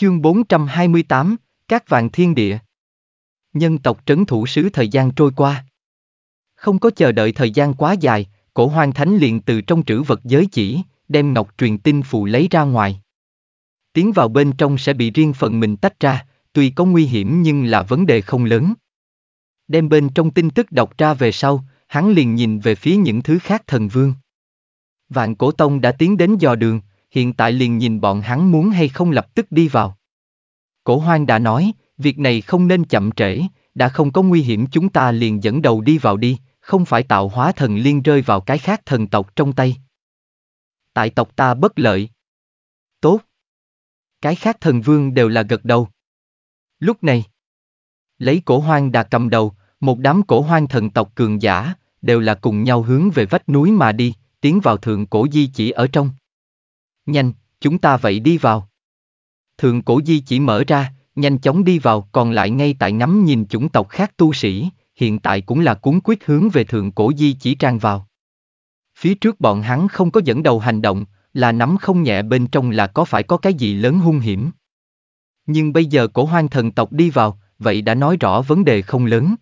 Chương 428, Các vạn thiên địa. Nhân tộc trấn thủ sứ thời gian trôi qua. Không có chờ đợi thời gian quá dài, cổ hoàng thánh liền từ trong trữ vật giới chỉ, đem ngọc truyền tin phù lấy ra ngoài. Tiến vào bên trong sẽ bị riêng phần mình tách ra, tuy có nguy hiểm nhưng là vấn đề không lớn. Đem bên trong tin tức đọc ra về sau, hắn liền nhìn về phía những thứ khác thần vương. Vạn cổ tông đã tiến đến dò đường, hiện tại liền nhìn bọn hắn muốn hay không lập tức đi vào. Cổ hoang đã nói, việc này không nên chậm trễ, đã không có nguy hiểm chúng ta liền dẫn đầu đi vào đi, không phải tạo hóa thần liên rơi vào cái khác thần tộc trong tay. Tại tộc ta bất lợi. Tốt. Cái khác thần vương đều là gật đầu. Lúc này, lấy cổ hoang đà cầm đầu, một đám cổ hoang thần tộc cường giả, đều là cùng nhau hướng về vách núi mà đi, tiến vào thượng cổ di chỉ ở trong. Nhanh, chúng ta vậy đi vào. Thượng cổ di chỉ mở ra, nhanh chóng đi vào còn lại ngay tại ngắm nhìn chủng tộc khác tu sĩ, hiện tại cũng là cuốn quyết hướng về thượng cổ di chỉ trang vào. Phía trước bọn hắn không có dẫn đầu hành động, là nắm không nhẹ bên trong là có phải có cái gì lớn hung hiểm. Nhưng bây giờ cổ hoang thần tộc đi vào, vậy đã nói rõ vấn đề không lớn.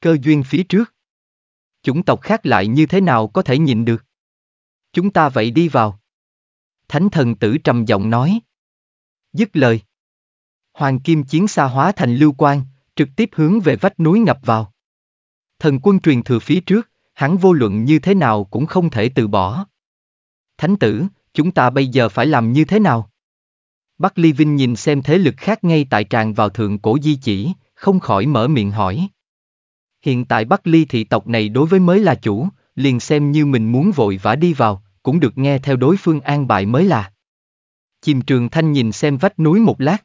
Cơ duyên phía trước. Chủng tộc khác lại như thế nào có thể nhìn được? Chúng ta vậy đi vào, thánh thần tử trầm giọng nói. Dứt lời. Hoàng kim chiến xa hóa thành lưu Quan, trực tiếp hướng về vách núi ngập vào. Thần quân truyền thừa phía trước, hắn vô luận như thế nào cũng không thể từ bỏ. Thánh tử, chúng ta bây giờ phải làm như thế nào? Bắc Ly Vinh nhìn xem thế lực khác ngay tại tràn vào thượng cổ di chỉ, không khỏi mở miệng hỏi. Hiện tại Bắc Ly thị tộc này đối với mới là chủ, liền xem như mình muốn vội vã đi vào, cũng được nghe theo đối phương an bài mới là. Chìm trường thanh nhìn xem vách núi một lát.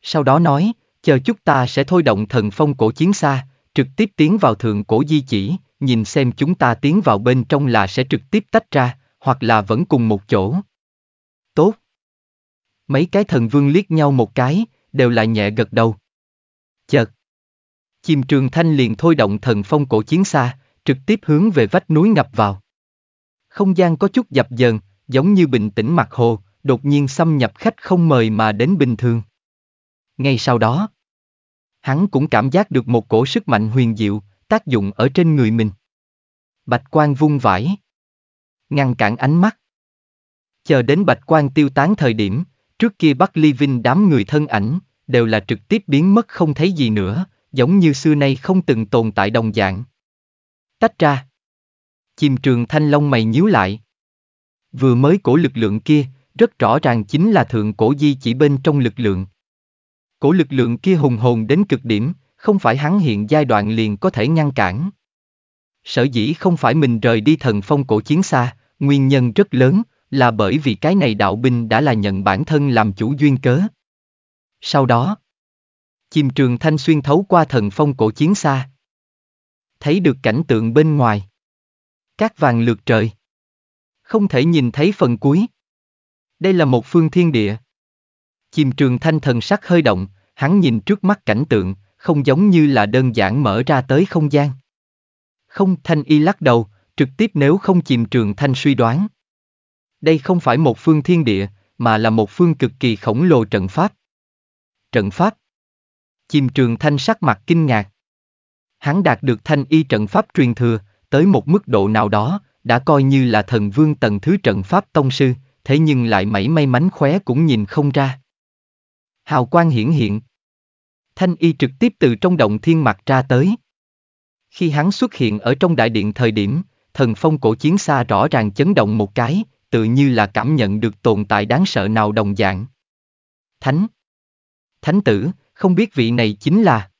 Sau đó nói, chờ chút ta sẽ thôi động thần phong cổ chiến xa, trực tiếp tiến vào thượng cổ di chỉ, nhìn xem chúng ta tiến vào bên trong là sẽ trực tiếp tách ra, hoặc là vẫn cùng một chỗ. Tốt. Mấy cái thần vương liếc nhau một cái, đều là nhẹ gật đầu. Chợt. Chìm trường thanh liền thôi động thần phong cổ chiến xa, trực tiếp hướng về vách núi ngập vào không gian có chút dập dờn, giống như bình tĩnh mặt hồ, đột nhiên xâm nhập khách không mời mà đến bình thường. Ngay sau đó, hắn cũng cảm giác được một cổ sức mạnh huyền diệu, tác dụng ở trên người mình. Bạch quan vung vải, ngăn cản ánh mắt. Chờ đến bạch quan tiêu tán thời điểm, trước kia Bắc Ly Vinh đám người thân ảnh, đều là trực tiếp biến mất không thấy gì nữa, giống như xưa nay không từng tồn tại đồng dạng. Tách ra. Chim trường thanh long mày nhíu lại. Vừa mới cổ lực lượng kia, rất rõ ràng chính là thượng cổ di chỉ bên trong lực lượng. Cổ lực lượng kia hùng hồn đến cực điểm, không phải hắn hiện giai đoạn liền có thể ngăn cản. Sở dĩ không phải mình rời đi thần phong cổ chiến xa, nguyên nhân rất lớn, là bởi vì cái này đạo binh đã là nhận bản thân làm chủ duyên cớ. Sau đó, Chim trường thanh xuyên thấu qua thần phong cổ chiến xa. Thấy được cảnh tượng bên ngoài cát vàng lượt trời. Không thể nhìn thấy phần cuối. Đây là một phương thiên địa. Chìm trường thanh thần sắc hơi động, hắn nhìn trước mắt cảnh tượng, không giống như là đơn giản mở ra tới không gian. Không thanh y lắc đầu, trực tiếp nếu không chìm trường thanh suy đoán. Đây không phải một phương thiên địa, mà là một phương cực kỳ khổng lồ trận pháp. Trận pháp. Chìm trường thanh sắc mặt kinh ngạc. Hắn đạt được thanh y trận pháp truyền thừa, tới một mức độ nào đó, đã coi như là thần vương tầng thứ trận pháp tông sư, thế nhưng lại mảy may mánh khóe cũng nhìn không ra. Hào quang hiển hiện. Thanh y trực tiếp từ trong động thiên mặt ra tới. Khi hắn xuất hiện ở trong đại điện thời điểm, thần phong cổ chiến xa rõ ràng chấn động một cái, tự như là cảm nhận được tồn tại đáng sợ nào đồng dạng. Thánh. Thánh tử, không biết vị này chính là.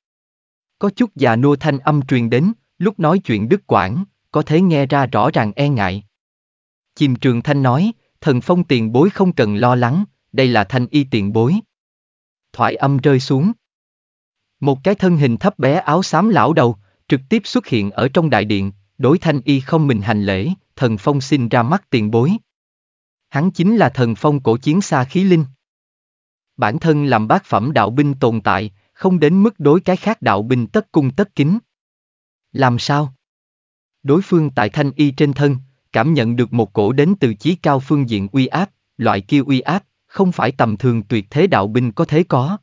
Có chút già nua thanh âm truyền đến, lúc nói chuyện đức quảng có thể nghe ra rõ ràng e ngại. Chìm trường thanh nói, thần phong tiền bối không cần lo lắng, đây là thanh y tiền bối. Thoại âm rơi xuống. Một cái thân hình thấp bé áo xám lão đầu, trực tiếp xuất hiện ở trong đại điện, đối thanh y không mình hành lễ, thần phong xin ra mắt tiền bối. Hắn chính là thần phong cổ chiến xa khí linh. Bản thân làm bác phẩm đạo binh tồn tại, không đến mức đối cái khác đạo binh tất cung tất kính. Làm sao? Đối phương tại thanh y trên thân, cảm nhận được một cổ đến từ chí cao phương diện uy áp, loại kia uy áp, không phải tầm thường tuyệt thế đạo binh có thế có.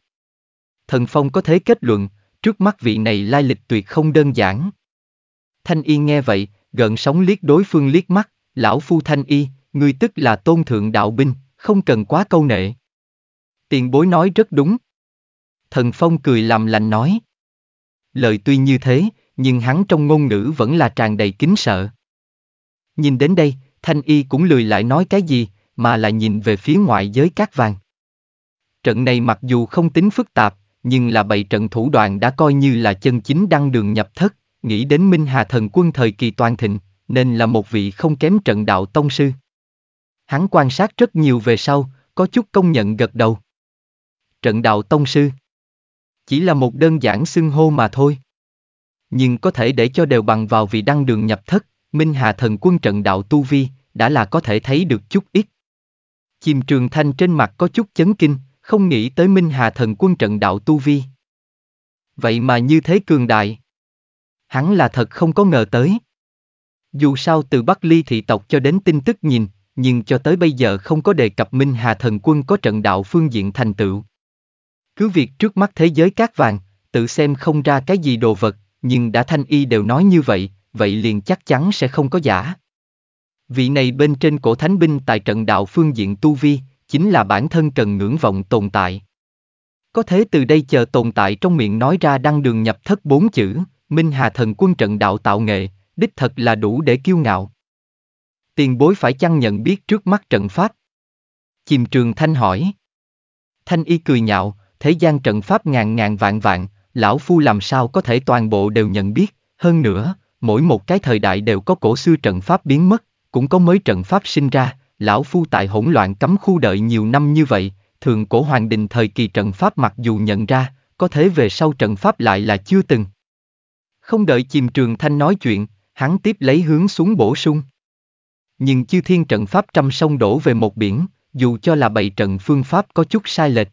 Thần Phong có thế kết luận, trước mắt vị này lai lịch tuyệt không đơn giản. Thanh y nghe vậy, gần sóng liếc đối phương liếc mắt, lão phu thanh y, ngươi tức là tôn thượng đạo binh, không cần quá câu nệ. Tiền bối nói rất đúng. Thần Phong cười làm lành nói. Lời tuy như thế, nhưng hắn trong ngôn ngữ vẫn là tràn đầy kính sợ. Nhìn đến đây, Thanh Y cũng lười lại nói cái gì, mà là nhìn về phía ngoại giới cát vàng. Trận này mặc dù không tính phức tạp, nhưng là bảy trận thủ đoàn đã coi như là chân chính đăng đường nhập thất, nghĩ đến Minh Hà Thần Quân thời kỳ toàn thịnh, nên là một vị không kém trận đạo tông sư. Hắn quan sát rất nhiều về sau, có chút công nhận gật đầu. Trận đạo tông sư Chỉ là một đơn giản xưng hô mà thôi nhưng có thể để cho đều bằng vào vì đăng đường nhập thất, Minh Hà thần quân trận đạo Tu Vi, đã là có thể thấy được chút ít. Chìm trường thanh trên mặt có chút chấn kinh, không nghĩ tới Minh Hà thần quân trận đạo Tu Vi. Vậy mà như thế cường đại. Hắn là thật không có ngờ tới. Dù sao từ Bắc Ly thị tộc cho đến tin tức nhìn, nhưng cho tới bây giờ không có đề cập Minh Hà thần quân có trận đạo phương diện thành tựu. Cứ việc trước mắt thế giới cát vàng, tự xem không ra cái gì đồ vật, nhưng đã thanh y đều nói như vậy, vậy liền chắc chắn sẽ không có giả. Vị này bên trên cổ thánh binh tại trận đạo phương diện tu vi, chính là bản thân Trần Ngưỡng Vọng tồn tại. Có thế từ đây chờ tồn tại trong miệng nói ra đăng đường nhập thất bốn chữ, Minh Hà Thần Quân trận đạo tạo nghệ, đích thật là đủ để kiêu ngạo. Tiền bối phải chăng nhận biết trước mắt trận pháp? Chìm trường Thanh hỏi. Thanh y cười nhạo, thế gian trận pháp ngàn ngàn vạn vạn, lão phu làm sao có thể toàn bộ đều nhận biết, hơn nữa, mỗi một cái thời đại đều có cổ xưa trận pháp biến mất, cũng có mới trận pháp sinh ra, lão phu tại hỗn loạn cấm khu đợi nhiều năm như vậy, thường cổ hoàng đình thời kỳ trận pháp mặc dù nhận ra, có thể về sau trận pháp lại là chưa từng. Không đợi chìm trường thanh nói chuyện, hắn tiếp lấy hướng xuống bổ sung. Nhưng chư thiên trận pháp trăm sông đổ về một biển, dù cho là bảy trận phương pháp có chút sai lệch,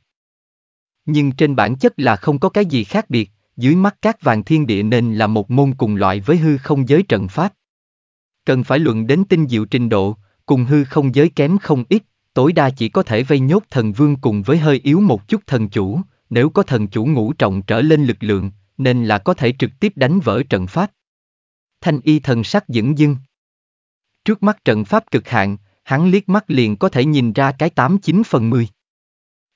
nhưng trên bản chất là không có cái gì khác biệt, dưới mắt các vàng thiên địa nên là một môn cùng loại với hư không giới trận pháp. Cần phải luận đến tinh diệu trình độ, cùng hư không giới kém không ít, tối đa chỉ có thể vây nhốt thần vương cùng với hơi yếu một chút thần chủ, nếu có thần chủ ngũ trọng trở lên lực lượng, nên là có thể trực tiếp đánh vỡ trận pháp. Thanh y thần sắc dững dưng. Trước mắt trận pháp cực hạn, hắn liếc mắt liền có thể nhìn ra cái 89 phần 10.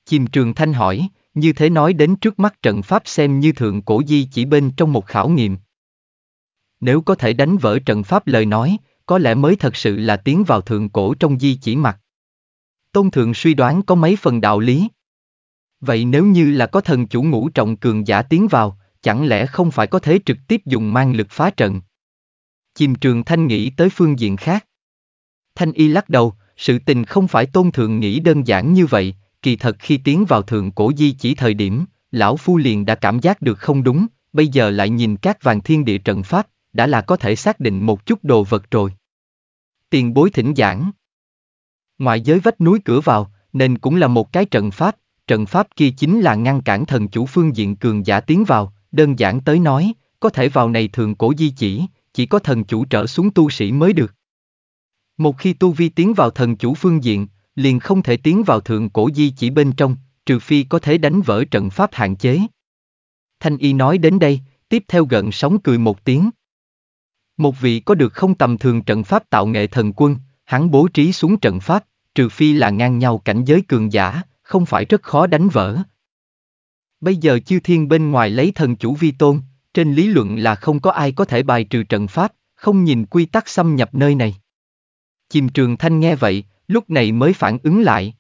Chìm trường thanh hỏi, như thế nói đến trước mắt trận pháp xem như thượng cổ di chỉ bên trong một khảo nghiệm. Nếu có thể đánh vỡ trận pháp lời nói, có lẽ mới thật sự là tiến vào thượng cổ trong di chỉ mặt. Tôn thượng suy đoán có mấy phần đạo lý. Vậy nếu như là có thần chủ ngũ trọng cường giả tiến vào, chẳng lẽ không phải có thể trực tiếp dùng mang lực phá trận? Chìm trường thanh nghĩ tới phương diện khác. Thanh y lắc đầu, sự tình không phải tôn thượng nghĩ đơn giản như vậy, kỳ thật khi tiến vào thượng cổ di chỉ thời điểm, lão phu liền đã cảm giác được không đúng, bây giờ lại nhìn các vàng thiên địa trận pháp, đã là có thể xác định một chút đồ vật rồi. Tiền bối thỉnh giảng. Ngoại giới vách núi cửa vào, nên cũng là một cái trận pháp, trận pháp kia chính là ngăn cản thần chủ phương diện cường giả tiến vào, đơn giản tới nói, có thể vào này thường cổ di chỉ, chỉ có thần chủ trở xuống tu sĩ mới được. Một khi tu vi tiến vào thần chủ phương diện, liền không thể tiến vào thượng cổ di chỉ bên trong, trừ phi có thể đánh vỡ trận pháp hạn chế. Thanh y nói đến đây, tiếp theo gần sóng cười một tiếng. Một vị có được không tầm thường trận pháp tạo nghệ thần quân, hắn bố trí xuống trận pháp, trừ phi là ngang nhau cảnh giới cường giả, không phải rất khó đánh vỡ. Bây giờ chư thiên bên ngoài lấy thần chủ vi tôn, trên lý luận là không có ai có thể bài trừ trận pháp, không nhìn quy tắc xâm nhập nơi này. Chìm trường thanh nghe vậy, lúc này mới phản ứng lại.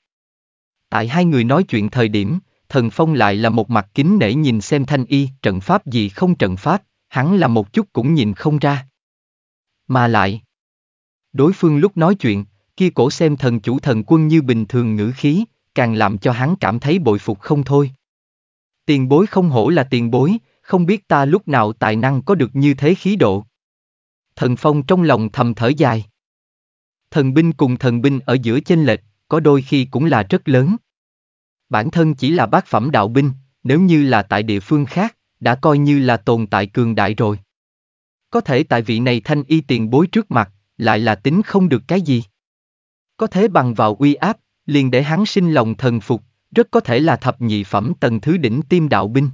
Tại hai người nói chuyện thời điểm, thần phong lại là một mặt kính nể nhìn xem thanh y, trận pháp gì không trận pháp, hắn là một chút cũng nhìn không ra. Mà lại, đối phương lúc nói chuyện, kia cổ xem thần chủ thần quân như bình thường ngữ khí, càng làm cho hắn cảm thấy bội phục không thôi. Tiền bối không hổ là tiền bối, không biết ta lúc nào tài năng có được như thế khí độ. Thần Phong trong lòng thầm thở dài thần binh cùng thần binh ở giữa chênh lệch, có đôi khi cũng là rất lớn. Bản thân chỉ là bác phẩm đạo binh, nếu như là tại địa phương khác, đã coi như là tồn tại cường đại rồi. Có thể tại vị này thanh y tiền bối trước mặt, lại là tính không được cái gì. Có thế bằng vào uy áp, liền để hắn sinh lòng thần phục, rất có thể là thập nhị phẩm tầng thứ đỉnh tiêm đạo binh.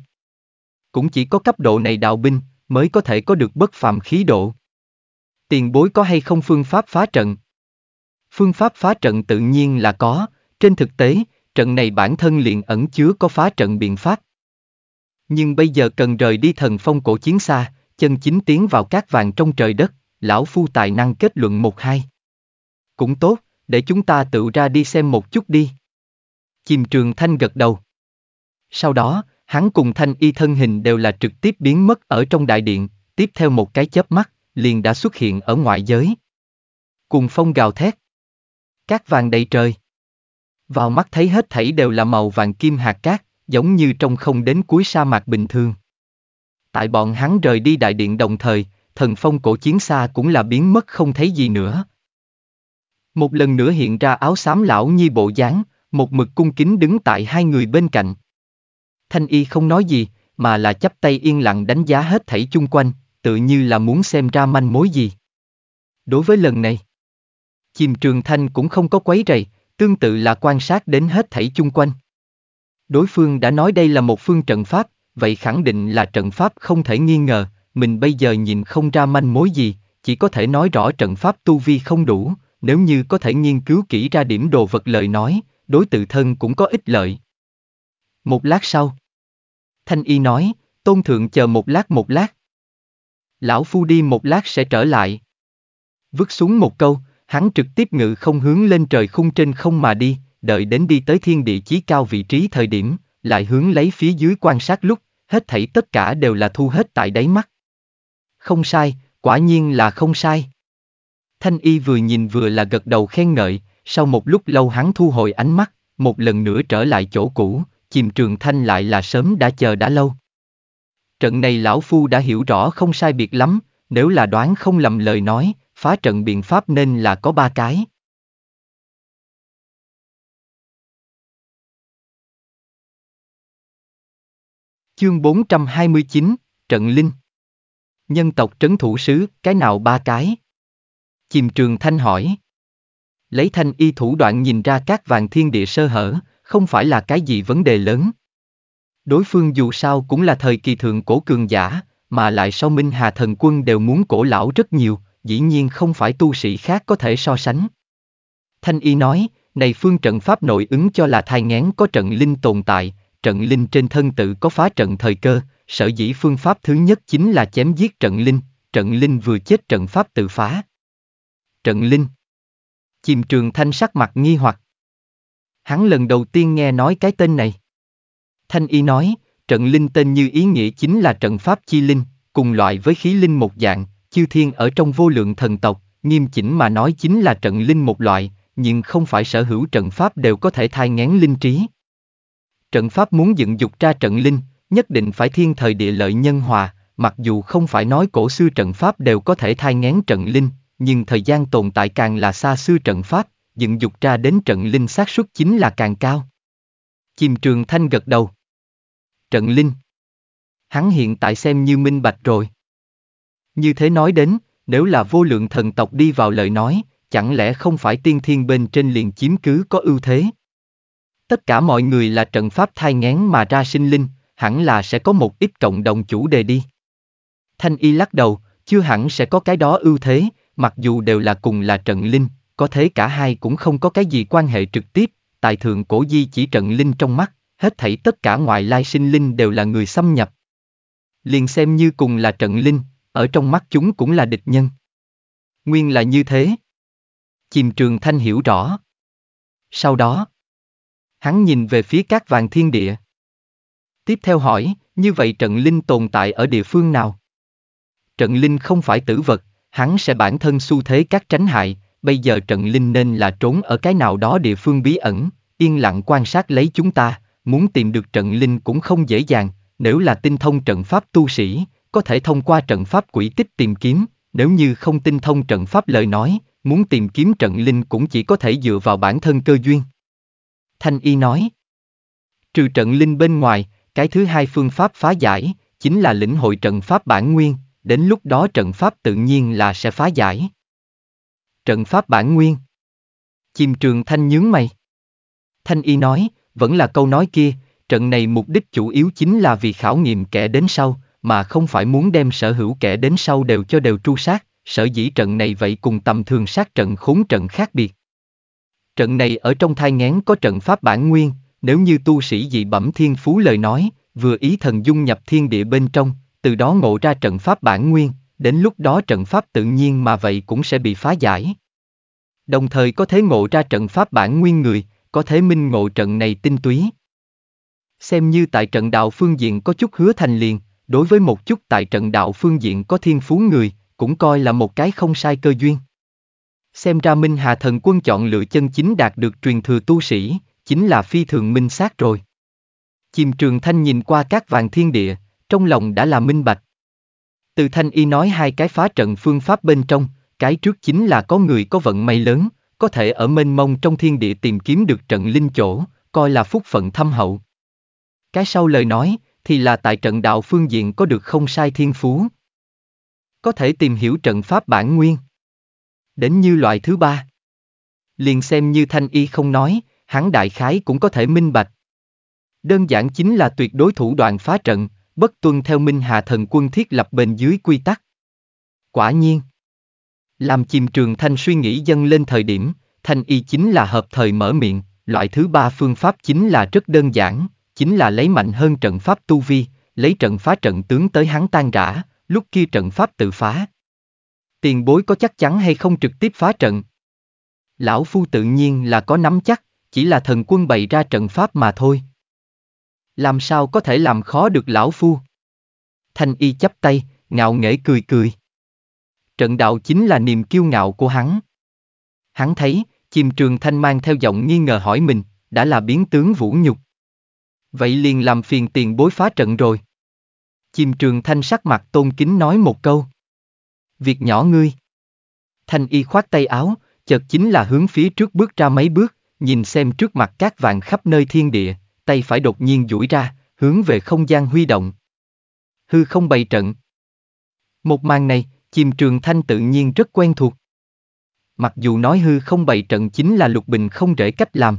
Cũng chỉ có cấp độ này đạo binh, mới có thể có được bất phàm khí độ. Tiền bối có hay không phương pháp phá trận, Phương pháp phá trận tự nhiên là có, trên thực tế, trận này bản thân liền ẩn chứa có phá trận biện pháp. Nhưng bây giờ cần rời đi thần phong cổ chiến xa, chân chính tiến vào các vàng trong trời đất, lão phu tài năng kết luận một hai. Cũng tốt, để chúng ta tự ra đi xem một chút đi. Chìm trường thanh gật đầu. Sau đó, hắn cùng thanh y thân hình đều là trực tiếp biến mất ở trong đại điện, tiếp theo một cái chớp mắt, liền đã xuất hiện ở ngoại giới. Cùng phong gào thét cát vàng đầy trời. Vào mắt thấy hết thảy đều là màu vàng kim hạt cát, giống như trong không đến cuối sa mạc bình thường. Tại bọn hắn rời đi đại điện đồng thời, thần phong cổ chiến xa cũng là biến mất không thấy gì nữa. Một lần nữa hiện ra áo xám lão nhi bộ dáng, một mực cung kính đứng tại hai người bên cạnh. Thanh y không nói gì, mà là chắp tay yên lặng đánh giá hết thảy chung quanh, tự như là muốn xem ra manh mối gì. Đối với lần này, Chìm trường thanh cũng không có quấy rầy, tương tự là quan sát đến hết thảy chung quanh. Đối phương đã nói đây là một phương trận pháp, vậy khẳng định là trận pháp không thể nghi ngờ, mình bây giờ nhìn không ra manh mối gì, chỉ có thể nói rõ trận pháp tu vi không đủ, nếu như có thể nghiên cứu kỹ ra điểm đồ vật lợi nói, đối tự thân cũng có ích lợi. Một lát sau, Thanh Y nói, Tôn Thượng chờ một lát một lát. Lão Phu đi một lát sẽ trở lại. Vứt xuống một câu, hắn trực tiếp ngự không hướng lên trời khung trên không mà đi, đợi đến đi tới thiên địa chí cao vị trí thời điểm, lại hướng lấy phía dưới quan sát lúc, hết thảy tất cả đều là thu hết tại đáy mắt. Không sai, quả nhiên là không sai. Thanh y vừa nhìn vừa là gật đầu khen ngợi, sau một lúc lâu hắn thu hồi ánh mắt, một lần nữa trở lại chỗ cũ, chìm trường thanh lại là sớm đã chờ đã lâu. Trận này lão phu đã hiểu rõ không sai biệt lắm, nếu là đoán không lầm lời nói, phá trận biện pháp nên là có ba cái. Chương 429, Trận Linh Nhân tộc trấn thủ sứ, cái nào ba cái? Chìm trường thanh hỏi. Lấy thanh y thủ đoạn nhìn ra các vàng thiên địa sơ hở, không phải là cái gì vấn đề lớn. Đối phương dù sao cũng là thời kỳ thượng cổ cường giả, mà lại sau Minh Hà Thần Quân đều muốn cổ lão rất nhiều, dĩ nhiên không phải tu sĩ khác có thể so sánh. Thanh y nói, này phương trận pháp nội ứng cho là thai ngán có trận linh tồn tại, trận linh trên thân tự có phá trận thời cơ, sở dĩ phương pháp thứ nhất chính là chém giết trận linh, trận linh vừa chết trận pháp tự phá. Trận linh Chìm trường thanh sắc mặt nghi hoặc. Hắn lần đầu tiên nghe nói cái tên này. Thanh y nói, trận linh tên như ý nghĩa chính là trận pháp chi linh, cùng loại với khí linh một dạng, Chiêu thiên ở trong vô lượng thần tộc, nghiêm chỉnh mà nói chính là trận linh một loại, nhưng không phải sở hữu trận pháp đều có thể thai ngán linh trí. Trận pháp muốn dựng dục ra trận linh, nhất định phải thiên thời địa lợi nhân hòa, mặc dù không phải nói cổ xưa trận pháp đều có thể thai ngán trận linh, nhưng thời gian tồn tại càng là xa xưa trận pháp, dựng dục ra đến trận linh xác suất chính là càng cao. Chìm trường thanh gật đầu. Trận linh. Hắn hiện tại xem như minh bạch rồi. Như thế nói đến, nếu là vô lượng thần tộc đi vào lời nói, chẳng lẽ không phải tiên thiên bên trên liền chiếm cứ có ưu thế? Tất cả mọi người là trận pháp thai ngén mà ra sinh linh, hẳn là sẽ có một ít cộng đồng chủ đề đi. Thanh y lắc đầu, chưa hẳn sẽ có cái đó ưu thế, mặc dù đều là cùng là trận linh, có thế cả hai cũng không có cái gì quan hệ trực tiếp, Tài thượng cổ di chỉ trận linh trong mắt, hết thảy tất cả ngoại lai sinh linh đều là người xâm nhập. Liền xem như cùng là trận linh, ở trong mắt chúng cũng là địch nhân. Nguyên là như thế. Chìm trường thanh hiểu rõ. Sau đó, hắn nhìn về phía các vàng thiên địa. Tiếp theo hỏi, như vậy trận linh tồn tại ở địa phương nào? Trận linh không phải tử vật, hắn sẽ bản thân xu thế các tránh hại, bây giờ trận linh nên là trốn ở cái nào đó địa phương bí ẩn, yên lặng quan sát lấy chúng ta, muốn tìm được trận linh cũng không dễ dàng, nếu là tinh thông trận pháp tu sĩ, có thể thông qua trận pháp quỷ tích tìm kiếm, nếu như không tin thông trận pháp lời nói, muốn tìm kiếm trận linh cũng chỉ có thể dựa vào bản thân cơ duyên. Thanh Y nói, trừ trận linh bên ngoài, cái thứ hai phương pháp phá giải, chính là lĩnh hội trận pháp bản nguyên, đến lúc đó trận pháp tự nhiên là sẽ phá giải. Trận pháp bản nguyên Chim trường thanh nhướng mày. Thanh y nói, vẫn là câu nói kia, trận này mục đích chủ yếu chính là vì khảo nghiệm kẻ đến sau, mà không phải muốn đem sở hữu kẻ đến sau đều cho đều tru sát, sở dĩ trận này vậy cùng tầm thường sát trận khốn trận khác biệt. Trận này ở trong thai ngán có trận pháp bản nguyên, nếu như tu sĩ dị bẩm thiên phú lời nói, vừa ý thần dung nhập thiên địa bên trong, từ đó ngộ ra trận pháp bản nguyên, đến lúc đó trận pháp tự nhiên mà vậy cũng sẽ bị phá giải. Đồng thời có thể ngộ ra trận pháp bản nguyên người, có thể minh ngộ trận này tinh túy. Xem như tại trận đạo phương diện có chút hứa thành liền, đối với một chút tại trận đạo phương diện có thiên phú người, cũng coi là một cái không sai cơ duyên. Xem ra Minh Hà Thần Quân chọn lựa chân chính đạt được truyền thừa tu sĩ, chính là phi thường minh sát rồi. Chìm trường thanh nhìn qua các vàng thiên địa, trong lòng đã là minh bạch. Từ thanh y nói hai cái phá trận phương pháp bên trong, cái trước chính là có người có vận may lớn, có thể ở mênh mông trong thiên địa tìm kiếm được trận linh chỗ, coi là phúc phận thâm hậu. Cái sau lời nói, thì là tại trận đạo phương diện có được không sai thiên phú. Có thể tìm hiểu trận pháp bản nguyên. Đến như loại thứ ba. Liền xem như Thanh Y không nói, hắn đại khái cũng có thể minh bạch. Đơn giản chính là tuyệt đối thủ đoạn phá trận, bất tuân theo Minh Hà Thần Quân thiết lập bên dưới quy tắc. Quả nhiên. Làm chìm trường thanh suy nghĩ dâng lên thời điểm, thanh y chính là hợp thời mở miệng, loại thứ ba phương pháp chính là rất đơn giản chính là lấy mạnh hơn trận pháp tu vi, lấy trận phá trận tướng tới hắn tan rã, lúc kia trận pháp tự phá. Tiền bối có chắc chắn hay không trực tiếp phá trận? Lão Phu tự nhiên là có nắm chắc, chỉ là thần quân bày ra trận pháp mà thôi. Làm sao có thể làm khó được Lão Phu? Thanh y chắp tay, ngạo nghễ cười cười. Trận đạo chính là niềm kiêu ngạo của hắn. Hắn thấy, chìm trường thanh mang theo giọng nghi ngờ hỏi mình, đã là biến tướng vũ nhục, Vậy liền làm phiền tiền bối phá trận rồi. Chim trường thanh sắc mặt tôn kính nói một câu. Việc nhỏ ngươi. Thanh y khoát tay áo, chợt chính là hướng phía trước bước ra mấy bước, nhìn xem trước mặt các vạn khắp nơi thiên địa, tay phải đột nhiên duỗi ra, hướng về không gian huy động. Hư không bày trận. Một màn này, chìm trường thanh tự nhiên rất quen thuộc. Mặc dù nói hư không bày trận chính là lục bình không rễ cách làm.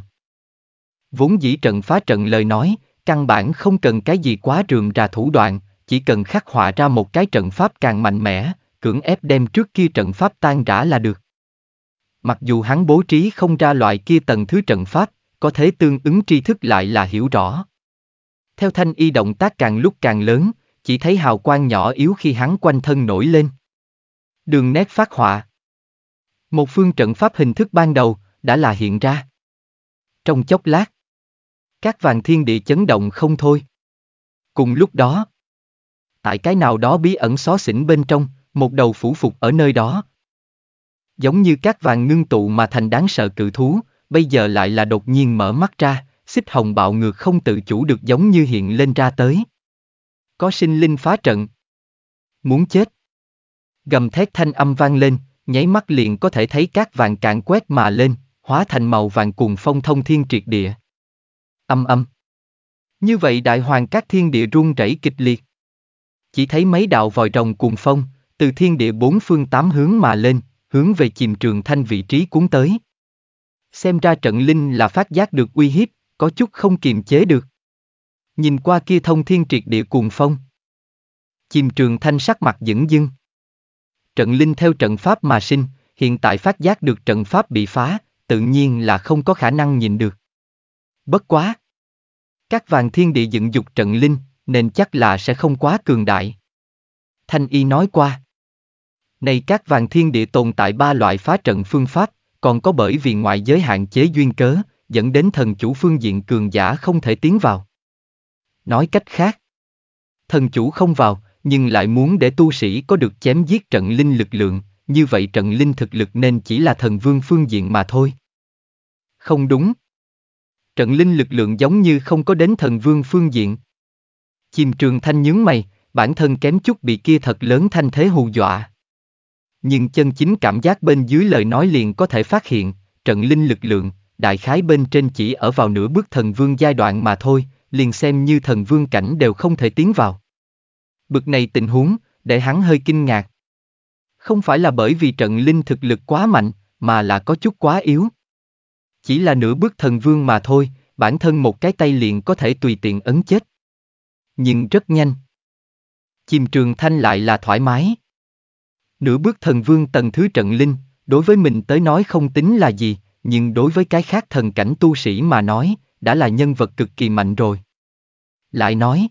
Vốn dĩ trận phá trận lời nói, Căn bản không cần cái gì quá rườm rà thủ đoạn, chỉ cần khắc họa ra một cái trận pháp càng mạnh mẽ, cưỡng ép đem trước kia trận pháp tan rã là được. Mặc dù hắn bố trí không ra loại kia tầng thứ trận pháp, có thể tương ứng tri thức lại là hiểu rõ. Theo thanh y động tác càng lúc càng lớn, chỉ thấy hào quang nhỏ yếu khi hắn quanh thân nổi lên. Đường nét phát họa. Một phương trận pháp hình thức ban đầu, đã là hiện ra. Trong chốc lát, các vàng thiên địa chấn động không thôi. Cùng lúc đó, tại cái nào đó bí ẩn xó xỉnh bên trong, một đầu phủ phục ở nơi đó. Giống như các vàng ngưng tụ mà thành đáng sợ cự thú, bây giờ lại là đột nhiên mở mắt ra, xích hồng bạo ngược không tự chủ được giống như hiện lên ra tới. Có sinh linh phá trận. Muốn chết. Gầm thét thanh âm vang lên, nháy mắt liền có thể thấy các vàng cạn quét mà lên, hóa thành màu vàng cùng phong thông thiên triệt địa. Âm âm. Như vậy đại hoàng các thiên địa rung rẩy kịch liệt. Chỉ thấy mấy đạo vòi rồng cùng phong, từ thiên địa bốn phương tám hướng mà lên, hướng về chìm trường thanh vị trí cuốn tới. Xem ra trận linh là phát giác được uy hiếp, có chút không kiềm chế được. Nhìn qua kia thông thiên triệt địa cùng phong. Chìm trường thanh sắc mặt dững dưng. Trận linh theo trận pháp mà sinh, hiện tại phát giác được trận pháp bị phá, tự nhiên là không có khả năng nhìn được. Bất quá. Các vàng thiên địa dựng dục trận linh, nên chắc là sẽ không quá cường đại. Thanh y nói qua. Này các vàng thiên địa tồn tại ba loại phá trận phương pháp, còn có bởi vì ngoại giới hạn chế duyên cớ, dẫn đến thần chủ phương diện cường giả không thể tiến vào. Nói cách khác, thần chủ không vào, nhưng lại muốn để tu sĩ có được chém giết trận linh lực lượng, như vậy trận linh thực lực nên chỉ là thần vương phương diện mà thôi. Không đúng trận linh lực lượng giống như không có đến thần vương phương diện. Chìm trường thanh nhướng mày, bản thân kém chút bị kia thật lớn thanh thế hù dọa. Nhưng chân chính cảm giác bên dưới lời nói liền có thể phát hiện, trận linh lực lượng, đại khái bên trên chỉ ở vào nửa bước thần vương giai đoạn mà thôi, liền xem như thần vương cảnh đều không thể tiến vào. Bực này tình huống, để hắn hơi kinh ngạc. Không phải là bởi vì trận linh thực lực quá mạnh, mà là có chút quá yếu, chỉ là nửa bước thần vương mà thôi, bản thân một cái tay liền có thể tùy tiện ấn chết. Nhưng rất nhanh. Chìm trường thanh lại là thoải mái. Nửa bước thần vương tầng thứ trận linh, đối với mình tới nói không tính là gì, nhưng đối với cái khác thần cảnh tu sĩ mà nói, đã là nhân vật cực kỳ mạnh rồi. Lại nói,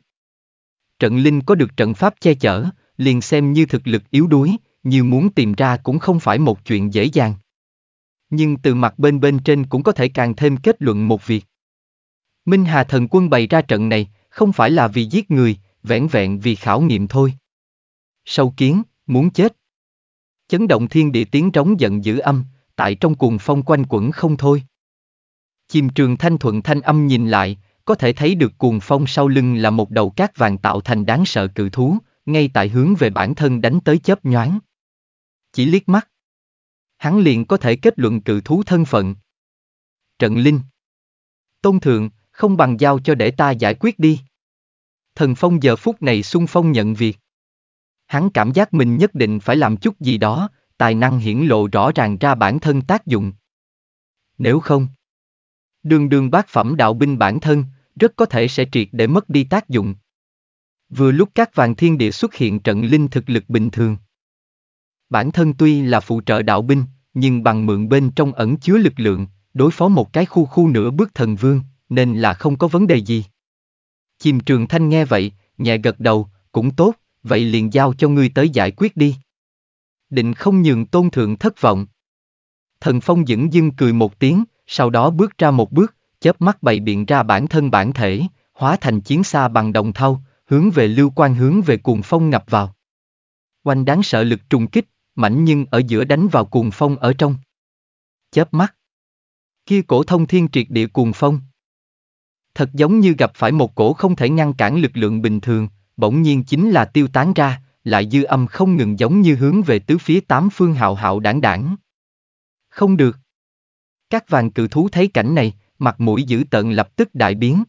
trận linh có được trận pháp che chở, liền xem như thực lực yếu đuối, nhiều muốn tìm ra cũng không phải một chuyện dễ dàng. Nhưng từ mặt bên bên trên cũng có thể càng thêm kết luận một việc. Minh Hà thần quân bày ra trận này, không phải là vì giết người, vẻn vẹn vì khảo nghiệm thôi. Sâu kiến, muốn chết. Chấn động thiên địa tiếng trống giận dữ âm, tại trong cuồng phong quanh quẩn không thôi. Chìm trường thanh thuận thanh âm nhìn lại, có thể thấy được cuồng phong sau lưng là một đầu cát vàng tạo thành đáng sợ cự thú, ngay tại hướng về bản thân đánh tới chớp nhoáng. Chỉ liếc mắt hắn liền có thể kết luận cự thú thân phận. Trận linh Tôn thượng, không bằng giao cho để ta giải quyết đi. Thần Phong giờ phút này xung phong nhận việc. Hắn cảm giác mình nhất định phải làm chút gì đó, tài năng hiển lộ rõ ràng ra bản thân tác dụng. Nếu không, đường đường bác phẩm đạo binh bản thân, rất có thể sẽ triệt để mất đi tác dụng. Vừa lúc các vàng thiên địa xuất hiện trận linh thực lực bình thường. Bản thân tuy là phụ trợ đạo binh, nhưng bằng mượn bên trong ẩn chứa lực lượng, đối phó một cái khu khu nửa bước thần vương, nên là không có vấn đề gì. Chìm trường thanh nghe vậy, nhẹ gật đầu, cũng tốt, vậy liền giao cho ngươi tới giải quyết đi. Định không nhường tôn thượng thất vọng. Thần phong dững dưng cười một tiếng, sau đó bước ra một bước, chớp mắt bày biện ra bản thân bản thể, hóa thành chiến xa bằng đồng thau, hướng về lưu quan hướng về cuồng phong ngập vào. Oanh đáng sợ lực trùng kích, mảnh nhưng ở giữa đánh vào cuồng phong ở trong. Chớp mắt. Kia cổ thông thiên triệt địa cuồng phong. Thật giống như gặp phải một cổ không thể ngăn cản lực lượng bình thường, bỗng nhiên chính là tiêu tán ra, lại dư âm không ngừng giống như hướng về tứ phía tám phương hạo hạo đảng đảng. Không được. Các vàng cự thú thấy cảnh này, mặt mũi dữ tợn lập tức đại biến.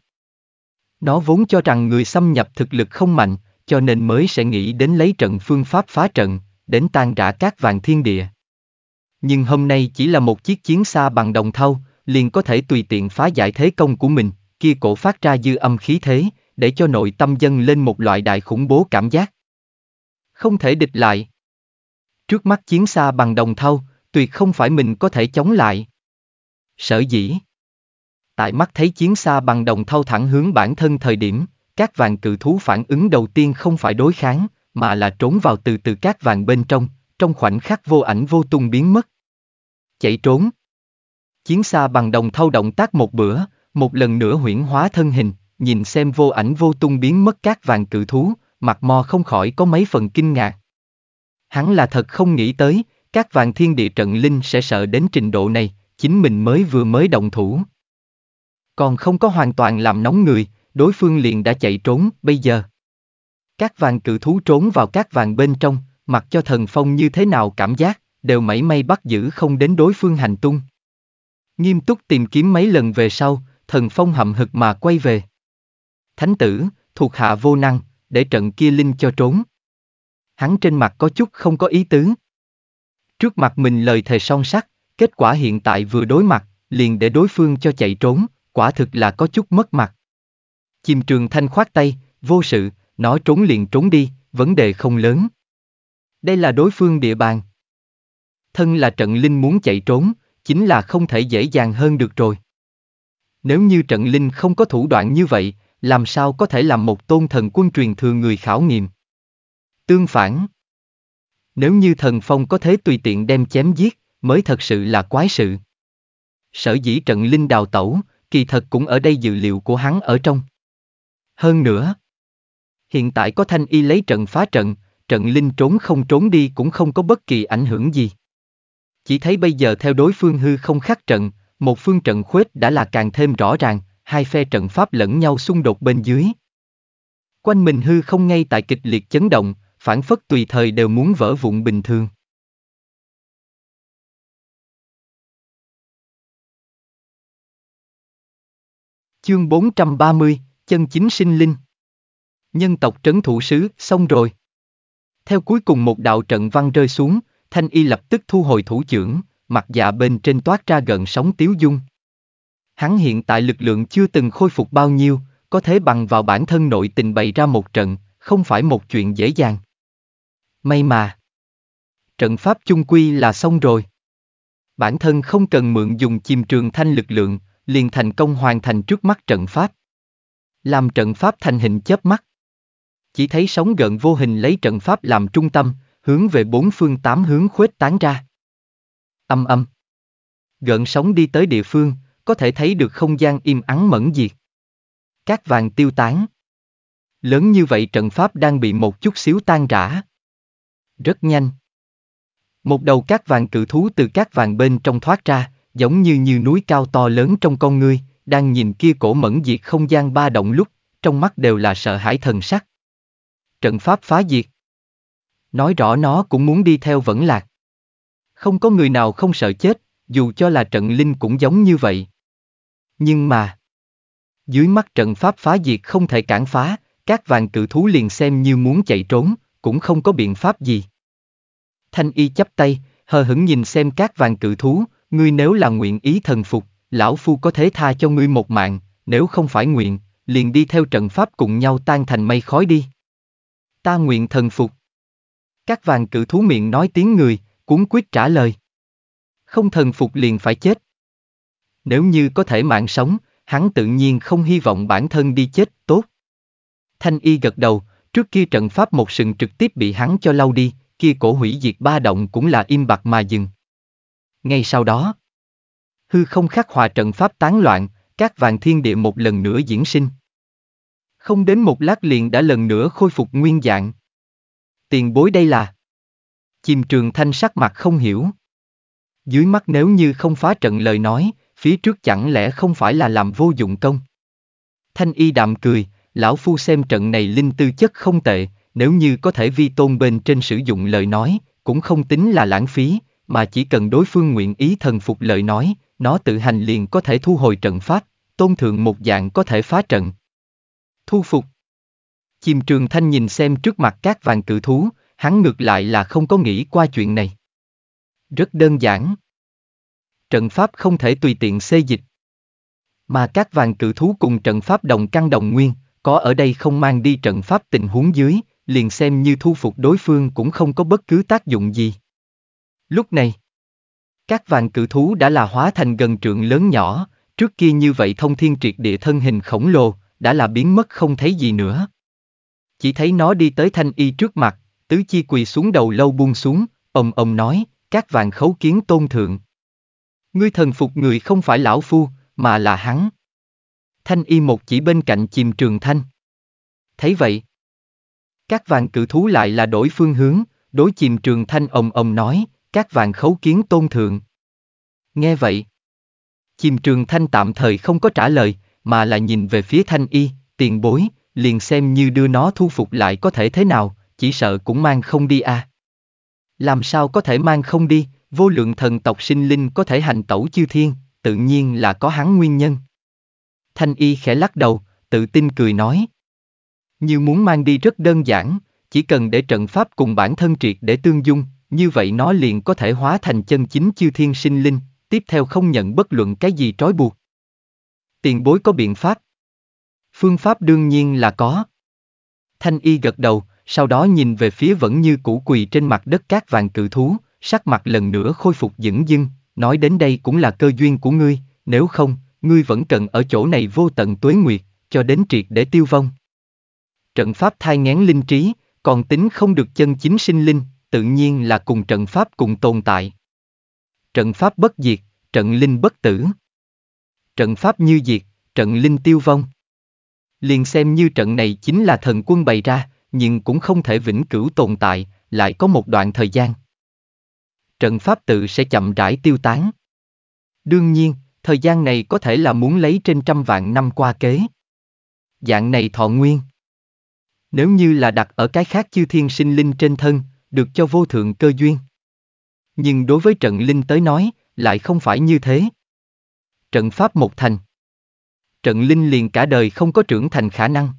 Nó vốn cho rằng người xâm nhập thực lực không mạnh, cho nên mới sẽ nghĩ đến lấy trận phương pháp phá trận, đến tan rã các vàng thiên địa. Nhưng hôm nay chỉ là một chiếc chiến xa bằng đồng thau, liền có thể tùy tiện phá giải thế công của mình, kia cổ phát ra dư âm khí thế, để cho nội tâm dân lên một loại đại khủng bố cảm giác. Không thể địch lại. Trước mắt chiến xa bằng đồng thau, tuyệt không phải mình có thể chống lại. Sở dĩ. Tại mắt thấy chiến xa bằng đồng thau thẳng hướng bản thân thời điểm, các vàng cự thú phản ứng đầu tiên không phải đối kháng, mà là trốn vào từ từ cát vàng bên trong, trong khoảnh khắc vô ảnh vô tung biến mất. Chạy trốn. Chiến xa bằng đồng thâu động tác một bữa, một lần nữa huyễn hóa thân hình, nhìn xem vô ảnh vô tung biến mất cát vàng cự thú, mặt mò không khỏi có mấy phần kinh ngạc. Hắn là thật không nghĩ tới, các vàng thiên địa trận linh sẽ sợ đến trình độ này, chính mình mới vừa mới động thủ. Còn không có hoàn toàn làm nóng người, đối phương liền đã chạy trốn, bây giờ. Các vàng cự thú trốn vào các vàng bên trong, mặc cho thần phong như thế nào cảm giác, đều mảy may bắt giữ không đến đối phương hành tung. Nghiêm túc tìm kiếm mấy lần về sau, thần phong hậm hực mà quay về. Thánh tử, thuộc hạ vô năng, để trận kia linh cho trốn. Hắn trên mặt có chút không có ý tứ. Trước mặt mình lời thề son sắt, kết quả hiện tại vừa đối mặt, liền để đối phương cho chạy trốn, quả thực là có chút mất mặt. Chìm trường thanh khoát tay, vô sự, nó trốn liền trốn đi, vấn đề không lớn. Đây là đối phương địa bàn. Thân là trận linh muốn chạy trốn, chính là không thể dễ dàng hơn được rồi. Nếu như trận linh không có thủ đoạn như vậy, làm sao có thể làm một tôn thần quân truyền thừa người khảo nghiệm? Tương phản, nếu như thần phong có thế tùy tiện đem chém giết, mới thật sự là quái sự. Sở dĩ trận linh đào tẩu, kỳ thật cũng ở đây dự liệu của hắn ở trong. Hơn nữa, hiện tại có thanh y lấy trận phá trận, trận linh trốn không trốn đi cũng không có bất kỳ ảnh hưởng gì. Chỉ thấy bây giờ theo đối phương hư không khắc trận, một phương trận khuếch đã là càng thêm rõ ràng, hai phe trận pháp lẫn nhau xung đột bên dưới. Quanh mình hư không ngay tại kịch liệt chấn động, phản phất tùy thời đều muốn vỡ vụn bình thường. Chương 430, chân chính sinh linh nhân tộc trấn thủ sứ, xong rồi. Theo cuối cùng một đạo trận văn rơi xuống, Thanh Y lập tức thu hồi thủ trưởng, mặt dạ bên trên toát ra gần sóng tiếu dung. Hắn hiện tại lực lượng chưa từng khôi phục bao nhiêu, có thể bằng vào bản thân nội tình bày ra một trận, không phải một chuyện dễ dàng. May mà. Trận pháp chung quy là xong rồi. Bản thân không cần mượn dùng chìm trường thanh lực lượng, liền thành công hoàn thành trước mắt trận pháp. Làm trận pháp thành hình chớp mắt chỉ thấy sóng gợn vô hình lấy trận pháp làm trung tâm, hướng về bốn phương tám hướng khuếch tán ra. Âm âm. Gợn sóng đi tới địa phương, có thể thấy được không gian im ắng mẫn diệt. Các vàng tiêu tán. Lớn như vậy trận pháp đang bị một chút xíu tan rã. Rất nhanh. Một đầu các vàng cự thú từ các vàng bên trong thoát ra, giống như như núi cao to lớn trong con ngươi, đang nhìn kia cổ mẫn diệt không gian ba động lúc, trong mắt đều là sợ hãi thần sắc trận pháp phá diệt. Nói rõ nó cũng muốn đi theo vẫn lạc. Không có người nào không sợ chết, dù cho là trận linh cũng giống như vậy. Nhưng mà, dưới mắt trận pháp phá diệt không thể cản phá, các vàng cự thú liền xem như muốn chạy trốn, cũng không có biện pháp gì. Thanh y chắp tay, hờ hững nhìn xem các vàng cự thú, ngươi nếu là nguyện ý thần phục, lão phu có thể tha cho ngươi một mạng, nếu không phải nguyện, liền đi theo trận pháp cùng nhau tan thành mây khói đi ta nguyện thần phục. Các vàng cử thú miệng nói tiếng người, cuốn quyết trả lời. Không thần phục liền phải chết. Nếu như có thể mạng sống, hắn tự nhiên không hy vọng bản thân đi chết, tốt. Thanh y gật đầu, trước kia trận pháp một sừng trực tiếp bị hắn cho lau đi, kia cổ hủy diệt ba động cũng là im bặt mà dừng. Ngay sau đó, hư không khắc hòa trận pháp tán loạn, các vàng thiên địa một lần nữa diễn sinh. Không đến một lát liền đã lần nữa khôi phục nguyên dạng. Tiền bối đây là... Chìm trường thanh sắc mặt không hiểu. Dưới mắt nếu như không phá trận lời nói, phía trước chẳng lẽ không phải là làm vô dụng công. Thanh y đạm cười, lão phu xem trận này linh tư chất không tệ, nếu như có thể vi tôn bên trên sử dụng lời nói, cũng không tính là lãng phí, mà chỉ cần đối phương nguyện ý thần phục lời nói, nó tự hành liền có thể thu hồi trận pháp, tôn thượng một dạng có thể phá trận. Thu phục. Chìm trường thanh nhìn xem trước mặt các vàng cự thú, hắn ngược lại là không có nghĩ qua chuyện này. Rất đơn giản. Trận pháp không thể tùy tiện xê dịch. Mà các vàng cự thú cùng trận pháp đồng căn đồng nguyên, có ở đây không mang đi trận pháp tình huống dưới, liền xem như thu phục đối phương cũng không có bất cứ tác dụng gì. Lúc này, các vàng cự thú đã là hóa thành gần trượng lớn nhỏ, trước kia như vậy thông thiên triệt địa thân hình khổng lồ, đã là biến mất không thấy gì nữa. Chỉ thấy nó đi tới thanh y trước mặt, tứ chi quỳ xuống đầu lâu buông xuống, ông ông nói, các vàng khấu kiến tôn thượng. Ngươi thần phục người không phải lão phu, mà là hắn. Thanh y một chỉ bên cạnh chìm trường thanh. Thấy vậy, các vàng cự thú lại là đổi phương hướng, đối chìm trường thanh ông ông nói, các vàng khấu kiến tôn thượng. Nghe vậy, chìm trường thanh tạm thời không có trả lời, mà là nhìn về phía thanh y, tiền bối, liền xem như đưa nó thu phục lại có thể thế nào, chỉ sợ cũng mang không đi à. Làm sao có thể mang không đi, vô lượng thần tộc sinh linh có thể hành tẩu chư thiên, tự nhiên là có hắn nguyên nhân. Thanh y khẽ lắc đầu, tự tin cười nói. Như muốn mang đi rất đơn giản, chỉ cần để trận pháp cùng bản thân triệt để tương dung, như vậy nó liền có thể hóa thành chân chính chư thiên sinh linh, tiếp theo không nhận bất luận cái gì trói buộc. Tiền bối có biện pháp. Phương pháp đương nhiên là có. Thanh y gật đầu, sau đó nhìn về phía vẫn như cũ quỳ trên mặt đất cát vàng cự thú, sắc mặt lần nữa khôi phục dững dưng, nói đến đây cũng là cơ duyên của ngươi, nếu không, ngươi vẫn cần ở chỗ này vô tận tuế nguyệt, cho đến triệt để tiêu vong. Trận pháp thai ngán linh trí, còn tính không được chân chính sinh linh, tự nhiên là cùng trận pháp cùng tồn tại. Trận pháp bất diệt, trận linh bất tử trận pháp như diệt, trận linh tiêu vong. Liền xem như trận này chính là thần quân bày ra, nhưng cũng không thể vĩnh cửu tồn tại, lại có một đoạn thời gian. Trận pháp tự sẽ chậm rãi tiêu tán. Đương nhiên, thời gian này có thể là muốn lấy trên trăm vạn năm qua kế. Dạng này thọ nguyên. Nếu như là đặt ở cái khác chư thiên sinh linh trên thân, được cho vô thượng cơ duyên. Nhưng đối với trận linh tới nói, lại không phải như thế, trận pháp một thành. Trận linh liền cả đời không có trưởng thành khả năng.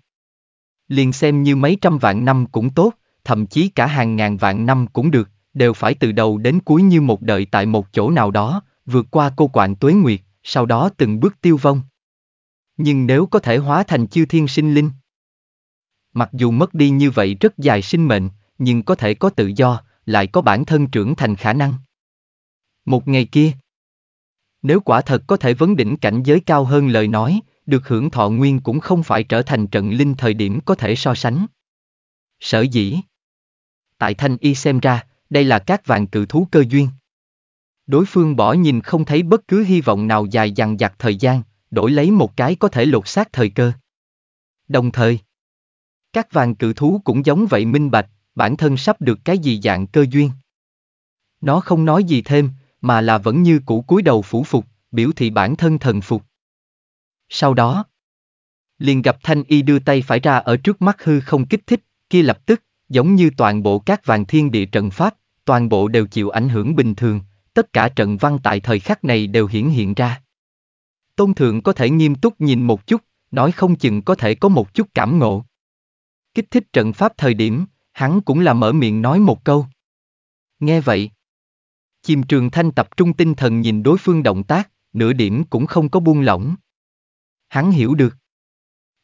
Liền xem như mấy trăm vạn năm cũng tốt, thậm chí cả hàng ngàn vạn năm cũng được, đều phải từ đầu đến cuối như một đợi tại một chỗ nào đó, vượt qua cô quạnh tuế nguyệt, sau đó từng bước tiêu vong. Nhưng nếu có thể hóa thành chiêu thiên sinh linh, mặc dù mất đi như vậy rất dài sinh mệnh, nhưng có thể có tự do, lại có bản thân trưởng thành khả năng. Một ngày kia, nếu quả thật có thể vấn đỉnh cảnh giới cao hơn lời nói, được hưởng thọ nguyên cũng không phải trở thành trận linh thời điểm có thể so sánh. Sở dĩ Tại Thanh Y xem ra, đây là các vàng cự thú cơ duyên. Đối phương bỏ nhìn không thấy bất cứ hy vọng nào dài dằng dặc thời gian, đổi lấy một cái có thể lột xác thời cơ. Đồng thời, các vàng cự thú cũng giống vậy minh bạch, bản thân sắp được cái gì dạng cơ duyên. Nó không nói gì thêm, mà là vẫn như cũ cúi đầu phủ phục, biểu thị bản thân thần phục. Sau đó, liền gặp Thanh Y đưa tay phải ra ở trước mắt hư không kích thích, kia lập tức, giống như toàn bộ các vàng thiên địa trận pháp, toàn bộ đều chịu ảnh hưởng bình thường, tất cả trận văn tại thời khắc này đều hiển hiện ra. Tôn thượng có thể nghiêm túc nhìn một chút, nói không chừng có thể có một chút cảm ngộ. Kích thích trận pháp thời điểm, hắn cũng là mở miệng nói một câu. Nghe vậy, Chìm trường thanh tập trung tinh thần nhìn đối phương động tác, nửa điểm cũng không có buông lỏng. Hắn hiểu được.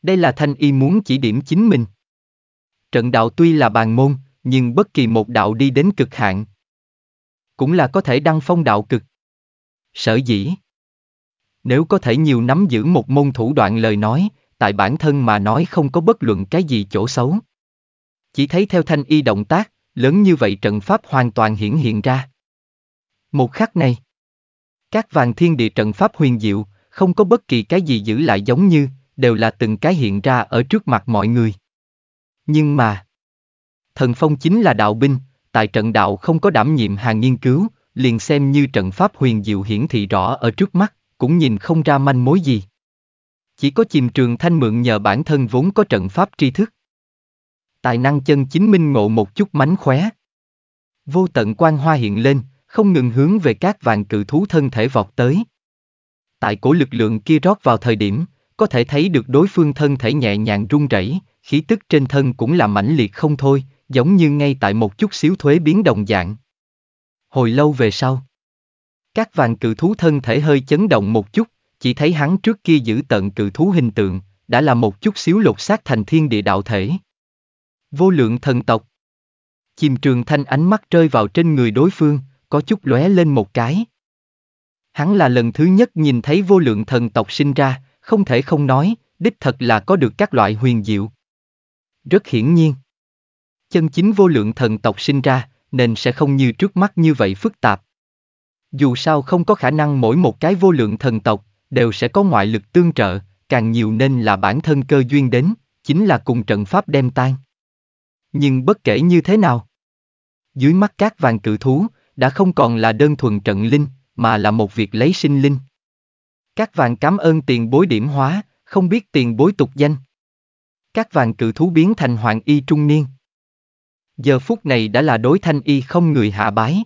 Đây là thanh y muốn chỉ điểm chính mình. Trận đạo tuy là bàn môn, nhưng bất kỳ một đạo đi đến cực hạn. Cũng là có thể đăng phong đạo cực. Sở dĩ. Nếu có thể nhiều nắm giữ một môn thủ đoạn lời nói, tại bản thân mà nói không có bất luận cái gì chỗ xấu. Chỉ thấy theo thanh y động tác, lớn như vậy trận pháp hoàn toàn hiển hiện ra. Một khắc này, các vàng thiên địa trận pháp huyền diệu, không có bất kỳ cái gì giữ lại giống như, đều là từng cái hiện ra ở trước mặt mọi người. Nhưng mà, thần phong chính là đạo binh, tại trận đạo không có đảm nhiệm hàng nghiên cứu, liền xem như trận pháp huyền diệu hiển thị rõ ở trước mắt, cũng nhìn không ra manh mối gì. Chỉ có chìm trường thanh mượn nhờ bản thân vốn có trận pháp tri thức. Tài năng chân chính minh ngộ một chút mánh khóe. Vô tận quan hoa hiện lên, không ngừng hướng về các vàng cự thú thân thể vọt tới. Tại cổ lực lượng kia rót vào thời điểm, có thể thấy được đối phương thân thể nhẹ nhàng run rẩy, khí tức trên thân cũng là mãnh liệt không thôi, giống như ngay tại một chút xíu thuế biến đồng dạng. Hồi lâu về sau, các vàng cự thú thân thể hơi chấn động một chút, chỉ thấy hắn trước kia giữ tận cự thú hình tượng, đã là một chút xíu lột xác thành thiên địa đạo thể. Vô lượng thần tộc. Chìm trường thanh ánh mắt rơi vào trên người đối phương, có chút lóe lên một cái. Hắn là lần thứ nhất nhìn thấy vô lượng thần tộc sinh ra, không thể không nói, đích thật là có được các loại huyền diệu. Rất hiển nhiên, chân chính vô lượng thần tộc sinh ra, nên sẽ không như trước mắt như vậy phức tạp. Dù sao không có khả năng mỗi một cái vô lượng thần tộc, đều sẽ có ngoại lực tương trợ, càng nhiều nên là bản thân cơ duyên đến, chính là cùng trận pháp đem tan. Nhưng bất kể như thế nào, dưới mắt các vàng cự thú, đã không còn là đơn thuần trận linh, mà là một việc lấy sinh linh. Các vàng cảm ơn tiền bối điểm hóa, không biết tiền bối tục danh. Các vàng cự thú biến thành hoàng y trung niên. Giờ phút này đã là đối thanh y không người hạ bái.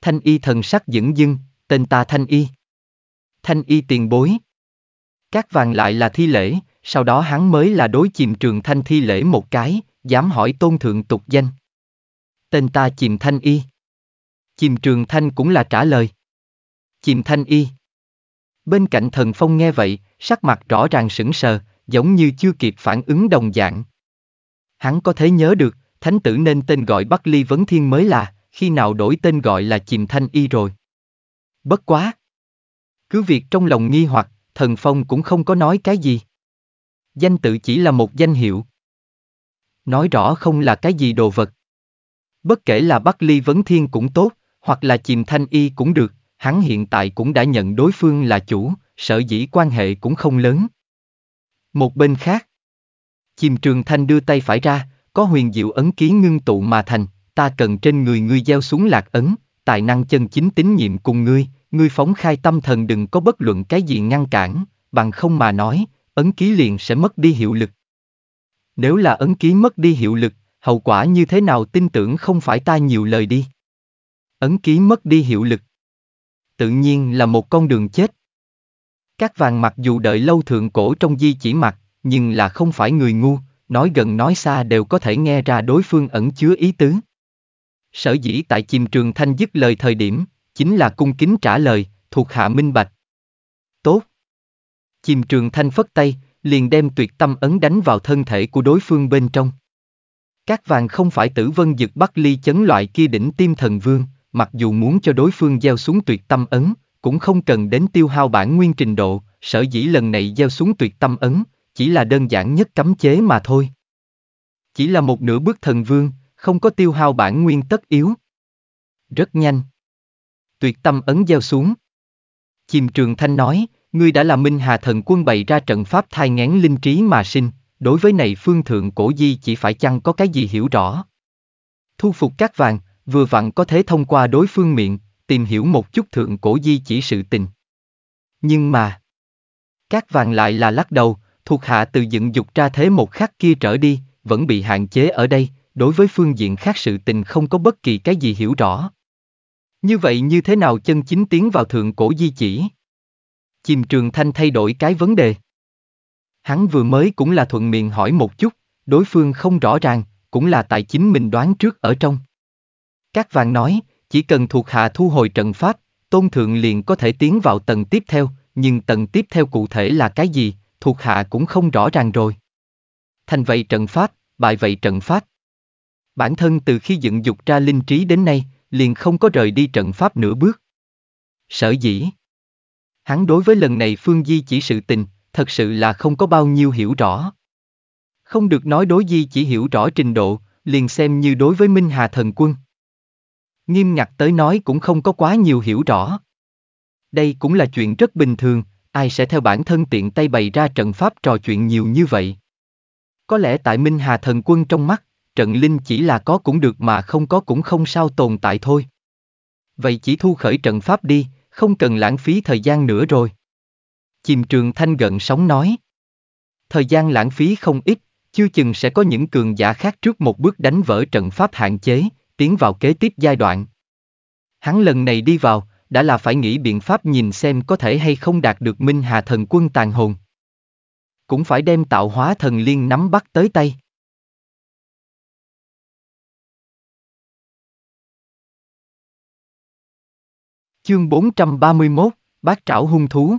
Thanh y thần sắc dững dưng, tên ta thanh y. Thanh y tiền bối. Các vàng lại là thi lễ, sau đó hắn mới là đối chìm trường thanh thi lễ một cái, dám hỏi tôn thượng tục danh. Tên ta chìm thanh y. Chìm Trường Thanh cũng là trả lời. Chìm Thanh Y. Bên cạnh thần phong nghe vậy, sắc mặt rõ ràng sững sờ, giống như chưa kịp phản ứng đồng dạng. Hắn có thể nhớ được, thánh tử nên tên gọi Bắc Ly Vấn Thiên mới là, khi nào đổi tên gọi là Chìm Thanh Y rồi. Bất quá. Cứ việc trong lòng nghi hoặc, thần phong cũng không có nói cái gì. Danh tự chỉ là một danh hiệu. Nói rõ không là cái gì đồ vật. Bất kể là Bắc Ly Vấn Thiên cũng tốt, hoặc là chìm thanh y cũng được, hắn hiện tại cũng đã nhận đối phương là chủ, sở dĩ quan hệ cũng không lớn. Một bên khác, chìm trường thanh đưa tay phải ra, có huyền diệu ấn ký ngưng tụ mà thành, ta cần trên người ngươi gieo xuống lạc ấn, tài năng chân chính tín nhiệm cùng ngươi, ngươi phóng khai tâm thần đừng có bất luận cái gì ngăn cản, bằng không mà nói, ấn ký liền sẽ mất đi hiệu lực. Nếu là ấn ký mất đi hiệu lực, hậu quả như thế nào tin tưởng không phải ta nhiều lời đi. Ấn ký mất đi hiệu lực. Tự nhiên là một con đường chết. Các vàng mặc dù đợi lâu thượng cổ trong di chỉ mặt, nhưng là không phải người ngu, nói gần nói xa đều có thể nghe ra đối phương ẩn chứa ý tứ. Sở dĩ tại chìm trường thanh dứt lời thời điểm, chính là cung kính trả lời, thuộc hạ minh bạch. Tốt. Chìm trường thanh phất tay, liền đem tuyệt tâm ấn đánh vào thân thể của đối phương bên trong. Các vàng không phải tử vân dực bắt ly chấn loại kia đỉnh tim thần vương, mặc dù muốn cho đối phương gieo xuống tuyệt tâm ấn, cũng không cần đến tiêu hao bản nguyên trình độ, sở dĩ lần này gieo xuống tuyệt tâm ấn, chỉ là đơn giản nhất cấm chế mà thôi. Chỉ là một nửa bước thần vương, không có tiêu hao bản nguyên tất yếu. Rất nhanh. Tuyệt tâm ấn gieo xuống. Chìm trường thanh nói, ngươi đã là minh hà thần quân bày ra trận pháp thai ngán linh trí mà sinh, đối với này phương thượng cổ di chỉ phải chăng có cái gì hiểu rõ. Thu phục các vàng, vừa vặn có thể thông qua đối phương miệng, tìm hiểu một chút thượng cổ di chỉ sự tình. Nhưng mà... Các vàng lại là lắc đầu, thuộc hạ từ dựng dục ra thế một khắc kia trở đi, vẫn bị hạn chế ở đây, đối với phương diện khác sự tình không có bất kỳ cái gì hiểu rõ. Như vậy như thế nào chân chính tiến vào thượng cổ di chỉ? Chìm trường thanh thay đổi cái vấn đề. Hắn vừa mới cũng là thuận miệng hỏi một chút, đối phương không rõ ràng, cũng là tại chính mình đoán trước ở trong. Các vàng nói, chỉ cần thuộc hạ thu hồi trận pháp, tôn thượng liền có thể tiến vào tầng tiếp theo, nhưng tầng tiếp theo cụ thể là cái gì, thuộc hạ cũng không rõ ràng rồi. Thành vậy trận pháp, bại vậy trận pháp. Bản thân từ khi dựng dục ra linh trí đến nay, liền không có rời đi trận pháp nửa bước. Sở dĩ. Hắn đối với lần này Phương Di chỉ sự tình, thật sự là không có bao nhiêu hiểu rõ. Không được nói đối Di chỉ hiểu rõ trình độ, liền xem như đối với Minh Hà Thần Quân nghiêm ngặt tới nói cũng không có quá nhiều hiểu rõ. Đây cũng là chuyện rất bình thường, ai sẽ theo bản thân tiện tay bày ra trận pháp trò chuyện nhiều như vậy. Có lẽ tại Minh Hà Thần Quân trong mắt, trận linh chỉ là có cũng được mà không có cũng không sao tồn tại thôi. Vậy chỉ thu khởi trận pháp đi, không cần lãng phí thời gian nữa rồi. Chìm trường thanh gận sóng nói. Thời gian lãng phí không ít, chưa chừng sẽ có những cường giả khác trước một bước đánh vỡ trận pháp hạn chế, tiến vào kế tiếp giai đoạn. Hắn lần này đi vào, đã là phải nghĩ biện pháp nhìn xem có thể hay không đạt được Minh Hà Thần Quân tàn hồn. Cũng phải đem tạo hóa thần liên nắm bắt tới tay. Chương 431, Bác Trảo Hung Thú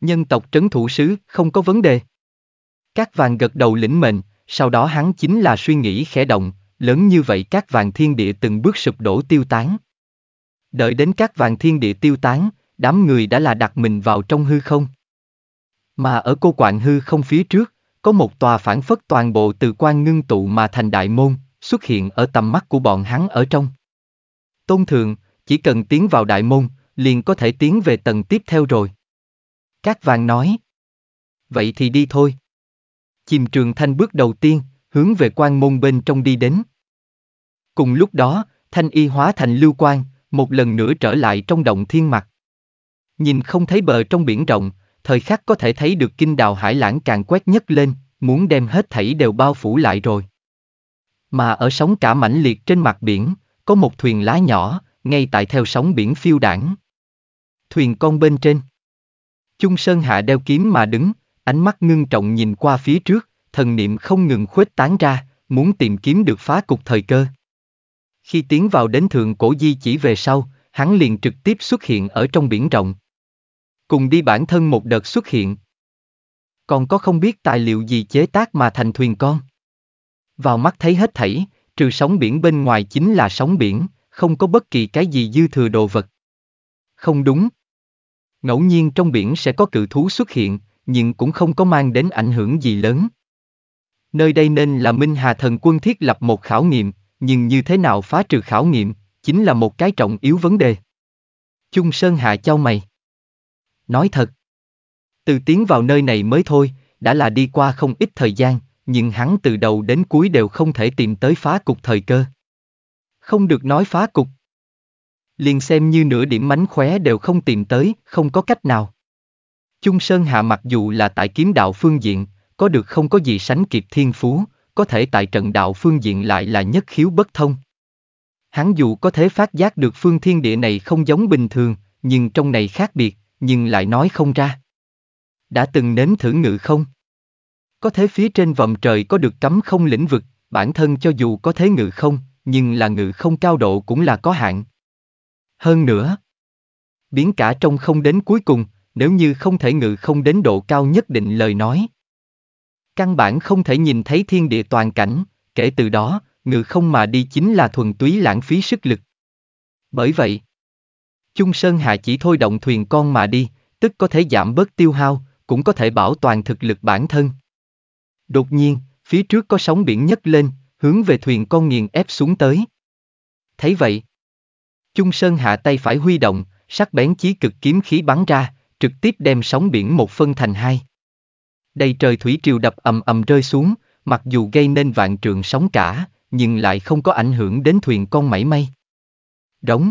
Nhân tộc trấn thủ sứ, không có vấn đề. Các vàng gật đầu lĩnh mệnh, sau đó hắn chính là suy nghĩ khẽ động, lớn như vậy các vàng thiên địa từng bước sụp đổ tiêu tán. Đợi đến các vàng thiên địa tiêu tán, đám người đã là đặt mình vào trong hư không. Mà ở cô quạng hư không phía trước, có một tòa phản phất toàn bộ từ quan ngưng tụ mà thành đại môn, xuất hiện ở tầm mắt của bọn hắn ở trong. Tôn thượng chỉ cần tiến vào đại môn, liền có thể tiến về tầng tiếp theo rồi. Các vàng nói. Vậy thì đi thôi. Chìm trường thanh bước đầu tiên, hướng về quan môn bên trong đi đến. Cùng lúc đó, thanh y hóa thành lưu quang, một lần nữa trở lại trong động thiên mặt. Nhìn không thấy bờ trong biển rộng, thời khắc có thể thấy được kinh đào hải lãng càng quét nhất lên, muốn đem hết thảy đều bao phủ lại rồi. Mà ở sóng cả mảnh liệt trên mặt biển, có một thuyền lá nhỏ, ngay tại theo sóng biển phiêu đảng. Thuyền con bên trên. Chung Sơn Hạ đeo kiếm mà đứng, ánh mắt ngưng trọng nhìn qua phía trước, thần niệm không ngừng khuếch tán ra, muốn tìm kiếm được phá cục thời cơ. Khi tiến vào đến thượng cổ di chỉ về sau, hắn liền trực tiếp xuất hiện ở trong biển rộng. Cùng đi bản thân một đợt xuất hiện. Còn có không biết tài liệu gì chế tác mà thành thuyền con. Vào mắt thấy hết thảy, trừ sóng biển bên ngoài chính là sóng biển, không có bất kỳ cái gì dư thừa đồ vật. Không đúng. Ngẫu nhiên trong biển sẽ có cự thú xuất hiện, nhưng cũng không có mang đến ảnh hưởng gì lớn. Nơi đây nên là Minh Hà Thần Quân thiết lập một khảo nghiệm, nhưng như thế nào phá trừ khảo nghiệm, chính là một cái trọng yếu vấn đề. Chung Sơn Hạ cho mày. Nói thật, từ tiến vào nơi này mới thôi, đã là đi qua không ít thời gian, nhưng hắn từ đầu đến cuối đều không thể tìm tới phá cục thời cơ. Không được nói phá cục. Liền xem như nửa điểm mánh khóe đều không tìm tới, không có cách nào. Chung Sơn Hạ mặc dù là tại kiếm đạo phương diện, có được không có gì sánh kịp thiên phú, có thể tại trận đạo phương diện lại là nhất khiếu bất thông. Hắn dù có thể phát giác được phương thiên địa này không giống bình thường, nhưng trong này khác biệt, nhưng lại nói không ra. Đã từng nếm thử ngự không? Có thể phía trên vòng trời có được cấm không lĩnh vực, bản thân cho dù có thế ngự không, nhưng là ngự không cao độ cũng là có hạn. Hơn nữa, biến cả trong không đến cuối cùng, nếu như không thể ngự không đến độ cao nhất định lời nói, Căn bản không thể nhìn thấy thiên địa toàn cảnh, kể từ đó, ngự không mà đi chính là thuần túy lãng phí sức lực. Bởi vậy, Chung Sơn Hạ chỉ thôi động thuyền con mà đi, tức có thể giảm bớt tiêu hao, cũng có thể bảo toàn thực lực bản thân. Đột nhiên, phía trước có sóng biển nhấc lên, hướng về thuyền con nghiền ép xuống tới. Thấy vậy, Chung Sơn Hạ tay phải huy động, sắc bén chí cực kiếm khí bắn ra, trực tiếp đem sóng biển một phân thành hai đây trời thủy triều đập ầm ầm rơi xuống, mặc dù gây nên vạn trường sóng cả, nhưng lại không có ảnh hưởng đến thuyền con mảy may. Đóng.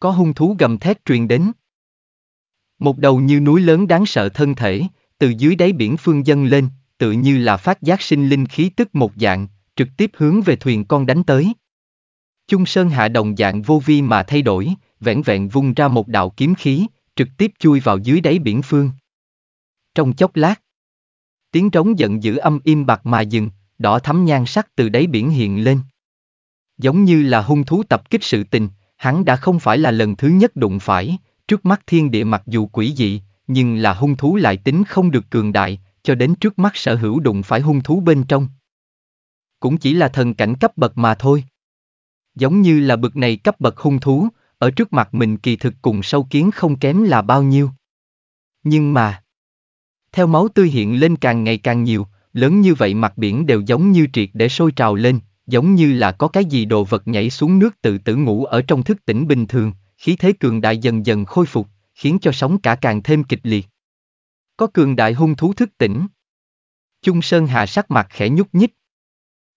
Có hung thú gầm thét truyền đến. Một đầu như núi lớn đáng sợ thân thể, từ dưới đáy biển phương dân lên, tự như là phát giác sinh linh khí tức một dạng, trực tiếp hướng về thuyền con đánh tới. Chung Sơn hạ đồng dạng vô vi mà thay đổi, vẻn vẹn vung ra một đạo kiếm khí, trực tiếp chui vào dưới đáy biển phương. Trong chốc lát, Tiếng trống giận dữ âm im bạc mà dừng, đỏ thắm nhan sắc từ đáy biển hiện lên. Giống như là hung thú tập kích sự tình, hắn đã không phải là lần thứ nhất đụng phải, trước mắt thiên địa mặc dù quỷ dị, nhưng là hung thú lại tính không được cường đại, cho đến trước mắt sở hữu đụng phải hung thú bên trong. Cũng chỉ là thần cảnh cấp bậc mà thôi. Giống như là bậc này cấp bậc hung thú, ở trước mặt mình kỳ thực cùng sâu kiến không kém là bao nhiêu. Nhưng mà, theo máu tươi hiện lên càng ngày càng nhiều, lớn như vậy mặt biển đều giống như triệt để sôi trào lên, giống như là có cái gì đồ vật nhảy xuống nước tự tử ngủ ở trong thức tỉnh bình thường, khí thế cường đại dần dần khôi phục, khiến cho sóng cả càng thêm kịch liệt. Có cường đại hung thú thức tỉnh. Trung Sơn Hà sắc mặt khẽ nhúc nhích.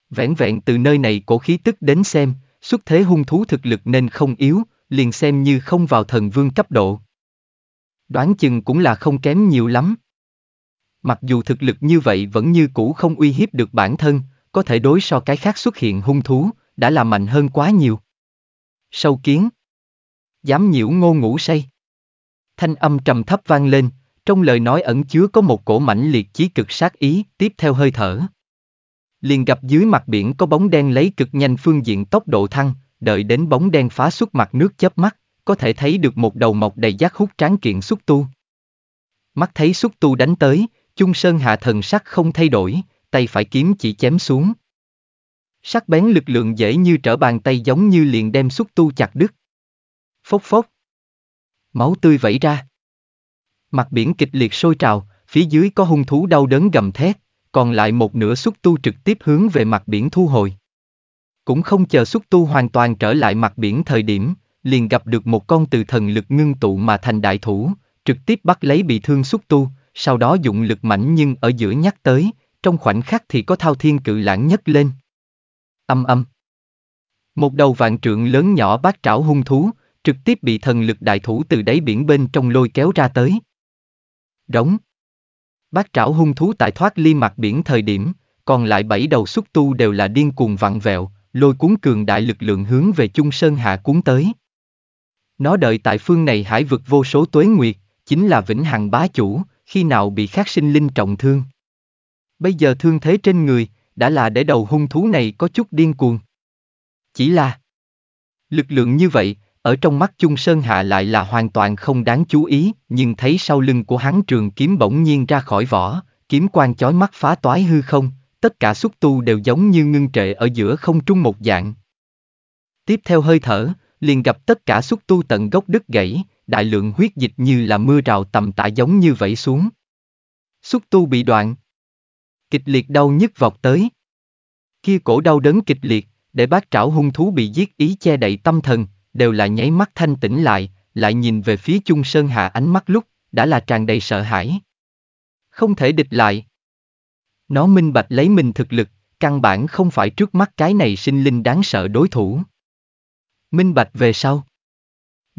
vẹn vẹn từ nơi này cổ khí tức đến xem, xuất thế hung thú thực lực nên không yếu, liền xem như không vào thần vương cấp độ. Đoán chừng cũng là không kém nhiều lắm. Mặc dù thực lực như vậy vẫn như cũ không uy hiếp được bản thân, có thể đối so cái khác xuất hiện hung thú, đã là mạnh hơn quá nhiều. Sâu kiến. Dám nhiễu ngô ngủ say. Thanh âm trầm thấp vang lên, trong lời nói ẩn chứa có một cổ mãnh liệt chí cực sát ý, tiếp theo hơi thở. Liền gặp dưới mặt biển có bóng đen lấy cực nhanh phương diện tốc độ thăng, đợi đến bóng đen phá xuất mặt nước chớp mắt, có thể thấy được một đầu mọc đầy giác hút tráng kiện xúc tu. Mắt thấy xúc tu đánh tới, Chung Sơn Hạ thần sắc không thay đổi, tay phải kiếm chỉ chém xuống. Sắc bén lực lượng dễ như trở bàn tay giống như liền đem xúc tu chặt đứt. Phốc phốc. Máu tươi vẩy ra. Mặt biển kịch liệt sôi trào, phía dưới có hung thú đau đớn gầm thét, còn lại một nửa xúc tu trực tiếp hướng về mặt biển thu hồi. Cũng không chờ xúc tu hoàn toàn trở lại mặt biển thời điểm, liền gặp được một con từ thần lực ngưng tụ mà thành đại thủ, trực tiếp bắt lấy bị thương xúc tu, sau đó dụng lực mạnh nhưng ở giữa nhắc tới, trong khoảnh khắc thì có thao thiên cự lãng nhấc lên. Âm âm. Một đầu vạn trượng lớn nhỏ bát trảo hung thú, trực tiếp bị thần lực đại thủ từ đáy biển bên trong lôi kéo ra tới. Rống. Bát trảo hung thú tại thoát ly mặt biển thời điểm, còn lại bảy đầu xúc tu đều là điên cuồng vặn vẹo, lôi cuốn cường đại lực lượng hướng về chung sơn hạ cuốn tới. Nó đợi tại phương này hải vực vô số tuế nguyệt, chính là vĩnh hằng bá chủ, khi nào bị khắc sinh linh trọng thương. Bây giờ thương thế trên người, đã là để đầu hung thú này có chút điên cuồng. Chỉ là lực lượng như vậy, ở trong mắt Chung Sơn Hạ lại là hoàn toàn không đáng chú ý, nhưng thấy sau lưng của hắn trường kiếm bỗng nhiên ra khỏi vỏ, kiếm quan chói mắt phá toái hư không, tất cả xúc tu đều giống như ngưng trệ ở giữa không trung một dạng. Tiếp theo hơi thở, liền gặp tất cả xúc tu tận gốc đứt gãy, đại lượng huyết dịch như là mưa rào tầm tã giống như vẫy xuống. Xúc tu bị đoạn. Kịch liệt đau nhức vọt tới. Kia cổ đau đớn kịch liệt, để bác trảo hung thú bị giết ý che đậy tâm thần, đều là nháy mắt thanh tĩnh lại, lại nhìn về phía chung sơn hạ ánh mắt lúc, đã là tràn đầy sợ hãi. Không thể địch lại. Nó minh bạch lấy mình thực lực, căn bản không phải trước mắt cái này sinh linh đáng sợ đối thủ. Minh bạch về sau.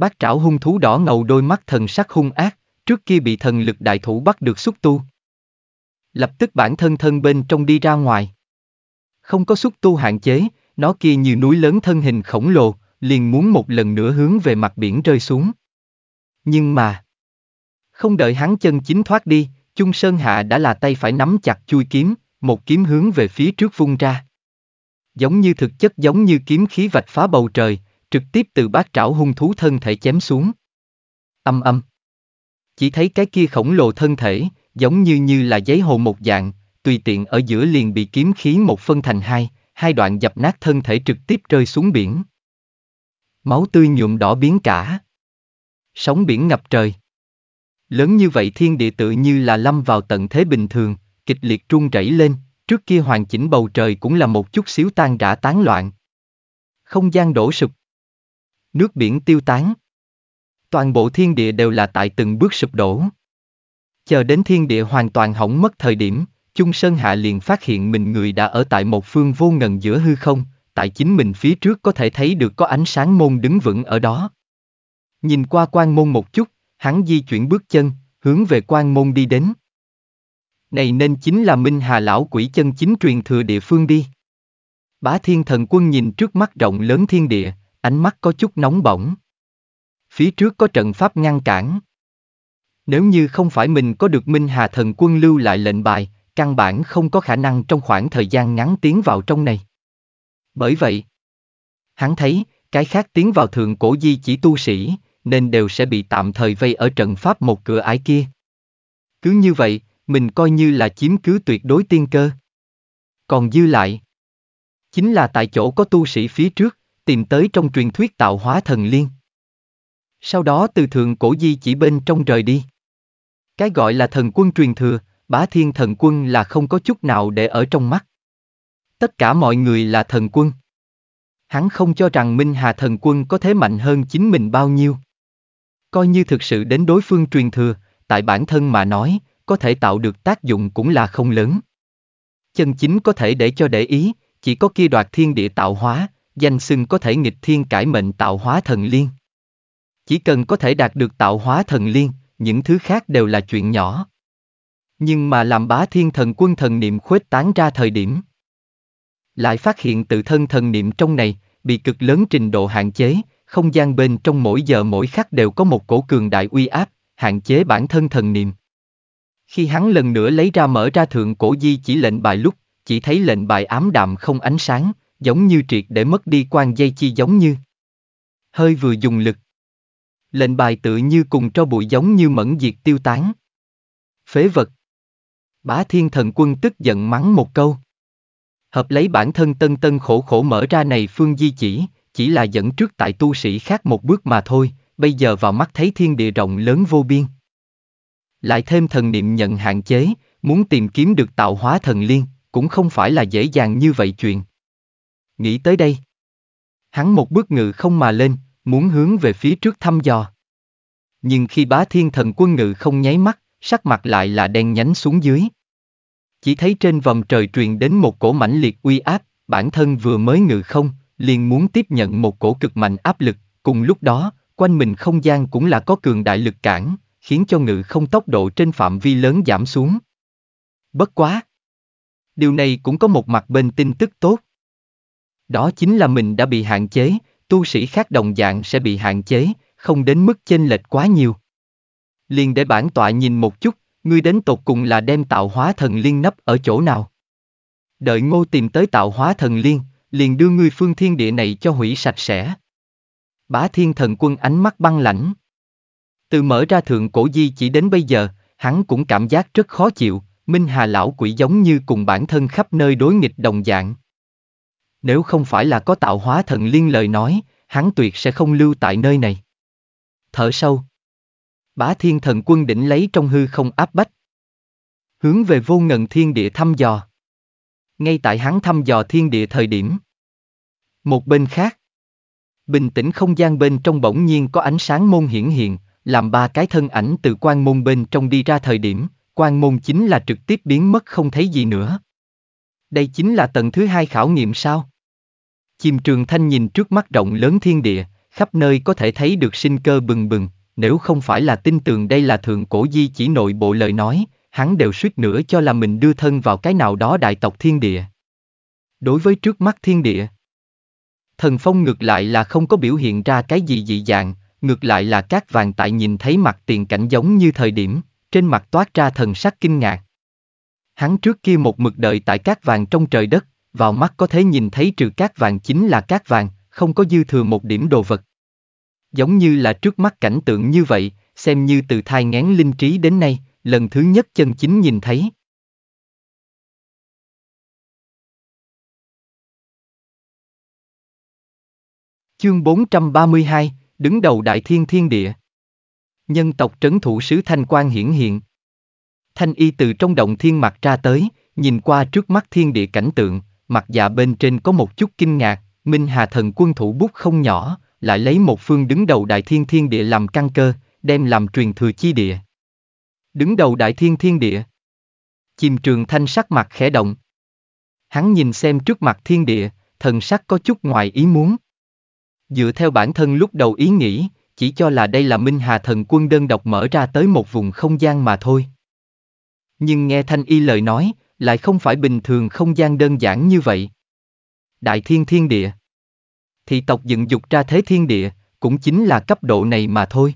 Bát trảo hung thú đỏ ngầu đôi mắt thần sắc hung ác, trước kia bị thần lực đại thủ bắt được xúc tu. Lập tức bản thân thân bên trong đi ra ngoài. Không có xúc tu hạn chế, nó kia như núi lớn thân hình khổng lồ, liền muốn một lần nữa hướng về mặt biển rơi xuống. Nhưng mà... Không đợi hắn chân chính thoát đi, Chung Sơn Hạ đã là tay phải nắm chặt chui kiếm, một kiếm hướng về phía trước vung ra. Giống như thực chất giống như kiếm khí vạch phá bầu trời, trực tiếp từ bát trảo hung thú thân thể chém xuống. Âm âm. Chỉ thấy cái kia khổng lồ thân thể, giống như như là giấy hồ một dạng, tùy tiện ở giữa liền bị kiếm khí một phân thành hai, hai đoạn dập nát thân thể trực tiếp rơi xuống biển. Máu tươi nhuộm đỏ biến cả. Sóng biển ngập trời. Lớn như vậy thiên địa tự như là lâm vào tận thế bình thường, kịch liệt trung rẩy lên, trước kia hoàn chỉnh bầu trời cũng là một chút xíu tan rã tán loạn. Không gian đổ sụp nước biển tiêu tán. Toàn bộ thiên địa đều là tại từng bước sụp đổ. Chờ đến thiên địa hoàn toàn hỏng mất thời điểm, Chung Sơn Hạ liền phát hiện mình người đã ở tại một phương vô ngần giữa hư không, tại chính mình phía trước có thể thấy được có ánh sáng môn đứng vững ở đó. Nhìn qua quan môn một chút, hắn di chuyển bước chân, hướng về quan môn đi đến. Này nên chính là Minh Hà Lão Quỷ chân chính truyền thừa địa phương đi. Bá Thiên Thần Quân nhìn trước mắt rộng lớn thiên địa, ánh mắt có chút nóng bỏng. Phía trước có trận pháp ngăn cản. Nếu như không phải mình có được Minh Hà Thần Quân lưu lại lệnh bài, căn bản không có khả năng trong khoảng thời gian ngắn tiến vào trong này. Bởi vậy, hắn thấy, cái khác tiến vào thượng cổ di chỉ tu sĩ, nên đều sẽ bị tạm thời vây ở trận pháp một cửa ải kia. Cứ như vậy, mình coi như là chiếm cứ tuyệt đối tiên cơ. Còn dư lại, chính là tại chỗ có tu sĩ phía trước, tìm tới trong truyền thuyết tạo hóa thần liên. Sau đó từ thượng cổ di chỉ bên trong rời đi. Cái gọi là thần quân truyền thừa, bá thiên thần quân là không có chút nào để ở trong mắt. Tất cả mọi người là thần quân. Hắn không cho rằng Minh Hà thần quân có thế mạnh hơn chính mình bao nhiêu. Coi như thực sự đến đối phương truyền thừa, tại bản thân mà nói, có thể tạo được tác dụng cũng là không lớn. Chân chính có thể để cho để ý, chỉ có kia đoạt thiên địa tạo hóa, danh xưng có thể nghịch thiên cải mệnh tạo hóa thần liên. Chỉ cần có thể đạt được tạo hóa thần liên, những thứ khác đều là chuyện nhỏ. Nhưng mà làm bá thiên thần quân thần niệm khuếch tán ra thời điểm. Lại phát hiện tự thân thần niệm trong này, bị cực lớn trình độ hạn chế, không gian bên trong mỗi giờ mỗi khắc đều có một cổ cường đại uy áp, hạn chế bản thân thần niệm. Khi hắn lần nữa lấy ra mở ra thượng cổ di chỉ lệnh bài lúc, chỉ thấy lệnh bài ám đạm không ánh sáng, giống như triệt để mất đi quan dây chi giống như. Hơi vừa dùng lực. Lệnh bài tự như cùng cho bụi giống như mẫn diệt tiêu tán. Phế vật. Bá thiên thần quân tức giận mắng một câu. Hợp lấy bản thân tân tân khổ khổ mở ra này phương di chỉ, chỉ là dẫn trước tại tu sĩ khác một bước mà thôi, bây giờ vào mắt thấy thiên địa rộng lớn vô biên. Lại thêm thần niệm nhận hạn chế, muốn tìm kiếm được tạo hóa thần liên, cũng không phải là dễ dàng như vậy chuyện nghĩ tới đây. Hắn một bước ngự không mà lên, muốn hướng về phía trước thăm dò. Nhưng khi bá thiên thần quân ngự không nháy mắt, sắc mặt lại là đen nhánh xuống dưới. Chỉ thấy trên vòng trời truyền đến một cổ mãnh liệt uy áp, bản thân vừa mới ngự không, liền muốn tiếp nhận một cổ cực mạnh áp lực, cùng lúc đó, quanh mình không gian cũng là có cường đại lực cản, khiến cho ngự không tốc độ trên phạm vi lớn giảm xuống. Bất quá! Điều này cũng có một mặt bên tin tức tốt. Đó chính là mình đã bị hạn chế, tu sĩ khác đồng dạng sẽ bị hạn chế, không đến mức chênh lệch quá nhiều. Liền để bản tọa nhìn một chút, ngươi đến tột cùng là đem tạo hóa thần liên nấp ở chỗ nào. Đợi ngô tìm tới tạo hóa thần liên, liền đưa ngươi phương thiên địa này cho hủy sạch sẽ. Bá thiên thần quân ánh mắt băng lãnh. Từ mở ra thượng cổ di chỉ đến bây giờ, hắn cũng cảm giác rất khó chịu, Minh Hà lão quỷ giống như cùng bản thân khắp nơi đối nghịch đồng dạng nếu không phải là có tạo hóa thần liên lời nói, hắn tuyệt sẽ không lưu tại nơi này. Thở sâu. Bá thiên thần quân đỉnh lấy trong hư không áp bách. Hướng về vô ngần thiên địa thăm dò. Ngay tại hắn thăm dò thiên địa thời điểm. Một bên khác. Bình tĩnh không gian bên trong bỗng nhiên có ánh sáng môn hiển hiện, làm ba cái thân ảnh từ quan môn bên trong đi ra thời điểm, quan môn chính là trực tiếp biến mất không thấy gì nữa. Đây chính là tầng thứ hai khảo nghiệm sao? Chim trường thanh nhìn trước mắt rộng lớn thiên địa, khắp nơi có thể thấy được sinh cơ bừng bừng, nếu không phải là tin tưởng đây là thượng cổ di chỉ nội bộ lời nói, hắn đều suýt nữa cho là mình đưa thân vào cái nào đó đại tộc thiên địa. Đối với trước mắt thiên địa, thần phong ngược lại là không có biểu hiện ra cái gì dị dạng, ngược lại là các vàng tại nhìn thấy mặt tiền cảnh giống như thời điểm, trên mặt toát ra thần sắc kinh ngạc. Hắn trước kia một mực đợi tại các vàng trong trời đất, vào mắt có thể nhìn thấy trừ cát vàng chính là cát vàng, không có dư thừa một điểm đồ vật. Giống như là trước mắt cảnh tượng như vậy, xem như từ thai ngán linh trí đến nay, lần thứ nhất chân chính nhìn thấy. Chương 432, đứng đầu đại thiên thiên địa. Nhân tộc trấn thủ sứ Thanh Quan hiển hiện. Thanh y từ trong động thiên mặt ra tới, nhìn qua trước mắt thiên địa cảnh tượng, mặt dạ bên trên có một chút kinh ngạc, Minh Hà thần quân thủ bút không nhỏ, lại lấy một phương đứng đầu đại thiên thiên địa làm căn cơ, đem làm truyền thừa chi địa. Đứng đầu đại thiên thiên địa. Chìm trường thanh sắc mặt khẽ động. Hắn nhìn xem trước mặt thiên địa, thần sắc có chút ngoài ý muốn. Dựa theo bản thân lúc đầu ý nghĩ, chỉ cho là đây là Minh Hà thần quân đơn độc mở ra tới một vùng không gian mà thôi. Nhưng nghe Thanh Y lời nói, lại không phải bình thường không gian đơn giản như vậy. Đại thiên thiên địa. Thì tộc dựng dục ra thế thiên địa, cũng chính là cấp độ này mà thôi.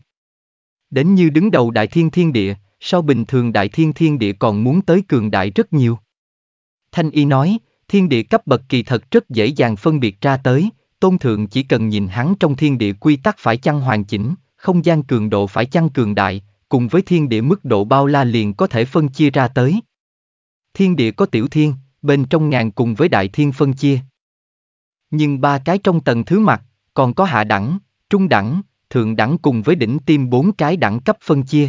Đến như đứng đầu đại thiên thiên địa, sau bình thường đại thiên thiên địa còn muốn tới cường đại rất nhiều. Thanh y nói, thiên địa cấp bậc kỳ thật rất dễ dàng phân biệt ra tới, tôn thượng chỉ cần nhìn hắn trong thiên địa quy tắc phải chăng hoàn chỉnh, không gian cường độ phải chăng cường đại, cùng với thiên địa mức độ bao la liền có thể phân chia ra tới thiên địa có tiểu thiên, bên trong ngàn cùng với đại thiên phân chia. Nhưng ba cái trong tầng thứ mặt, còn có hạ đẳng, trung đẳng, thượng đẳng cùng với đỉnh tim bốn cái đẳng cấp phân chia.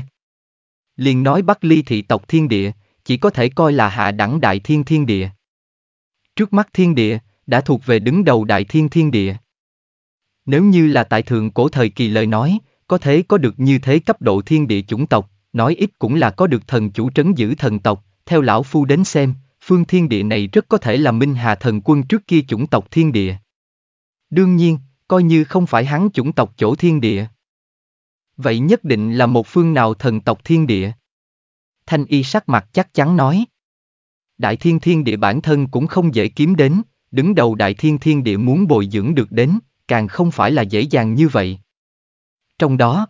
Liền nói Bắc Ly thị tộc thiên địa, chỉ có thể coi là hạ đẳng đại thiên thiên địa. Trước mắt thiên địa, đã thuộc về đứng đầu đại thiên thiên địa. Nếu như là tại thượng cổ thời kỳ lời nói, có thể có được như thế cấp độ thiên địa chủng tộc, nói ít cũng là có được thần chủ trấn giữ thần tộc, theo lão phu đến xem, phương thiên địa này rất có thể là Minh Hà thần quân trước kia chủng tộc thiên địa. Đương nhiên, coi như không phải hắn chủng tộc chỗ thiên địa. Vậy nhất định là một phương nào thần tộc thiên địa. Thanh y sắc mặt chắc chắn nói. Đại thiên thiên địa bản thân cũng không dễ kiếm đến, đứng đầu đại thiên thiên địa muốn bồi dưỡng được đến, càng không phải là dễ dàng như vậy. Trong đó,